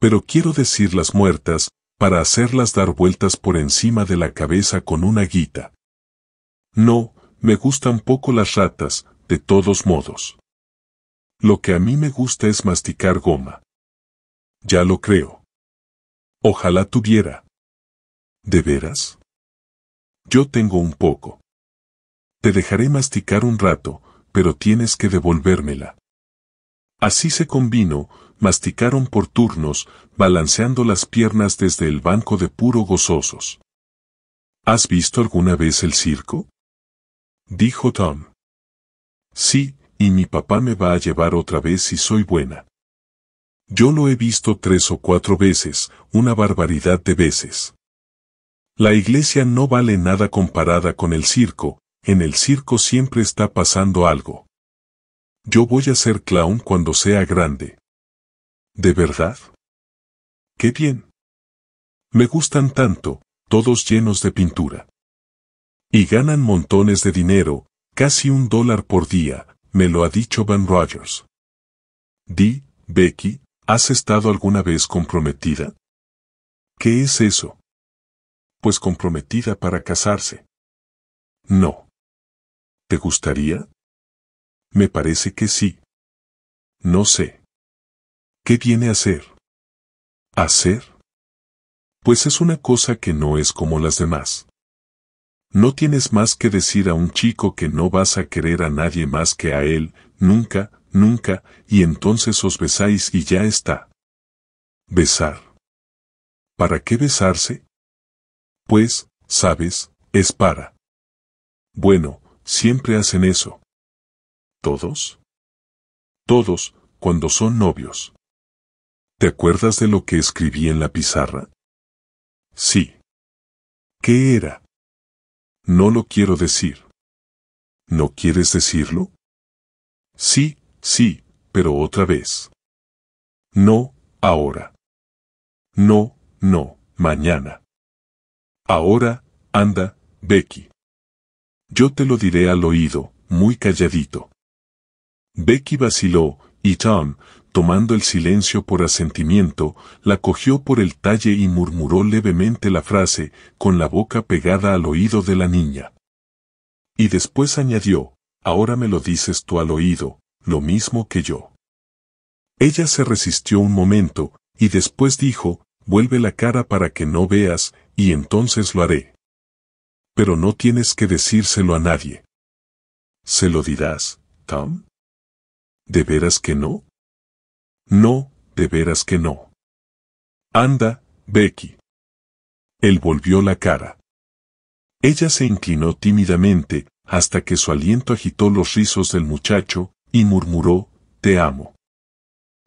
Pero quiero decir las muertas, para hacerlas dar vueltas por encima de la cabeza con una guita. No, me gustan poco las ratas, de todos modos. Lo que a mí me gusta es masticar goma. Ya lo creo. Ojalá tuviera. ¿De veras? Yo tengo un poco. Te dejaré masticar un rato, pero tienes que devolvérmela. Así se convino, masticaron por turnos, balanceando las piernas desde el banco de puro gozosos. ¿Has visto alguna vez el circo? Dijo Tom. Sí, y mi papá me va a llevar otra vez si soy buena. Yo lo he visto tres o cuatro veces, una barbaridad de veces. La iglesia no vale nada comparada con el circo, en el circo siempre está pasando algo. Yo voy a ser clown cuando sea grande. ¿De verdad? ¡Qué bien! Me gustan tanto, todos llenos de pintura. Y ganan montones de dinero, casi un dólar por día, me lo ha dicho Van Rogers. Di, Becky, ¿has estado alguna vez comprometida? ¿Qué es eso? Pues comprometida para casarse. No. ¿Te gustaría? Me parece que sí. No sé. ¿Qué viene a ser? ¿Hacer? Pues es una cosa que no es como las demás. No tienes más que decir a un chico que no vas a querer a nadie más que a él, nunca, nunca, y entonces os besáis y ya está. Besar. ¿Para qué besarse? Pues, sabes, es para. Bueno, siempre hacen eso. ¿Todos? Todos, cuando son novios. ¿Te acuerdas de lo que escribí en la pizarra? Sí. ¿Qué era? No lo quiero decir. ¿No quieres decirlo? Sí, sí, pero otra vez. No, ahora. No, no, mañana. Ahora, anda, Becky. Yo te lo diré al oído, muy calladito. Becky vaciló, y Tom, tomando el silencio por asentimiento, la cogió por el talle y murmuró levemente la frase, con la boca pegada al oído de la niña. Y después añadió, ahora me lo dices tú al oído, lo mismo que yo. Ella se resistió un momento, y después dijo, vuelve la cara para que no veas, y entonces lo haré. Pero no tienes que decírselo a nadie. ¿Se lo dirás, Tom? ¿De veras que no? No, de veras que no. Anda, Becky. Él volvió la cara. Ella se inclinó tímidamente, hasta que su aliento agitó los rizos del muchacho, y murmuró, Te amo.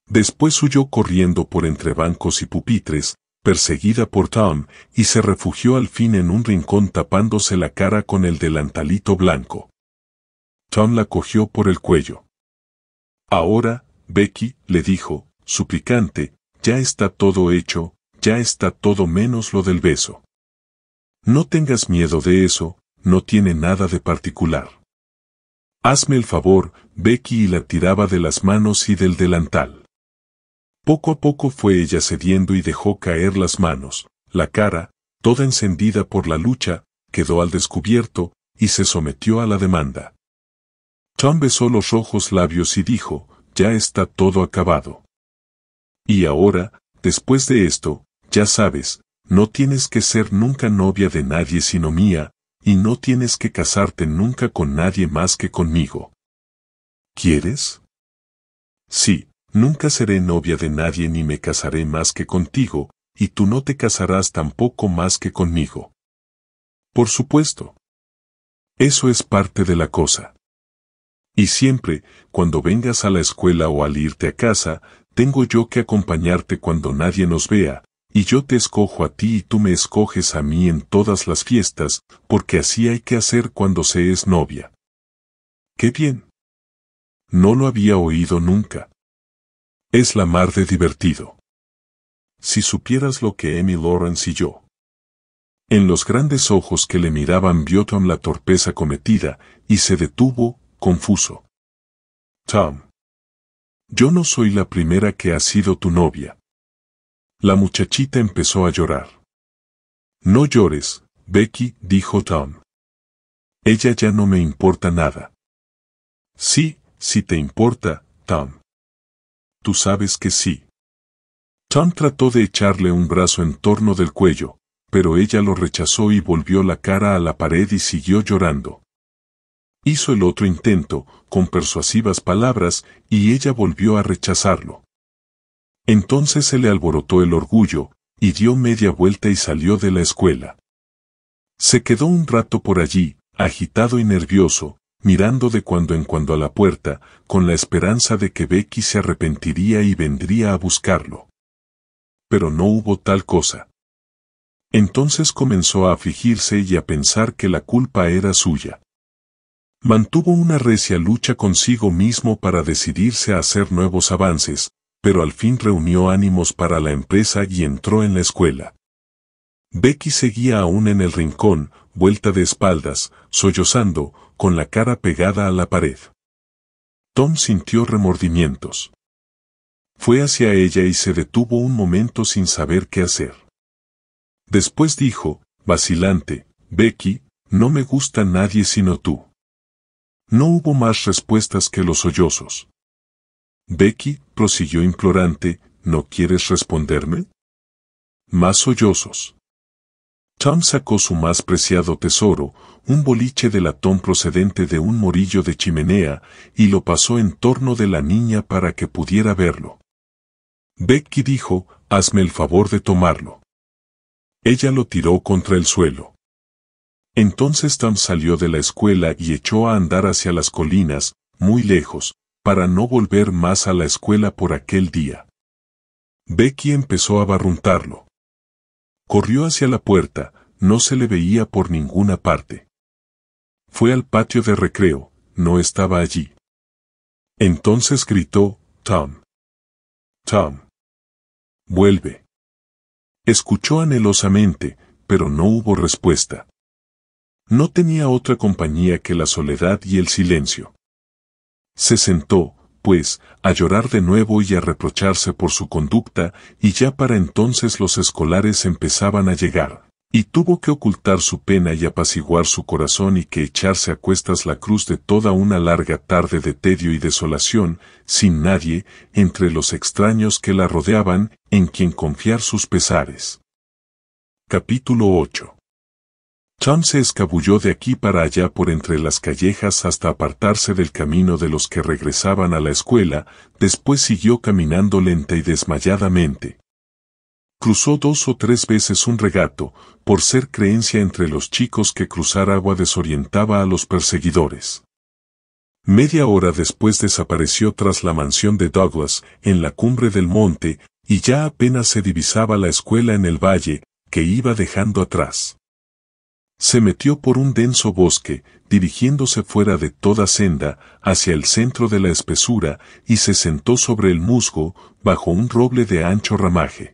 Después huyó corriendo por entre bancos y pupitres, perseguida por Tom, y se refugió al fin en un rincón tapándose la cara con el delantalito blanco. Tom la cogió por el cuello. Ahora, Becky, le dijo, suplicante, ya está todo hecho, ya está todo menos lo del beso. No tengas miedo de eso, no tiene nada de particular. Hazme el favor, Becky y la tiraba de las manos y del delantal. Poco a poco fue ella cediendo y dejó caer las manos, la cara, toda encendida por la lucha, quedó al descubierto, y se sometió a la demanda. Tom besó los rojos labios y dijo, ya está todo acabado. Y ahora, después de esto, ya sabes, no tienes que ser nunca novia de nadie sino mía, y no tienes que casarte nunca con nadie más que conmigo. ¿Quieres? Sí, nunca seré novia de nadie ni me casaré más que contigo, y tú no te casarás tampoco más que conmigo. Por supuesto. Eso es parte de la cosa. Y siempre, cuando vengas a la escuela o al irte a casa, tengo yo que acompañarte cuando nadie nos vea, y yo te escojo a ti y tú me escoges a mí en todas las fiestas, porque así hay que hacer cuando se es novia. ¡Qué bien! No lo había oído nunca. Es la mar de divertido. Si supieras lo que Emmy Lawrence y yo. En los grandes ojos que le miraban vio Tom la torpeza cometida, y se detuvo, confuso. Tom. Yo no soy la primera que ha sido tu novia. La muchachita empezó a llorar. No llores, Becky, dijo Tom. Ella ya no me importa nada. Sí, si te importa, Tom. Tú sabes que sí. Tom trató de echarle un brazo en torno del cuello, pero ella lo rechazó y volvió la cara a la pared y siguió llorando. Hizo el otro intento, con persuasivas palabras, y ella volvió a rechazarlo. Entonces se le alborotó el orgullo, y dio media vuelta y salió de la escuela. Se quedó un rato por allí, agitado y nervioso, mirando de cuando en cuando a la puerta, con la esperanza de que Becky se arrepentiría y vendría a buscarlo. Pero no hubo tal cosa. Entonces comenzó a afligirse y a pensar que la culpa era suya. Mantuvo una recia lucha consigo mismo para decidirse a hacer nuevos avances, pero al fin reunió ánimos para la empresa y entró en la escuela. Becky seguía aún en el rincón, vuelta de espaldas, sollozando, con la cara pegada a la pared. Tom sintió remordimientos. Fue hacia ella y se detuvo un momento sin saber qué hacer. Después dijo, vacilante, Becky, no me gusta nadie sino tú. No hubo más respuestas que los sollozos. Becky, prosiguió implorante, ¿no quieres responderme? Más sollozos. Tom sacó su más preciado tesoro, un boliche de latón procedente de un morillo de chimenea, y lo pasó en torno de la niña para que pudiera verlo. Becky dijo, hazme el favor de tomarlo. Ella lo tiró contra el suelo. Entonces Tom salió de la escuela y echó a andar hacia las colinas, muy lejos, para no volver más a la escuela por aquel día. Becky empezó a barruntarlo. Corrió hacia la puerta, no se le veía por ninguna parte. Fue al patio de recreo, no estaba allí. Entonces gritó, Tom. Tom. Vuelve. Escuchó anhelosamente, pero no hubo respuesta. No tenía otra compañía que la soledad y el silencio. Se sentó, pues, a llorar de nuevo y a reprocharse por su conducta, y ya para entonces los escolares empezaban a llegar, y tuvo que ocultar su pena y apaciguar su corazón y que echarse a cuestas la cruz de toda una larga tarde de tedio y desolación, sin nadie, entre los extraños que la rodeaban, en quien confiar sus pesares. Capítulo 8 Tom se escabulló de aquí para allá por entre las callejas hasta apartarse del camino de los que regresaban a la escuela, después siguió caminando lenta y desmayadamente. Cruzó dos o tres veces un regato, por ser creencia entre los chicos que cruzar agua desorientaba a los perseguidores. Media hora después desapareció tras la mansión de Douglas, en la cumbre del monte, y ya apenas se divisaba la escuela en el valle, que iba dejando atrás. Se metió por un denso bosque, dirigiéndose fuera de toda senda, hacia el centro de la espesura, y se sentó sobre el musgo, bajo un roble de ancho ramaje.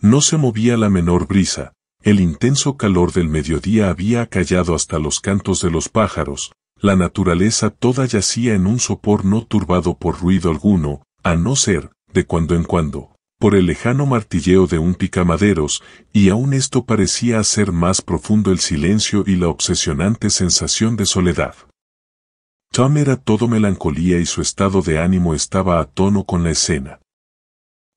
No se movía la menor brisa, el intenso calor del mediodía había acallado hasta los cantos de los pájaros, la naturaleza toda yacía en un sopor no turbado por ruido alguno, a no ser, de cuando en cuando, por el lejano martilleo de un picamaderos, y aún esto parecía hacer más profundo el silencio y la obsesionante sensación de soledad. Tom era todo melancolía y su estado de ánimo estaba a tono con la escena.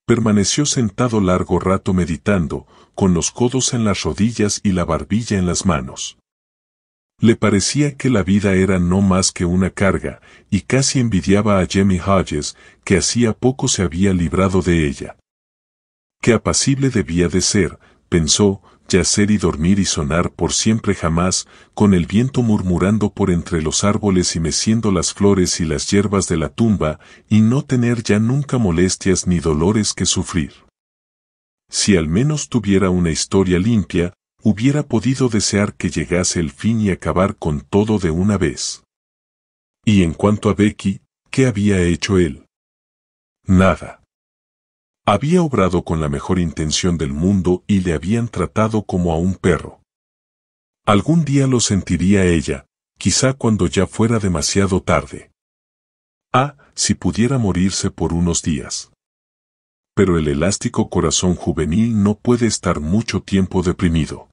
Permaneció sentado largo rato meditando, con los codos en las rodillas y la barbilla en las manos. Le parecía que la vida era no más que una carga, y casi envidiaba a Jemmy Hodges, que hacía poco se había librado de ella. Qué apacible debía de ser, pensó, yacer y dormir y sonar por siempre jamás, con el viento murmurando por entre los árboles y meciendo las flores y las hierbas de la tumba, y no tener ya nunca molestias ni dolores que sufrir. Si al menos tuviera una historia limpia, hubiera podido desear que llegase el fin y acabar con todo de una vez. Y en cuanto a Becky, ¿qué había hecho él? Nada. Había obrado con la mejor intención del mundo y le habían tratado como a un perro. Algún día lo sentiría ella, quizá cuando ya fuera demasiado tarde. Ah, si pudiera morirse por unos días. Pero el elástico corazón juvenil no puede estar mucho tiempo deprimido.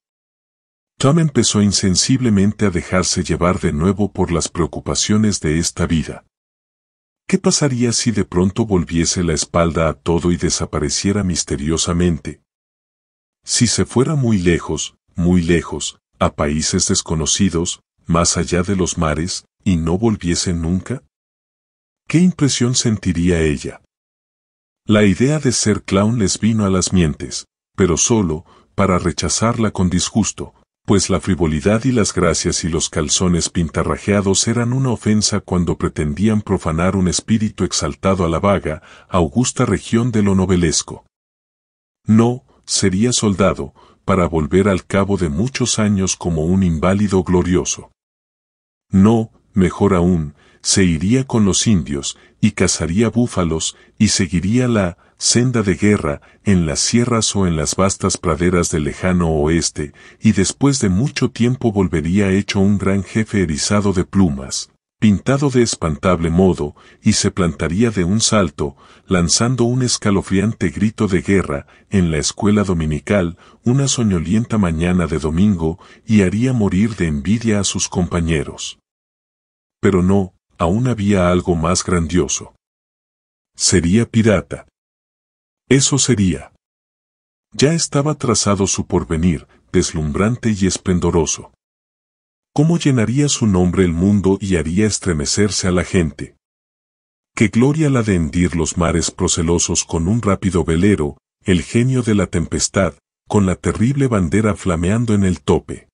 Tom empezó insensiblemente a dejarse llevar de nuevo por las preocupaciones de esta vida. ¿Qué pasaría si de pronto volviese la espalda a todo y desapareciera misteriosamente? Si se fuera muy lejos, muy lejos, a países desconocidos, más allá de los mares, y no volviese nunca? ¿Qué impresión sentiría ella? La idea de ser clown les vino a las mientes, pero solo, para rechazarla con disgusto, pues la frivolidad y las gracias y los calzones pintarrajeados eran una ofensa cuando pretendían profanar un espíritu exaltado a la vaga, augusta región de lo novelesco. No, sería soldado, para volver al cabo de muchos años como un inválido glorioso. No, mejor aún, se iría con los indios, y cazaría búfalos, y seguiría la senda de guerra, en las sierras o en las vastas praderas del lejano oeste, y después de mucho tiempo volvería hecho un gran jefe erizado de plumas, pintado de espantable modo, y se plantaría de un salto, lanzando un escalofriante grito de guerra, en la escuela dominical, una soñolienta mañana de domingo, y haría morir de envidia a sus compañeros. Pero no, aún había algo más grandioso. Sería pirata. Eso sería. Ya estaba trazado su porvenir, deslumbrante y esplendoroso. ¿Cómo llenaría su nombre el mundo y haría estremecerse a la gente? Qué gloria la de hendir los mares procelosos con un rápido velero, el genio de la tempestad, con la terrible bandera flameando en el tope.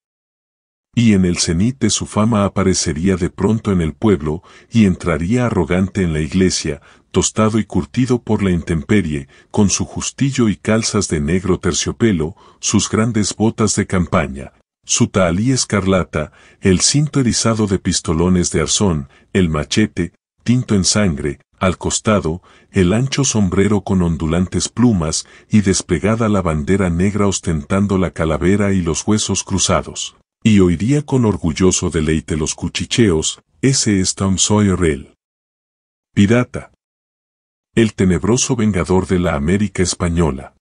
Y en el cenit de su fama aparecería de pronto en el pueblo, y entraría arrogante en la iglesia, tostado y curtido por la intemperie, con su justillo y calzas de negro terciopelo, sus grandes botas de campaña, su tahalí escarlata, el cinto erizado de pistolones de arzón, el machete, tinto en sangre, al costado, el ancho sombrero con ondulantes plumas y desplegada la bandera negra ostentando la calavera y los huesos cruzados. Y oiría con orgulloso deleite los cuchicheos, ese es Tom Sawyer el pirata. El tenebroso vengador de la América española.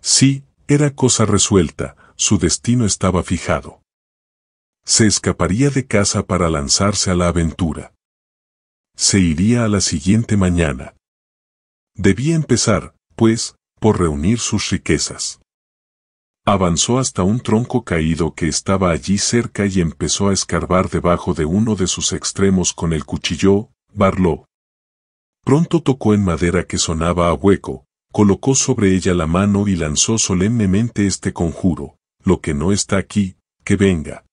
Sí, era cosa resuelta, su destino estaba fijado. Se escaparía de casa para lanzarse a la aventura. Se iría a la siguiente mañana. Debía empezar, pues, por reunir sus riquezas. Avanzó hasta un tronco caído que estaba allí cerca y empezó a escarbar debajo de uno de sus extremos con el cuchillo, Barló. Pronto tocó en madera que sonaba a hueco, colocó sobre ella la mano y lanzó solemnemente este conjuro, lo que no está aquí, que venga.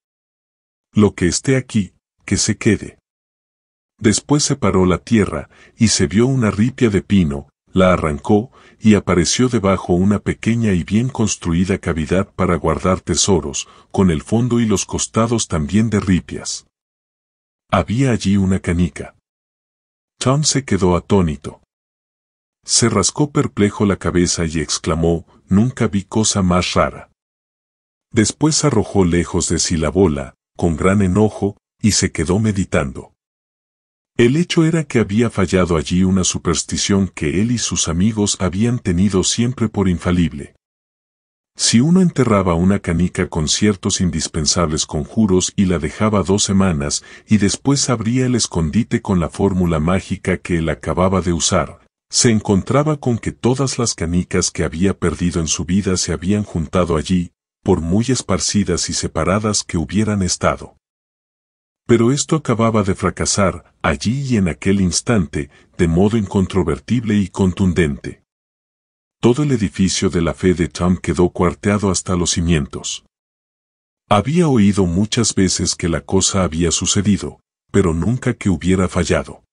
Lo que esté aquí, que se quede. Después separó la tierra, y se vio una ripia de pino, la arrancó, y apareció debajo una pequeña y bien construida cavidad para guardar tesoros, con el fondo y los costados también de ripias. Había allí una canica. Tom se quedó atónito. Se rascó perplejo la cabeza y exclamó, nunca vi cosa más rara. Después arrojó lejos de sí la bola, con gran enojo, y se quedó meditando. El hecho era que había fallado allí una superstición que él y sus amigos habían tenido siempre por infalible. Si uno enterraba una canica con ciertos indispensables conjuros y la dejaba dos semanas, y después abría el escondite con la fórmula mágica que él acababa de usar, se encontraba con que todas las canicas que había perdido en su vida se habían juntado allí, por muy esparcidas y separadas que hubieran estado. Pero esto acababa de fracasar, allí y en aquel instante, de modo incontrovertible y contundente. Todo el edificio de la fe de Tom quedó cuarteado hasta los cimientos. Había oído muchas veces que la cosa había sucedido, pero nunca que hubiera fallado.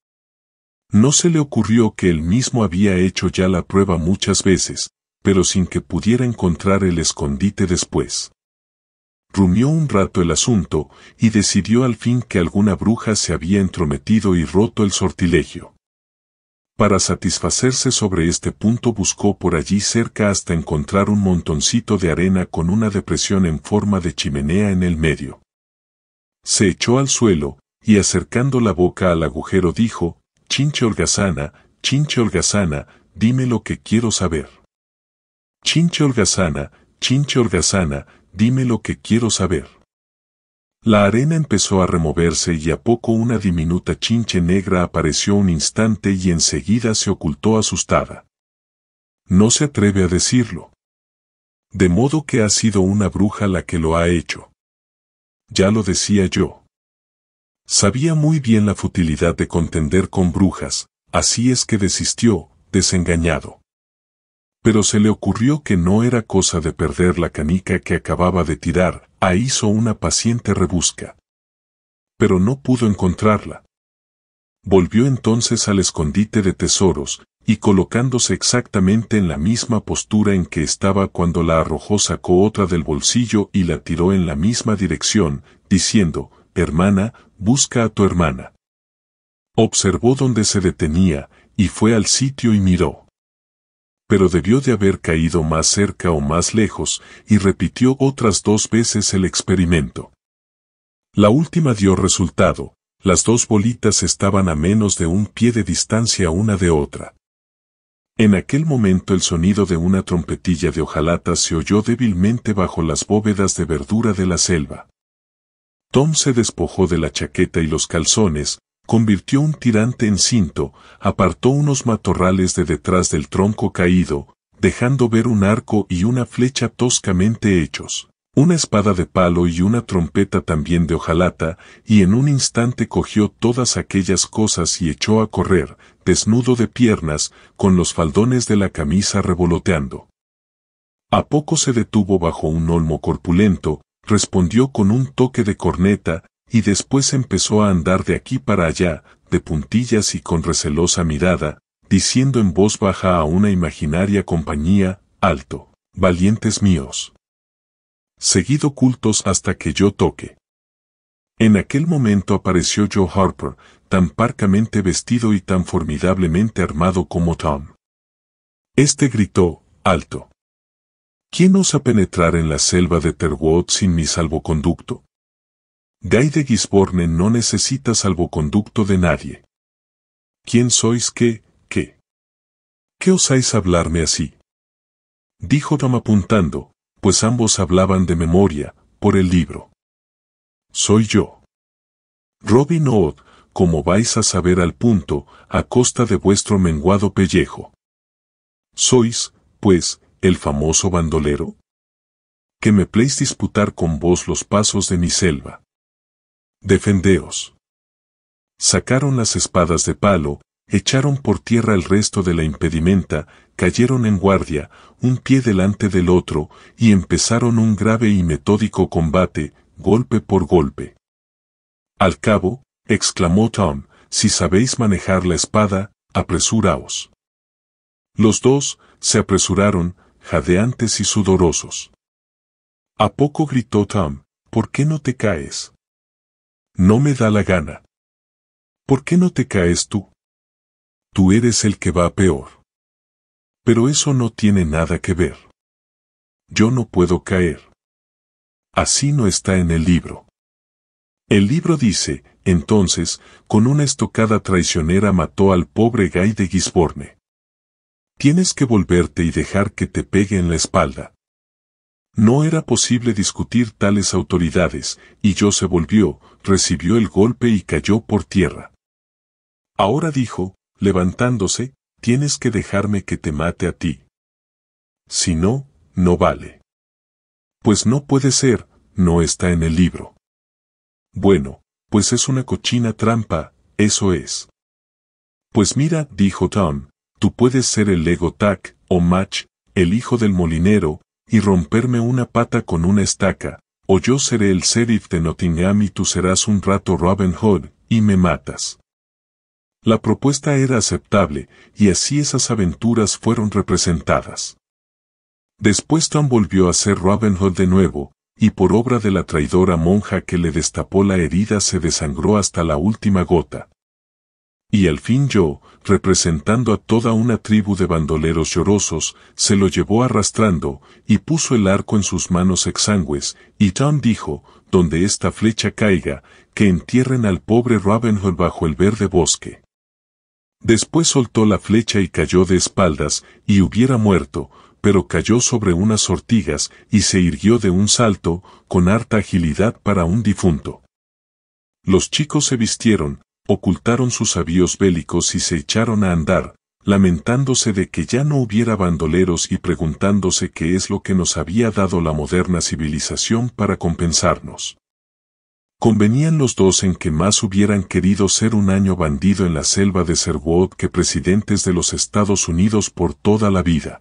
No se le ocurrió que él mismo había hecho ya la prueba muchas veces, pero sin que pudiera encontrar el escondite después. Rumió un rato el asunto, y decidió al fin que alguna bruja se había entrometido y roto el sortilegio. Para satisfacerse sobre este punto buscó por allí cerca hasta encontrar un montoncito de arena con una depresión en forma de chimenea en el medio. Se echó al suelo, y acercando la boca al agujero dijo, Chinche holgazana, chinche holgazana, dime lo que quiero saber. Chinche holgazana, chinche holgazana, dime lo que quiero saber. La arena empezó a removerse y a poco una diminuta chinche negra apareció un instante y enseguida se ocultó asustada. No se atreve a decirlo. De modo que ha sido una bruja la que lo ha hecho. Ya lo decía yo. Sabía muy bien la futilidad de contender con brujas, así es que desistió, desengañado pero se le ocurrió que no era cosa de perder la canica que acababa de tirar, a hizo una paciente rebusca. Pero no pudo encontrarla. Volvió entonces al escondite de tesoros, y colocándose exactamente en la misma postura en que estaba cuando la arrojó sacó otra del bolsillo y la tiró en la misma dirección, diciendo, Hermana, busca a tu hermana. Observó donde se detenía, y fue al sitio y miró pero debió de haber caído más cerca o más lejos, y repitió otras dos veces el experimento. La última dio resultado, las dos bolitas estaban a menos de un pie de distancia una de otra. En aquel momento el sonido de una trompetilla de hojalata se oyó débilmente bajo las bóvedas de verdura de la selva. Tom se despojó de la chaqueta y los calzones, convirtió un tirante en cinto, apartó unos matorrales de detrás del tronco caído, dejando ver un arco y una flecha toscamente hechos, una espada de palo y una trompeta también de hojalata, y en un instante cogió todas aquellas cosas y echó a correr, desnudo de piernas, con los faldones de la camisa revoloteando. A poco se detuvo bajo un olmo corpulento, respondió con un toque de corneta, y después empezó a andar de aquí para allá, de puntillas y con recelosa mirada, diciendo en voz baja a una imaginaria compañía, alto, valientes míos. Seguid ocultos hasta que yo toque. En aquel momento apareció Joe Harper, tan parcamente vestido y tan formidablemente armado como Tom. Este gritó, alto. ¿Quién osa penetrar en la selva de Terwood sin mi salvoconducto? —Gay de Gisborne no necesita salvoconducto de nadie. ¿Quién sois que, qué? ¿Qué osáis hablarme así? Dijo Tom apuntando, pues ambos hablaban de memoria, por el libro. Soy yo. Robin Hood, como vais a saber al punto, a costa de vuestro menguado pellejo. Sois, pues, el famoso bandolero. Que me pleis disputar con vos los pasos de mi selva defendeos. Sacaron las espadas de palo, echaron por tierra el resto de la impedimenta, cayeron en guardia, un pie delante del otro, y empezaron un grave y metódico combate, golpe por golpe. Al cabo, exclamó Tom, si sabéis manejar la espada, apresuraos. Los dos, se apresuraron, jadeantes y sudorosos. A poco gritó Tom, ¿por qué no te caes? No me da la gana. ¿Por qué no te caes tú? Tú eres el que va peor. Pero eso no tiene nada que ver. Yo no puedo caer. Así no está en el libro. El libro dice, entonces, con una estocada traicionera mató al pobre Guy de Gisborne. Tienes que volverte y dejar que te pegue en la espalda. No era posible discutir tales autoridades, y yo se volvió, recibió el golpe y cayó por tierra. Ahora dijo, levantándose, tienes que dejarme que te mate a ti. Si no, no vale. Pues no puede ser, no está en el libro. Bueno, pues es una cochina trampa, eso es. Pues mira, dijo Tom, tú puedes ser el Lego Tac, o Match, el hijo del molinero, y romperme una pata con una estaca, o yo seré el sheriff de Nottingham y tú serás un rato Robin Hood, y me matas. La propuesta era aceptable, y así esas aventuras fueron representadas. Después Tom volvió a ser Robin Hood de nuevo, y por obra de la traidora monja que le destapó la herida se desangró hasta la última gota. Y al fin yo, representando a toda una tribu de bandoleros llorosos, se lo llevó arrastrando, y puso el arco en sus manos exangües, y John dijo, donde esta flecha caiga, que entierren al pobre Robin Hood bajo el verde bosque. Después soltó la flecha y cayó de espaldas, y hubiera muerto, pero cayó sobre unas ortigas, y se irguió de un salto, con harta agilidad para un difunto. Los chicos se vistieron, ocultaron sus avíos bélicos y se echaron a andar, lamentándose de que ya no hubiera bandoleros y preguntándose qué es lo que nos había dado la moderna civilización para compensarnos. Convenían los dos en que más hubieran querido ser un año bandido en la selva de Serwood que presidentes de los Estados Unidos por toda la vida.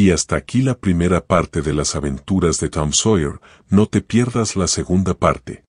Y hasta aquí la primera parte de las aventuras de Tom Sawyer, no te pierdas la segunda parte.